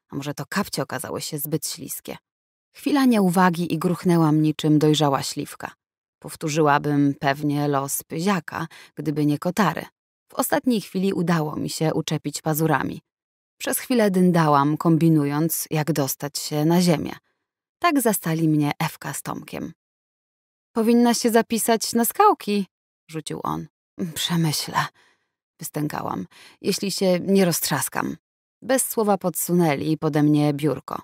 A może to kapcie okazały się zbyt śliskie. Chwila nieuwagi i gruchnęłam niczym dojrzała śliwka. Powtórzyłabym pewnie los pyziaka, gdyby nie kotary. W ostatniej chwili udało mi się uczepić pazurami. Przez chwilę dyndałam, kombinując, jak dostać się na ziemię. Tak zastali mnie Ewka z Tomkiem. Powinna się zapisać na skałki, rzucił on. Przemyślę. Wystękałam. Jeśli się nie roztrzaskam. Bez słowa podsunęli pode mnie biurko.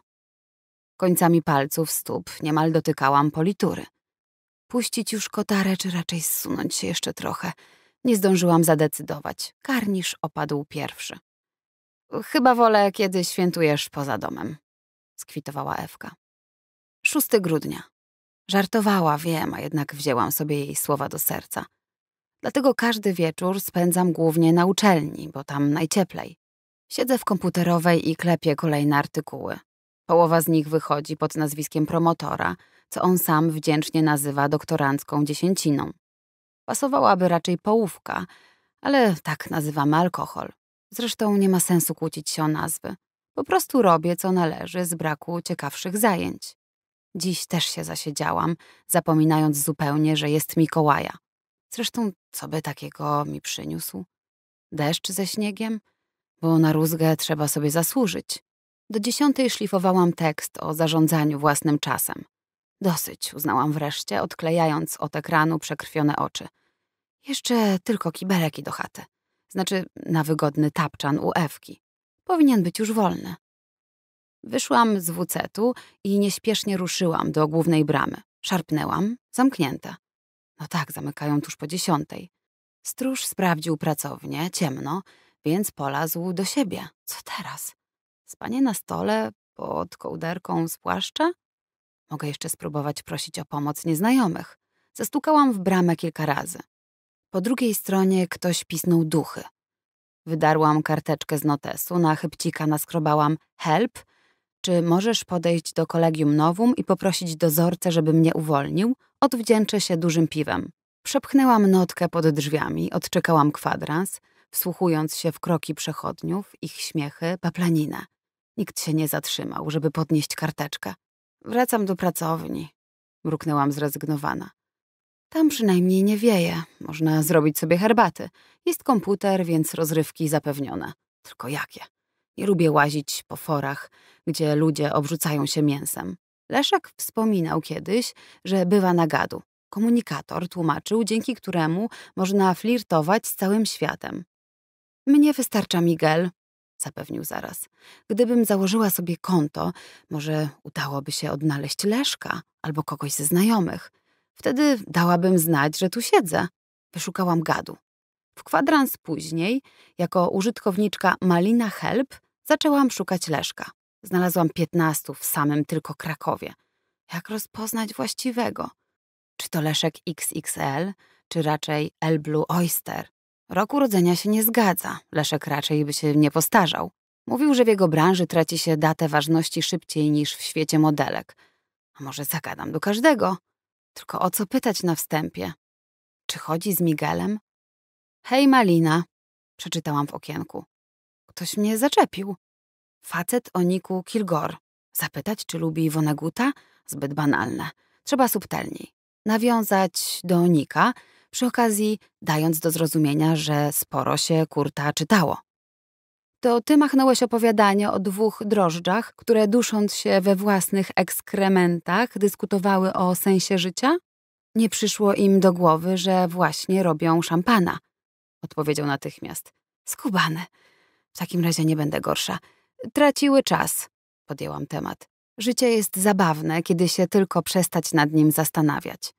Końcami palców stóp niemal dotykałam politury. Puścić już kotarę, czy raczej zsunąć się jeszcze trochę. Nie zdążyłam zadecydować. Karnisz opadł pierwszy. Chyba wolę, kiedy świętujesz poza domem, skwitowała Ewka. 6 grudnia. Żartowała, wiem, a jednak wzięłam sobie jej słowa do serca. Dlatego każdy wieczór spędzam głównie na uczelni, bo tam najcieplej. Siedzę w komputerowej i klepię kolejne artykuły. Połowa z nich wychodzi pod nazwiskiem promotora, co on sam wdzięcznie nazywa doktorancką dziesięciną. Pasowałaby raczej połówka, ale tak nazywamy alkohol. Zresztą nie ma sensu kłócić się o nazwy. Po prostu robię, co należy z braku ciekawszych zajęć. Dziś też się zasiedziałam, zapominając zupełnie, że jest Mikołaja. Zresztą, co by takiego mi przyniósł? Deszcz ze śniegiem? Bo na rózgę trzeba sobie zasłużyć. Do dziesiątej szlifowałam tekst o zarządzaniu własnym czasem. Dosyć, uznałam wreszcie, odklejając od ekranu przekrwione oczy. Jeszcze tylko kibereki do chaty. Znaczy, na wygodny tapczan u Ewki. Powinien być już wolny. Wyszłam z WC-tu i nieśpiesznie ruszyłam do głównej bramy. Szarpnęłam, zamknięta. No tak, zamykają tuż po dziesiątej. Stróż sprawdził pracownię, ciemno, więc polazł do siebie. Co teraz? Spanie na stole pod kołderką z płaszcza? Mogę jeszcze spróbować prosić o pomoc nieznajomych. Zastukałam w bramę kilka razy. Po drugiej stronie ktoś pisnął duchy. Wydarłam karteczkę z notesu, na chybcika naskrobałam help. Czy możesz podejść do kolegium nowum i poprosić dozorcę, żeby mnie uwolnił? odwdzięczę się dużym piwem. Przepchnęłam notkę pod drzwiami, odczekałam kwadrans, wsłuchując się w kroki przechodniów, ich śmiechy, paplaninę. Nikt się nie zatrzymał, żeby podnieść karteczkę. Wracam do pracowni, mruknęłam zrezygnowana. Tam przynajmniej nie wieje, można zrobić sobie herbaty. Jest komputer, więc rozrywki zapewnione. Tylko jakie? Nie lubię łazić po forach, gdzie ludzie obrzucają się mięsem. Leszek wspominał kiedyś, że bywa na gadu. Komunikator tłumaczył, dzięki któremu można flirtować z całym światem. Mnie wystarcza Miguel, zapewnił zaraz. Gdybym założyła sobie konto, może udałoby się odnaleźć Leszka albo kogoś ze znajomych. Wtedy dałabym znać, że tu siedzę. Wyszukałam gadu. W kwadrans później, jako użytkowniczka Malina Help, zaczęłam szukać Leszka. Znalazłam piętnastu w samym tylko Krakowie. Jak rozpoznać właściwego? Czy to Leszek XXL, czy raczej El Blue Oyster? Rok urodzenia się nie zgadza. Leszek raczej by się nie postarzał. Mówił, że w jego branży traci się datę ważności szybciej niż w świecie modelek. A może zagadam do każdego? Tylko o co pytać na wstępie? Czy chodzi z Miguelem? Hej, Malina, przeczytałam w okienku. Ktoś mnie zaczepił. Facet o niku Kilgore. Zapytać, czy lubi Woneguta? Zbyt banalne. Trzeba subtelniej. Nawiązać do Nika, przy okazji dając do zrozumienia, że sporo się Kurta czytało. To ty machnąłeś opowiadanie o dwóch drożdżach, które dusząc się we własnych ekskrementach dyskutowały o sensie życia? Nie przyszło im do głowy, że właśnie robią szampana. Odpowiedział natychmiast. Skubany. W takim razie nie będę gorsza. Traciły czas, podjęłam temat. Życie jest zabawne, kiedy się tylko przestać nad nim zastanawiać.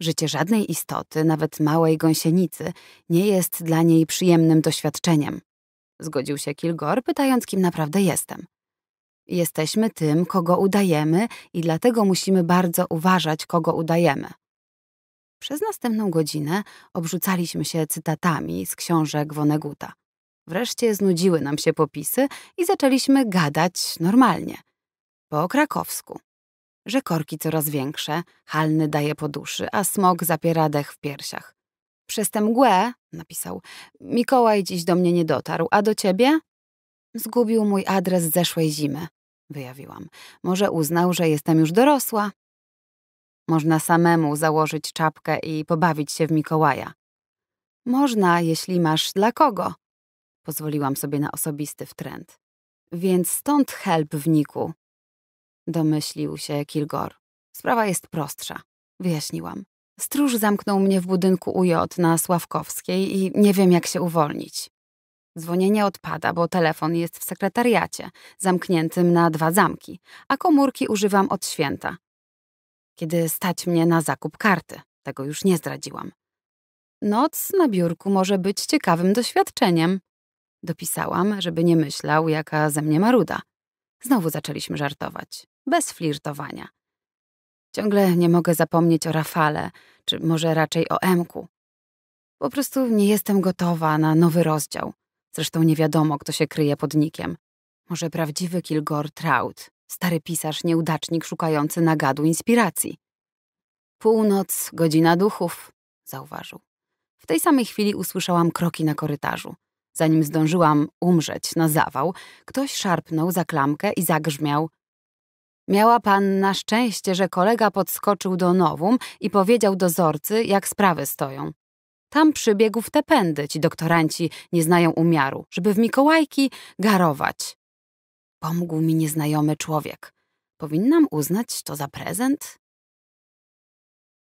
Życie żadnej istoty, nawet małej gąsienicy, nie jest dla niej przyjemnym doświadczeniem. Zgodził się Kilgor, pytając, kim naprawdę jestem. Jesteśmy tym, kogo udajemy i dlatego musimy bardzo uważać, kogo udajemy. Przez następną godzinę obrzucaliśmy się cytatami z książek Woneguta. Wreszcie znudziły nam się popisy i zaczęliśmy gadać normalnie. Po krakowsku. Że korki coraz większe, halny daje po duszy, a smog zapiera dech w piersiach. Przez tę mgłę, napisał, Mikołaj dziś do mnie nie dotarł, a do ciebie? Zgubił mój adres z zeszłej zimy, wyjawiłam. Może uznał, że jestem już dorosła. Można samemu założyć czapkę i pobawić się w Mikołaja. Można, jeśli masz dla kogo. Pozwoliłam sobie na osobisty wtręt. Więc stąd help w Niku. Domyślił się Kilgor. Sprawa jest prostsza. Wyjaśniłam. Stróż zamknął mnie w budynku UJ na Sławkowskiej i nie wiem, jak się uwolnić. Dzwonienie odpada, bo telefon jest w sekretariacie, zamkniętym na dwa zamki, a komórki używam od święta. Kiedy stać mnie na zakup karty, tego już nie zdradziłam. Noc na biurku może być ciekawym doświadczeniem. Dopisałam, żeby nie myślał, jaka ze mnie maruda. Znowu zaczęliśmy żartować. Bez flirtowania. Ciągle nie mogę zapomnieć o Rafale, czy może raczej o Emku. Po prostu nie jestem gotowa na nowy rozdział. Zresztą nie wiadomo, kto się kryje pod nikiem. Może prawdziwy Kilgore Trout, stary pisarz, nieudacznik szukający nagadu inspiracji. Północ, godzina duchów, zauważył. W tej samej chwili usłyszałam kroki na korytarzu. Zanim zdążyłam umrzeć na zawał, ktoś szarpnął za klamkę i zagrzmiał. Miała pan na szczęście, że kolega podskoczył do nowum i powiedział dozorcy, jak sprawy stoją. Tam przybiegł w te pędy, ci doktoranci nie znają umiaru, żeby w Mikołajki garować. Pomógł mi nieznajomy człowiek. Powinnam uznać to za prezent?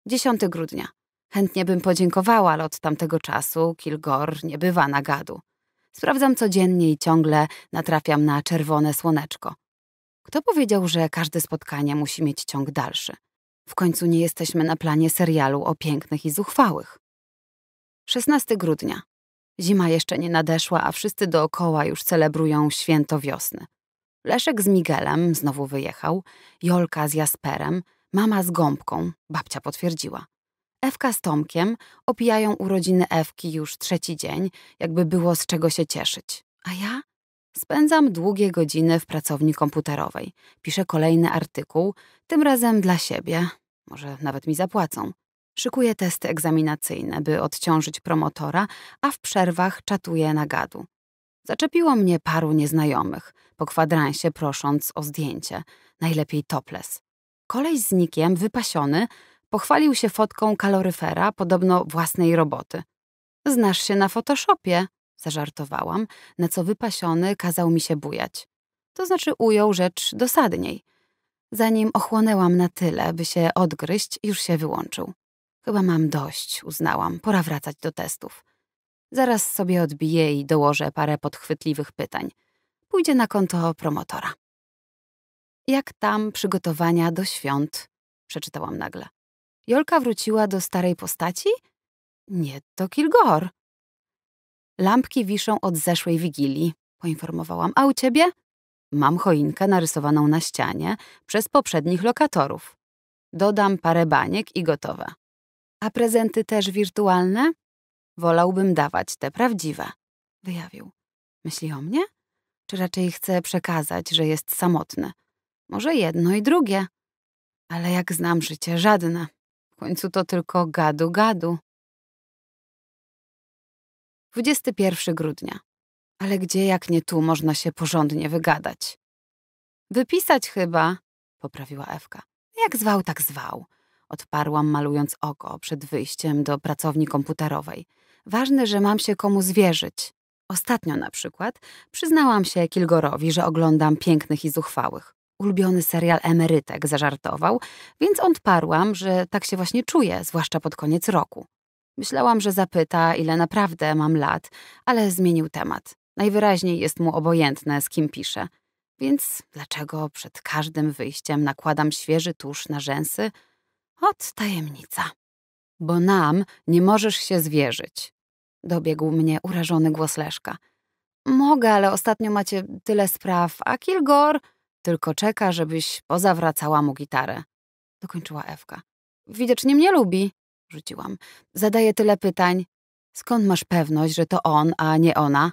10 grudnia. Chętnie bym podziękowała, ale od tamtego czasu Kilgor nie bywa na gadu. Sprawdzam codziennie i ciągle natrafiam na czerwone słoneczko. Kto powiedział, że każde spotkanie musi mieć ciąg dalszy? W końcu nie jesteśmy na planie serialu o pięknych i zuchwałych. 16 grudnia. Zima jeszcze nie nadeszła, a wszyscy dookoła już celebrują święto wiosny. Leszek z Miguelem znowu wyjechał, Jolka z Jasperem, mama z Gąbką, babcia potwierdziła. Ewka z Tomkiem opijają urodziny Ewki już trzeci dzień, jakby było z czego się cieszyć. A ja? Spędzam długie godziny w pracowni komputerowej. Piszę kolejny artykuł, tym razem dla siebie. Może nawet mi zapłacą. Szykuję testy egzaminacyjne, by odciążyć promotora, a w przerwach czatuję na gadu. Zaczepiło mnie paru nieznajomych, po kwadransie prosząc o zdjęcie, najlepiej topless. Koleś z nikiem, wypasiony, Pochwalił się fotką kaloryfera, podobno własnej roboty. Znasz się na Photoshopie, zażartowałam, na co wypasiony kazał mi się bujać. To znaczy ujął rzecz dosadniej. Zanim ochłonęłam na tyle, by się odgryźć, już się wyłączył. Chyba mam dość, uznałam, pora wracać do testów. Zaraz sobie odbiję i dołożę parę podchwytliwych pytań. Pójdzie na konto promotora. Jak tam przygotowania do świąt? Przeczytałam nagle. Jolka wróciła do starej postaci? Nie, to Kilgor. Lampki wiszą od zeszłej wigilii, poinformowałam. A u ciebie? Mam choinkę narysowaną na ścianie przez poprzednich lokatorów. Dodam parę baniek i gotowe. A prezenty też wirtualne? Wolałbym dawać te prawdziwe, wyjawił. Myśli o mnie? Czy raczej chce przekazać, że jest samotny? Może jedno i drugie. Ale jak znam życie, żadne. W końcu to tylko gadu-gadu. 21 grudnia. Ale gdzie jak nie tu można się porządnie wygadać? Wypisać chyba, poprawiła Ewka. Jak zwał, tak zwał. Odparłam malując oko przed wyjściem do pracowni komputerowej. Ważne, że mam się komu zwierzyć. Ostatnio na przykład przyznałam się Kilgorowi, że oglądam pięknych i zuchwałych ulubiony serial emerytek, zażartował, więc odparłam, że tak się właśnie czuję, zwłaszcza pod koniec roku. Myślałam, że zapyta, ile naprawdę mam lat, ale zmienił temat. Najwyraźniej jest mu obojętne, z kim piszę. Więc dlaczego przed każdym wyjściem nakładam świeży tusz na rzęsy? Ot tajemnica. Bo nam nie możesz się zwierzyć. Dobiegł mnie urażony głos Leszka. Mogę, ale ostatnio macie tyle spraw, a Kilgor... Tylko czeka, żebyś pozawracała mu gitarę. Dokończyła Ewka. Widocznie mnie lubi, rzuciłam. Zadaję tyle pytań. Skąd masz pewność, że to on, a nie ona?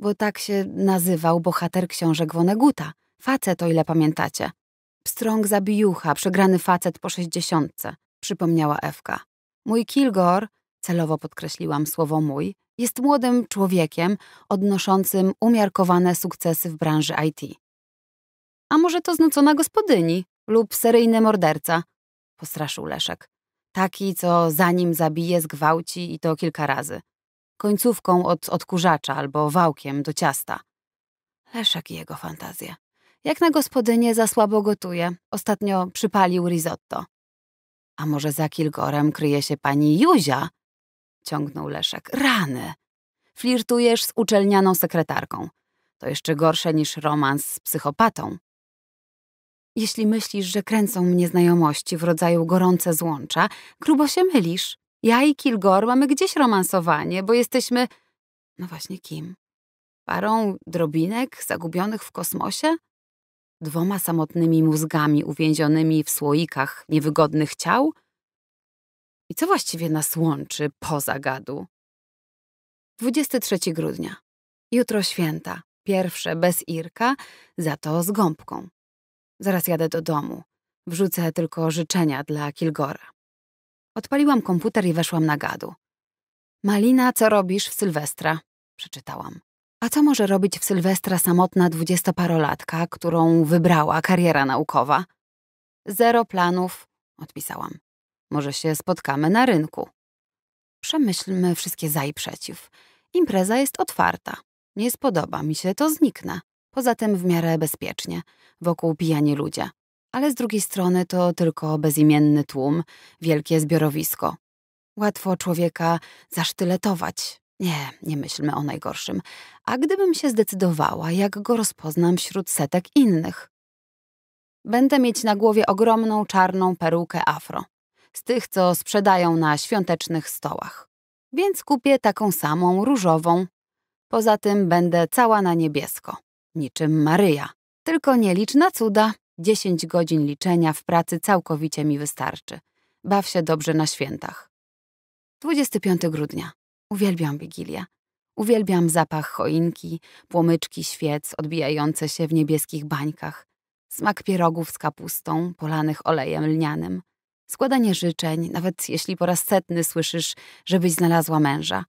Bo tak się nazywał bohater książek Woneguta. Facet, o ile pamiętacie. Pstrąg zabijucha, przegrany facet po sześćdziesiątce, przypomniała Ewka. Mój Kilgor, celowo podkreśliłam słowo mój, jest młodym człowiekiem odnoszącym umiarkowane sukcesy w branży IT. A może to znucona gospodyni lub seryjny morderca? Postraszył Leszek. Taki, co zanim zabije, zgwałci i to kilka razy. Końcówką od odkurzacza albo wałkiem do ciasta. Leszek i jego fantazje. Jak na gospodynię za słabo gotuje. Ostatnio przypalił risotto. A może za kilgorem kryje się pani Józia? Ciągnął Leszek. Rany! Flirtujesz z uczelnianą sekretarką. To jeszcze gorsze niż romans z psychopatą. Jeśli myślisz, że kręcą mnie znajomości w rodzaju gorące złącza, grubo się mylisz. Ja i Kilgor mamy gdzieś romansowanie, bo jesteśmy... No właśnie kim? Parą drobinek zagubionych w kosmosie? Dwoma samotnymi mózgami uwięzionymi w słoikach niewygodnych ciał? I co właściwie nas łączy poza gadu? 23 grudnia. Jutro święta. Pierwsze bez Irka, za to z gąbką. Zaraz jadę do domu. Wrzucę tylko życzenia dla Kilgora. Odpaliłam komputer i weszłam na gadu. Malina, co robisz w Sylwestra? Przeczytałam. A co może robić w Sylwestra samotna dwudziestoparolatka, którą wybrała kariera naukowa? Zero planów, odpisałam. Może się spotkamy na rynku. Przemyślmy wszystkie za i przeciw. Impreza jest otwarta. Nie spodoba mi się, to zniknę. Poza tym w miarę bezpiecznie, wokół pijani ludzie. Ale z drugiej strony to tylko bezimienny tłum, wielkie zbiorowisko. Łatwo człowieka zasztyletować. Nie, nie myślmy o najgorszym. A gdybym się zdecydowała, jak go rozpoznam wśród setek innych? Będę mieć na głowie ogromną czarną perukę afro. Z tych, co sprzedają na świątecznych stołach. Więc kupię taką samą, różową. Poza tym będę cała na niebiesko niczym Maryja. Tylko nieliczna cuda. Dziesięć godzin liczenia w pracy całkowicie mi wystarczy. Baw się dobrze na świętach. 25 grudnia. Uwielbiam Wigilię. Uwielbiam zapach choinki, płomyczki świec odbijające się w niebieskich bańkach, smak pierogów z kapustą, polanych olejem lnianym, składanie życzeń, nawet jeśli po raz setny słyszysz, żebyś znalazła męża,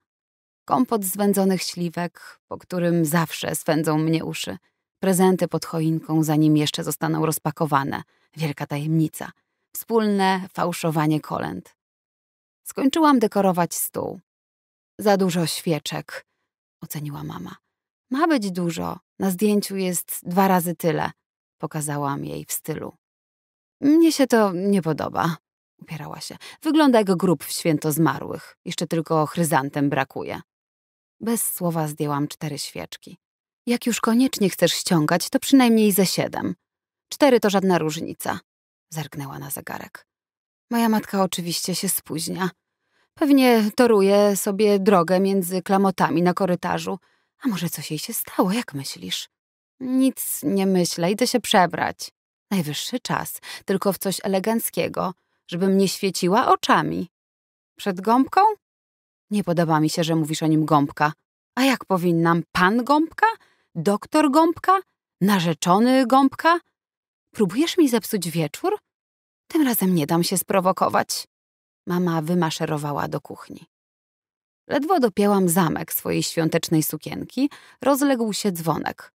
Kompot z śliwek, po którym zawsze swędzą mnie uszy. Prezenty pod choinką, zanim jeszcze zostaną rozpakowane. Wielka tajemnica. Wspólne fałszowanie kolęd. Skończyłam dekorować stół. Za dużo świeczek, oceniła mama. Ma być dużo. Na zdjęciu jest dwa razy tyle. Pokazałam jej w stylu. Mnie się to nie podoba, upierała się. Wygląda jak grób w święto zmarłych. Jeszcze tylko chryzantem brakuje. Bez słowa zdjęłam cztery świeczki. Jak już koniecznie chcesz ściągać, to przynajmniej ze siedem. Cztery to żadna różnica. Zerknęła na zegarek. Moja matka oczywiście się spóźnia. Pewnie toruje sobie drogę między klamotami na korytarzu. A może coś jej się stało, jak myślisz? Nic nie myślę, idę się przebrać. Najwyższy czas, tylko w coś eleganckiego, żebym nie świeciła oczami. Przed gąbką? Nie podoba mi się, że mówisz o nim gąbka. A jak powinnam? Pan gąbka? Doktor gąbka? Narzeczony gąbka? Próbujesz mi zepsuć wieczór? Tym razem nie dam się sprowokować. Mama wymaszerowała do kuchni. Ledwo dopięłam zamek swojej świątecznej sukienki, rozległ się dzwonek.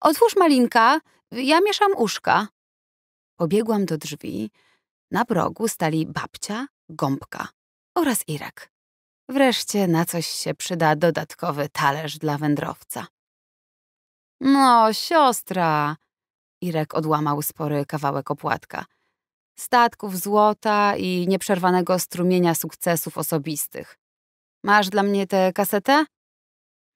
Otwórz malinka, ja mieszam uszka. Pobiegłam do drzwi. Na progu stali babcia, gąbka oraz Irek. Wreszcie na coś się przyda dodatkowy talerz dla wędrowca. No, siostra! Irek odłamał spory kawałek opłatka. Statków złota i nieprzerwanego strumienia sukcesów osobistych. Masz dla mnie tę kasetę?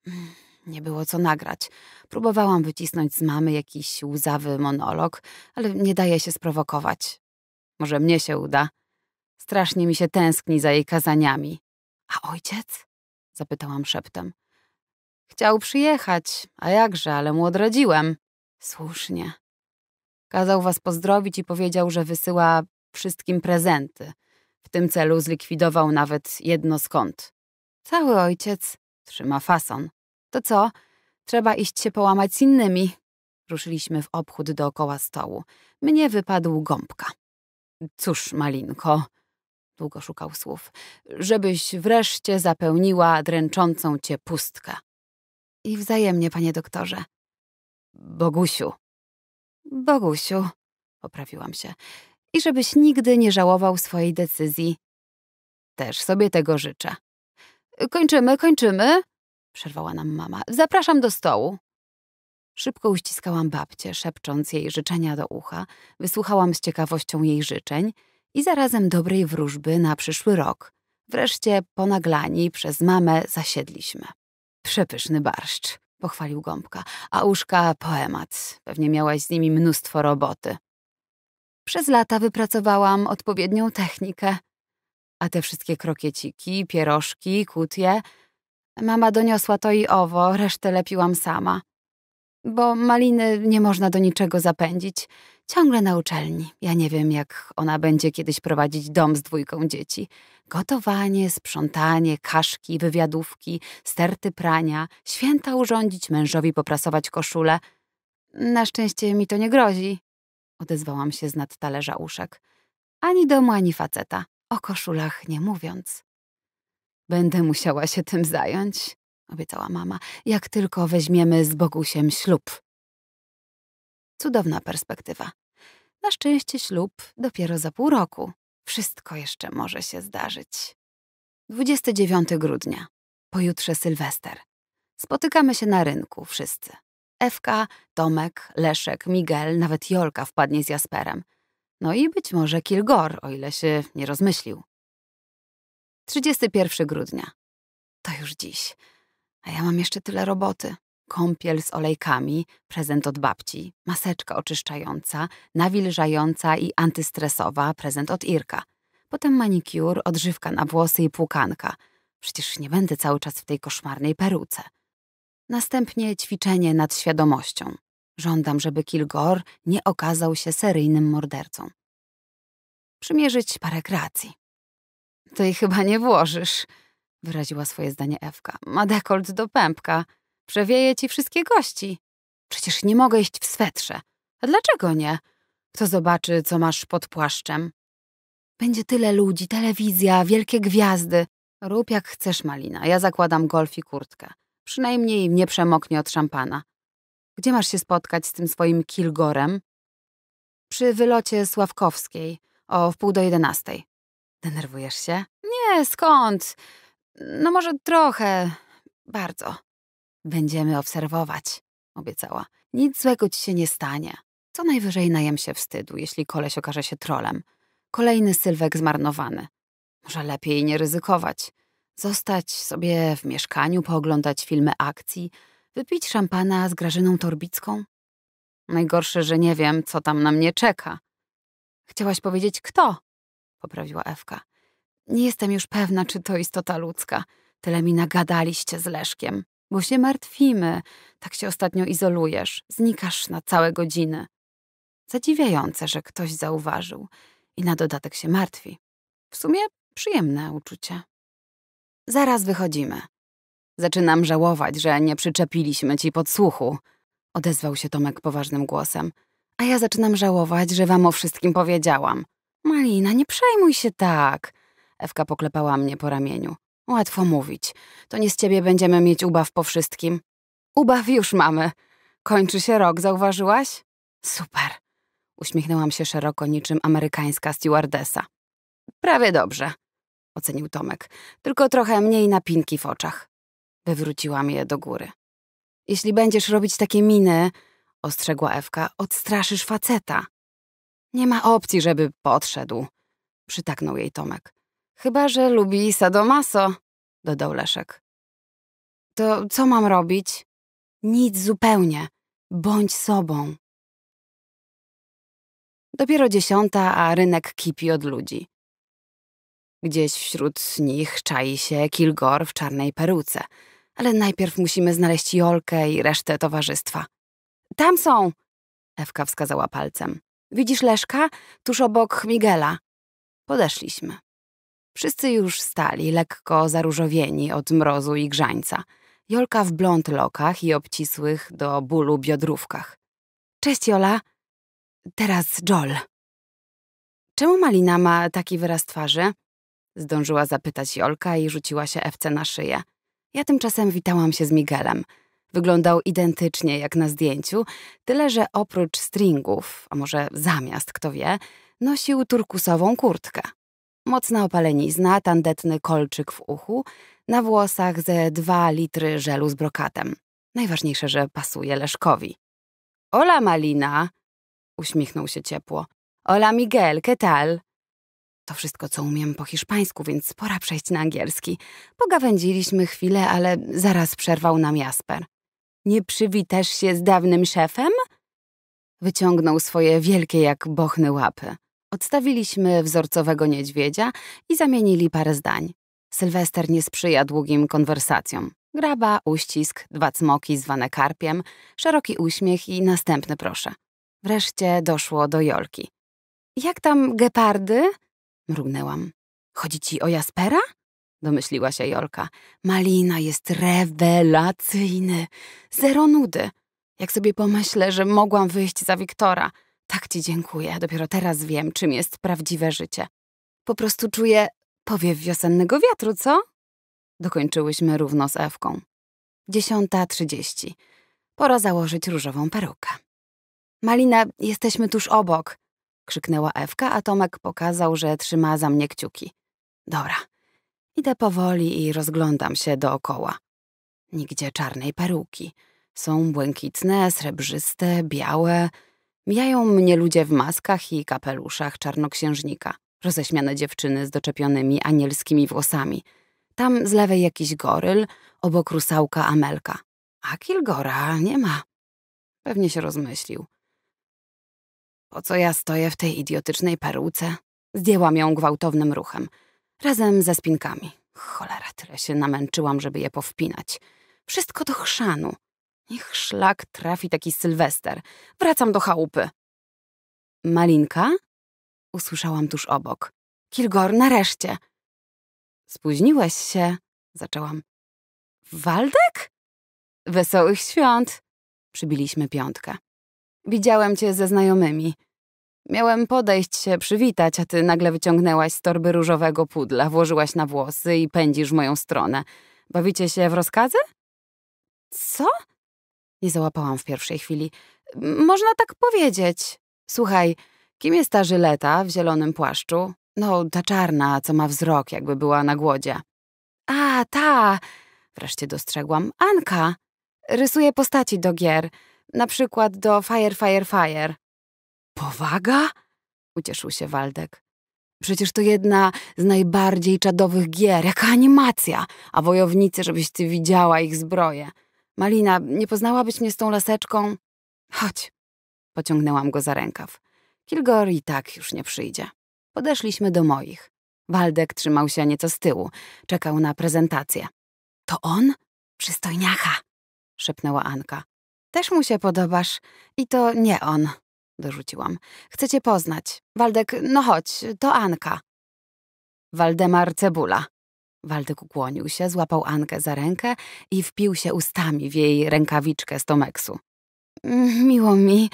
Mm, nie było co nagrać. Próbowałam wycisnąć z mamy jakiś łzawy monolog, ale nie daje się sprowokować. Może mnie się uda. Strasznie mi się tęskni za jej kazaniami. A ojciec? Zapytałam szeptem. Chciał przyjechać, a jakże, ale mu odradziłem. Słusznie. Kazał was pozdrowić i powiedział, że wysyła wszystkim prezenty. W tym celu zlikwidował nawet jedno skąd. Cały ojciec trzyma fason. To co? Trzeba iść się połamać z innymi. Ruszyliśmy w obchód dookoła stołu. Mnie wypadł gąbka. Cóż, malinko, długo szukał słów, żebyś wreszcie zapełniła dręczącą cię pustkę. I wzajemnie, panie doktorze. Bogusiu. Bogusiu, poprawiłam się. I żebyś nigdy nie żałował swojej decyzji. Też sobie tego życzę. Kończymy, kończymy, przerwała nam mama. Zapraszam do stołu. Szybko uściskałam babcię, szepcząc jej życzenia do ucha, wysłuchałam z ciekawością jej życzeń i zarazem dobrej wróżby na przyszły rok. Wreszcie, ponaglani przez mamę, zasiedliśmy. Przepyszny barszcz, pochwalił Gąbka, a uszka poemat. Pewnie miałaś z nimi mnóstwo roboty. Przez lata wypracowałam odpowiednią technikę. A te wszystkie krokieciki, pierożki, kutie... Mama doniosła to i owo, resztę lepiłam sama bo Maliny nie można do niczego zapędzić. Ciągle na uczelni. Ja nie wiem, jak ona będzie kiedyś prowadzić dom z dwójką dzieci. Gotowanie, sprzątanie, kaszki, wywiadówki, sterty prania, święta urządzić, mężowi poprasować koszulę. Na szczęście mi to nie grozi, odezwałam się z nad talerza uszek. Ani domu, ani faceta, o koszulach nie mówiąc. Będę musiała się tym zająć, obiecała mama, jak tylko weźmiemy z Bogusiem ślub. Cudowna perspektywa. Na szczęście ślub dopiero za pół roku. Wszystko jeszcze może się zdarzyć. 29 grudnia. Pojutrze Sylwester. Spotykamy się na rynku, wszyscy. Ewka, Tomek, Leszek, Miguel, nawet Jolka wpadnie z Jasperem. No i być może Kilgor, o ile się nie rozmyślił. 31 grudnia. To już dziś. A ja mam jeszcze tyle roboty. Kąpiel z olejkami, prezent od babci, maseczka oczyszczająca, nawilżająca i antystresowa, prezent od Irka. Potem manikiur, odżywka na włosy i płukanka. Przecież nie będę cały czas w tej koszmarnej peruce. Następnie ćwiczenie nad świadomością. Żądam, żeby Kilgor nie okazał się seryjnym mordercą. Przymierzyć parę kreacji. Ty chyba nie włożysz, wyraziła swoje zdanie Ewka. Ma dekolt do pępka. Przewieje ci wszystkie gości. Przecież nie mogę iść w swetrze. A dlaczego nie? Kto zobaczy, co masz pod płaszczem? Będzie tyle ludzi, telewizja, wielkie gwiazdy. Rób jak chcesz, Malina. Ja zakładam golf i kurtkę. Przynajmniej nie przemoknie od szampana. Gdzie masz się spotkać z tym swoim Kilgorem? Przy wylocie Sławkowskiej o wpół do jedenastej. Denerwujesz się? Nie, skąd? No może trochę, bardzo. Będziemy obserwować, obiecała. Nic złego ci się nie stanie. Co najwyżej najem się wstydu, jeśli koleś okaże się trolem. Kolejny sylwek zmarnowany. Może lepiej nie ryzykować. Zostać sobie w mieszkaniu, pooglądać filmy akcji, wypić szampana z Grażyną Torbicką. Najgorsze, że nie wiem, co tam na mnie czeka. Chciałaś powiedzieć kto? Poprawiła Ewka. Nie jestem już pewna, czy to istota ludzka. Tyle mi nagadaliście z Leszkiem. Bo się martwimy. Tak się ostatnio izolujesz. Znikasz na całe godziny. Zadziwiające, że ktoś zauważył. I na dodatek się martwi. W sumie przyjemne uczucie. Zaraz wychodzimy. Zaczynam żałować, że nie przyczepiliśmy ci podsłuchu. Odezwał się Tomek poważnym głosem. A ja zaczynam żałować, że wam o wszystkim powiedziałam. Malina, nie przejmuj się tak. Ewka poklepała mnie po ramieniu. Łatwo mówić. To nie z ciebie będziemy mieć ubaw po wszystkim. Ubaw już mamy. Kończy się rok, zauważyłaś? Super. Uśmiechnęłam się szeroko niczym amerykańska stewardesa. Prawie dobrze, ocenił Tomek. Tylko trochę mniej napinki w oczach. Wywróciłam je do góry. Jeśli będziesz robić takie miny, ostrzegła Ewka, odstraszysz faceta. Nie ma opcji, żeby podszedł, przytaknął jej Tomek. Chyba, że lubi sadomaso, dodał Leszek. To co mam robić? Nic zupełnie. Bądź sobą. Dopiero dziesiąta, a rynek kipi od ludzi. Gdzieś wśród nich czai się Kilgor w czarnej peruce, ale najpierw musimy znaleźć Jolkę i resztę towarzystwa. Tam są! Ewka wskazała palcem. Widzisz Leszka? Tuż obok Miguela. Podeszliśmy. Wszyscy już stali, lekko zaróżowieni od mrozu i grzańca. Jolka w blond lokach i obcisłych do bólu biodrówkach. Cześć, Jola. Teraz Joel. Czemu Malina ma taki wyraz twarzy? Zdążyła zapytać Jolka i rzuciła się Ewce na szyję. Ja tymczasem witałam się z Miguelem. Wyglądał identycznie jak na zdjęciu, tyle że oprócz stringów, a może zamiast, kto wie, nosił turkusową kurtkę mocna opalenizna, tandetny kolczyk w uchu, na włosach ze dwa litry żelu z brokatem. Najważniejsze, że pasuje Leszkowi. Ola Malina! Uśmiechnął się ciepło. Ola Miguel, ¿qué tal? To wszystko, co umiem po hiszpańsku, więc pora przejść na angielski. Pogawędziliśmy chwilę, ale zaraz przerwał nam Jasper. Nie przywitasz się z dawnym szefem? Wyciągnął swoje wielkie jak bochny łapy. Odstawiliśmy wzorcowego niedźwiedzia i zamienili parę zdań. Sylwester nie sprzyja długim konwersacjom. Graba, uścisk, dwa cmoki zwane karpiem, szeroki uśmiech i następny proszę. Wreszcie doszło do Jolki. Jak tam gepardy? Mrugnęłam. Chodzi ci o Jaspera? Domyśliła się Jolka. Malina jest rewelacyjny. Zero nudy. Jak sobie pomyślę, że mogłam wyjść za Wiktora – tak ci dziękuję, dopiero teraz wiem, czym jest prawdziwe życie. Po prostu czuję powiew wiosennego wiatru, co? Dokończyłyśmy równo z Ewką. Dziesiąta trzydzieści. Pora założyć różową perukę. Malina, jesteśmy tuż obok, krzyknęła Ewka, a Tomek pokazał, że trzyma za mnie kciuki. Dobra. Idę powoli i rozglądam się dookoła. Nigdzie czarnej peruki. Są błękitne, srebrzyste, białe, Mijają mnie ludzie w maskach i kapeluszach czarnoksiężnika, roześmiane dziewczyny z doczepionymi anielskimi włosami. Tam z lewej jakiś goryl, obok rusałka Amelka. A Kilgora nie ma. Pewnie się rozmyślił. Po co ja stoję w tej idiotycznej peruce? Zdjęłam ją gwałtownym ruchem. Razem ze spinkami. Cholera, tyle się namęczyłam, żeby je powpinać. Wszystko do chrzanu. Niech szlak trafi taki Sylwester. Wracam do chałupy. Malinka? Usłyszałam tuż obok. Kilgor, nareszcie. Spóźniłeś się, zaczęłam. Waldek? Wesołych świąt. Przybiliśmy piątkę. Widziałem cię ze znajomymi. Miałem podejść się przywitać, a ty nagle wyciągnęłaś z torby różowego pudla, włożyłaś na włosy i pędzisz w moją stronę. Bawicie się w rozkazy? Co? Nie załapałam w pierwszej chwili. Można tak powiedzieć. Słuchaj, kim jest ta Żyleta w zielonym płaszczu? No, ta czarna, co ma wzrok, jakby była na głodzie. A, ta! Wreszcie dostrzegłam. Anka! Rysuje postaci do gier. Na przykład do Fire, Fire, Fire. Powaga? Ucieszył się Waldek. Przecież to jedna z najbardziej czadowych gier, jaka animacja, a wojownicy, żebyś ty widziała ich zbroję. Malina, nie poznałabyś mnie z tą laseczką? Chodź. Pociągnęłam go za rękaw. Kilgor i tak już nie przyjdzie. Podeszliśmy do moich. Waldek trzymał się nieco z tyłu. Czekał na prezentację. To on? Przystojniacha! Szepnęła Anka. Też mu się podobasz. I to nie on. Dorzuciłam. Chcę cię poznać. Waldek, no chodź, to Anka. Waldemar Cebula. Waldek ukłonił się, złapał Ankę za rękę i wpił się ustami w jej rękawiczkę z Tomeksu. Mm, miło mi.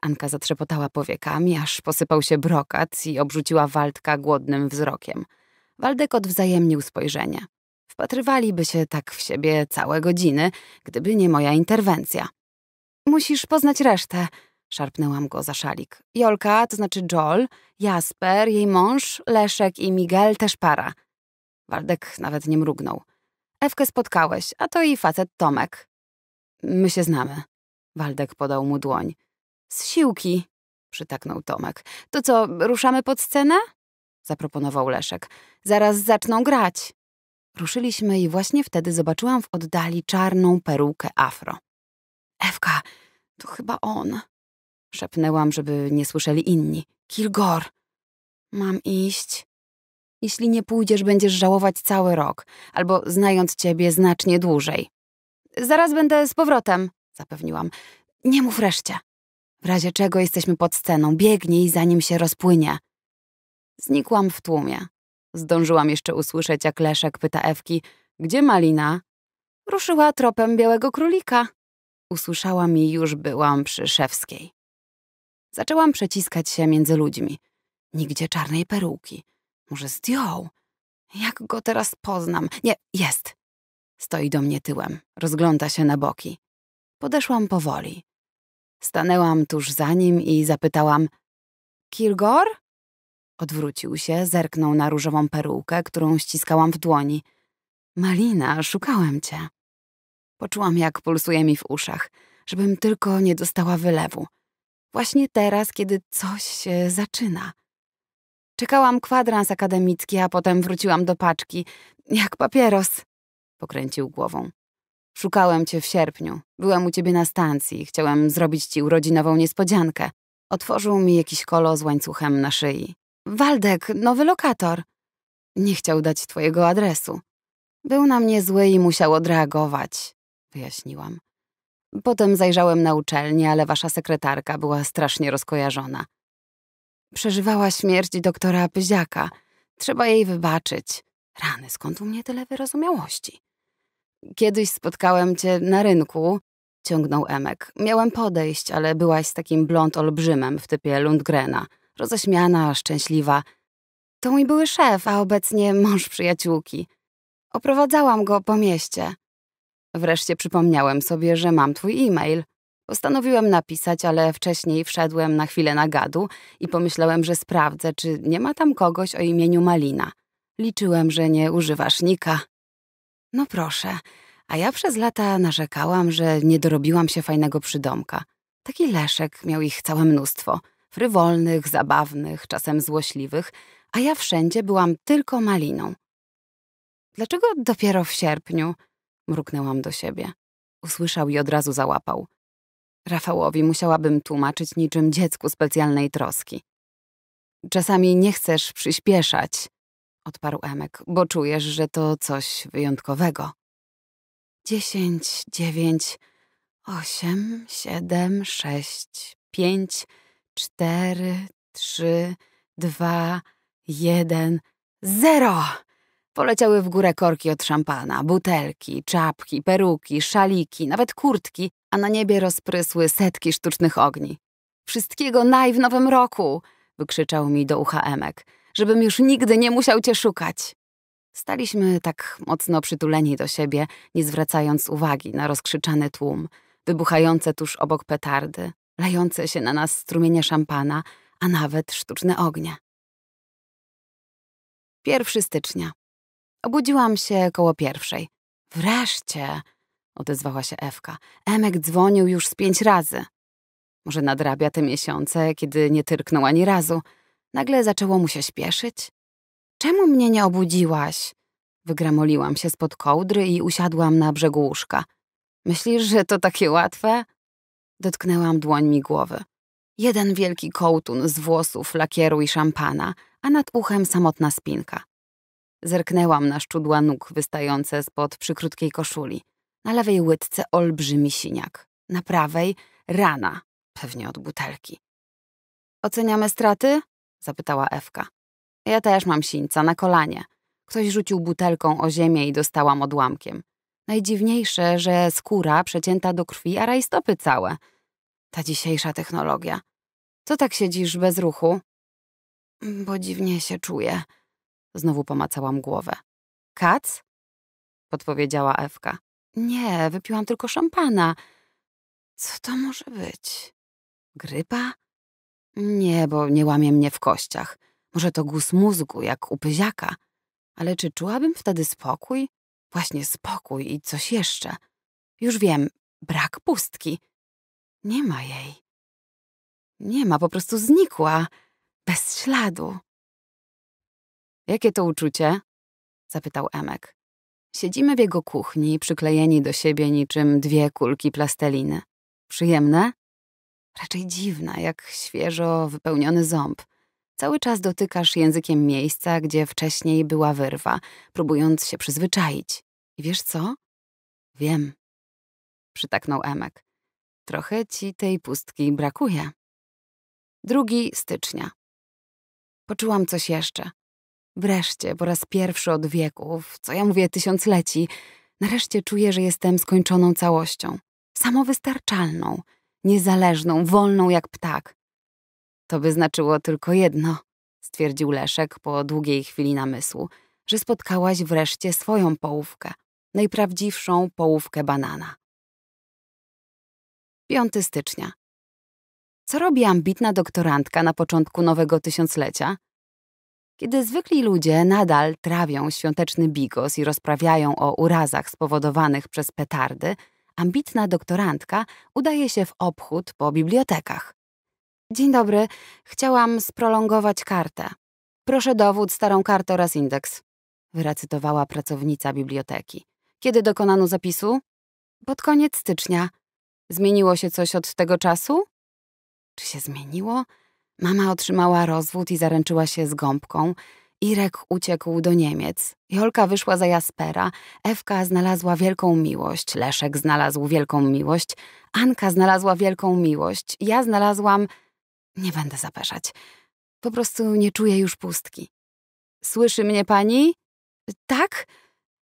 Anka zatrzepotała powiekami, aż posypał się brokat i obrzuciła Waldka głodnym wzrokiem. Waldek odwzajemnił spojrzenie. Wpatrywaliby się tak w siebie całe godziny, gdyby nie moja interwencja. Musisz poznać resztę, szarpnęłam go za szalik. Jolka, to znaczy Joel, Jasper, jej mąż, Leszek i Miguel też para – Waldek nawet nie mrugnął. Ewkę spotkałeś, a to i facet Tomek. My się znamy. Waldek podał mu dłoń. Z siłki, przytaknął Tomek. To co, ruszamy pod scenę? zaproponował Leszek. Zaraz zaczną grać. Ruszyliśmy i właśnie wtedy zobaczyłam w oddali czarną perukę afro. Ewka, to chyba on. Szepnęłam, żeby nie słyszeli inni. Kilgor. Mam iść? Jeśli nie pójdziesz, będziesz żałować cały rok, albo znając ciebie znacznie dłużej. Zaraz będę z powrotem, zapewniłam. Nie mów reszcie. W razie czego jesteśmy pod sceną, biegnij zanim się rozpłynie. Znikłam w tłumie. Zdążyłam jeszcze usłyszeć, jak Leszek pyta Ewki, gdzie Malina? Ruszyła tropem białego królika. Usłyszałam i już byłam przy Szewskiej. Zaczęłam przeciskać się między ludźmi. Nigdzie czarnej peruki. Może zdjął? Jak go teraz poznam? Nie, jest. Stoi do mnie tyłem, rozgląda się na boki. Podeszłam powoli. Stanęłam tuż za nim i zapytałam: Kilgor? Odwrócił się, zerknął na różową perukę, którą ściskałam w dłoni. Malina, szukałem cię. Poczułam, jak pulsuje mi w uszach, żebym tylko nie dostała wylewu. Właśnie teraz, kiedy coś się zaczyna. Czekałam kwadrans akademicki, a potem wróciłam do paczki. Jak papieros. Pokręcił głową. Szukałem cię w sierpniu. Byłem u ciebie na stacji. Chciałem zrobić ci urodzinową niespodziankę. Otworzył mi jakiś kolo z łańcuchem na szyi. Waldek, nowy lokator. Nie chciał dać twojego adresu. Był na mnie zły i musiał odreagować, wyjaśniłam. Potem zajrzałem na uczelnię, ale wasza sekretarka była strasznie rozkojarzona. Przeżywała śmierć doktora Pyziaka. Trzeba jej wybaczyć. Rany, skąd u mnie tyle wyrozumiałości? Kiedyś spotkałem cię na rynku, ciągnął Emek. Miałem podejść, ale byłaś z takim blond olbrzymem w typie Lundgrena. Roześmiana, szczęśliwa. To mój były szef, a obecnie mąż przyjaciółki. Oprowadzałam go po mieście. Wreszcie przypomniałem sobie, że mam twój e-mail. Postanowiłem napisać, ale wcześniej wszedłem na chwilę na gadu i pomyślałem, że sprawdzę, czy nie ma tam kogoś o imieniu Malina. Liczyłem, że nie używasz nika. No proszę, a ja przez lata narzekałam, że nie dorobiłam się fajnego przydomka. Taki Leszek miał ich całe mnóstwo. Frywolnych, zabawnych, czasem złośliwych, a ja wszędzie byłam tylko Maliną. Dlaczego dopiero w sierpniu? Mruknęłam do siebie. Usłyszał i od razu załapał. Rafałowi musiałabym tłumaczyć niczym dziecku specjalnej troski. Czasami nie chcesz przyspieszać, odparł Emek, bo czujesz, że to coś wyjątkowego. Dziesięć, dziewięć, osiem, siedem, sześć, pięć, cztery, trzy, dwa, jeden, zero! Poleciały w górę korki od szampana, butelki, czapki, peruki, szaliki, nawet kurtki, a na niebie rozprysły setki sztucznych ogni. Wszystkiego naj w nowym roku! wykrzyczał mi do ucha Emek, żebym już nigdy nie musiał cię szukać. Staliśmy tak mocno przytuleni do siebie, nie zwracając uwagi na rozkrzyczany tłum, wybuchające tuż obok petardy, lejące się na nas strumienie szampana, a nawet sztuczne ognie. 1 stycznia. Obudziłam się koło pierwszej. Wreszcie! odezwała się Ewka. Emek dzwonił już z pięć razy. Może nadrabia te miesiące, kiedy nie tyrknął ani razu. Nagle zaczęło mu się śpieszyć. Czemu mnie nie obudziłaś? Wygramoliłam się spod kołdry i usiadłam na brzegu łóżka. Myślisz, że to takie łatwe? Dotknęłam dłońmi głowy. Jeden wielki kołtun z włosów, lakieru i szampana, a nad uchem samotna spinka. Zerknęłam na szczudła nóg wystające spod przykrótkiej koszuli. Na lewej łydce olbrzymi siniak, na prawej rana, pewnie od butelki. Oceniamy straty? zapytała Ewka. Ja też mam sińca na kolanie. Ktoś rzucił butelką o ziemię i dostałam odłamkiem. Najdziwniejsze, że skóra przecięta do krwi, a rajstopy całe. Ta dzisiejsza technologia. Co tak siedzisz bez ruchu? Bo dziwnie się czuję. Znowu pomacałam głowę. Kac? Podpowiedziała Ewka. Nie, wypiłam tylko szampana. Co to może być? Grypa? Nie, bo nie łamie mnie w kościach. Może to guz mózgu, jak u pyziaka. Ale czy czułabym wtedy spokój? Właśnie spokój i coś jeszcze. Już wiem, brak pustki. Nie ma jej. Nie ma, po prostu znikła. Bez śladu. Jakie to uczucie? Zapytał Emek. Siedzimy w jego kuchni, przyklejeni do siebie niczym dwie kulki plasteliny. Przyjemne? Raczej dziwna, jak świeżo wypełniony ząb. Cały czas dotykasz językiem miejsca, gdzie wcześniej była wyrwa, próbując się przyzwyczaić. I wiesz co? Wiem. Przytaknął Emek. Trochę ci tej pustki brakuje. 2 stycznia. Poczułam coś jeszcze. Wreszcie, po raz pierwszy od wieków, co ja mówię tysiącleci, nareszcie czuję, że jestem skończoną całością, samowystarczalną, niezależną, wolną jak ptak. To by znaczyło tylko jedno, stwierdził Leszek po długiej chwili namysłu, że spotkałaś wreszcie swoją połówkę, najprawdziwszą połówkę banana. 5 stycznia. Co robi ambitna doktorantka na początku nowego tysiąclecia? Kiedy zwykli ludzie nadal trawią świąteczny bigos i rozprawiają o urazach spowodowanych przez petardy, ambitna doktorantka udaje się w obchód po bibliotekach. Dzień dobry, chciałam sprolongować kartę. Proszę dowód, starą kartę oraz indeks, wyracytowała pracownica biblioteki. Kiedy dokonano zapisu? Pod koniec stycznia. Zmieniło się coś od tego czasu? Czy się zmieniło? Mama otrzymała rozwód i zaręczyła się z gąbką. Irek uciekł do Niemiec. Jolka wyszła za Jaspera, Ewka znalazła wielką miłość, Leszek znalazł wielką miłość, Anka znalazła wielką miłość, ja znalazłam... Nie będę zapeszać. Po prostu nie czuję już pustki. Słyszy mnie pani? Tak?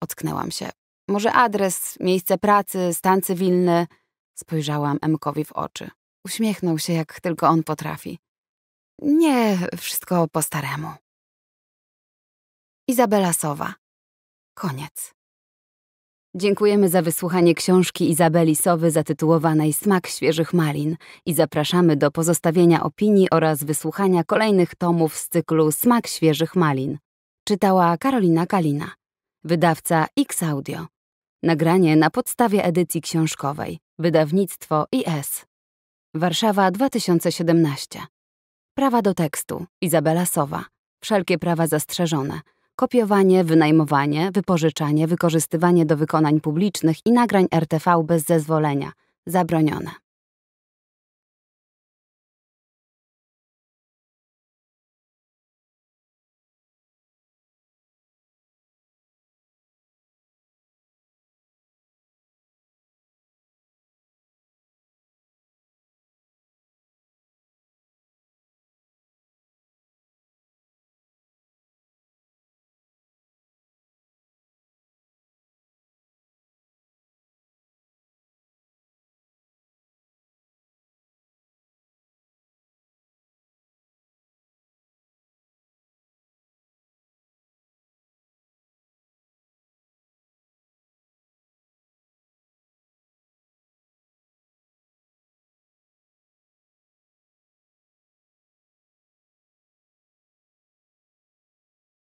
Ocknęłam się. Może adres, miejsce pracy, stan cywilny? Spojrzałam Emkowi w oczy. Uśmiechnął się, jak tylko on potrafi. Nie, wszystko po staremu. Izabela Sowa. Koniec. Dziękujemy za wysłuchanie książki Izabeli Sowy zatytułowanej Smak świeżych malin i zapraszamy do pozostawienia opinii oraz wysłuchania kolejnych tomów z cyklu Smak świeżych malin. Czytała Karolina Kalina, wydawca X Audio. Nagranie na podstawie edycji książkowej. Wydawnictwo IS. Warszawa 2017. Prawa do tekstu. Izabela Sowa. Wszelkie prawa zastrzeżone. Kopiowanie, wynajmowanie, wypożyczanie, wykorzystywanie do wykonań publicznych i nagrań RTV bez zezwolenia. Zabronione.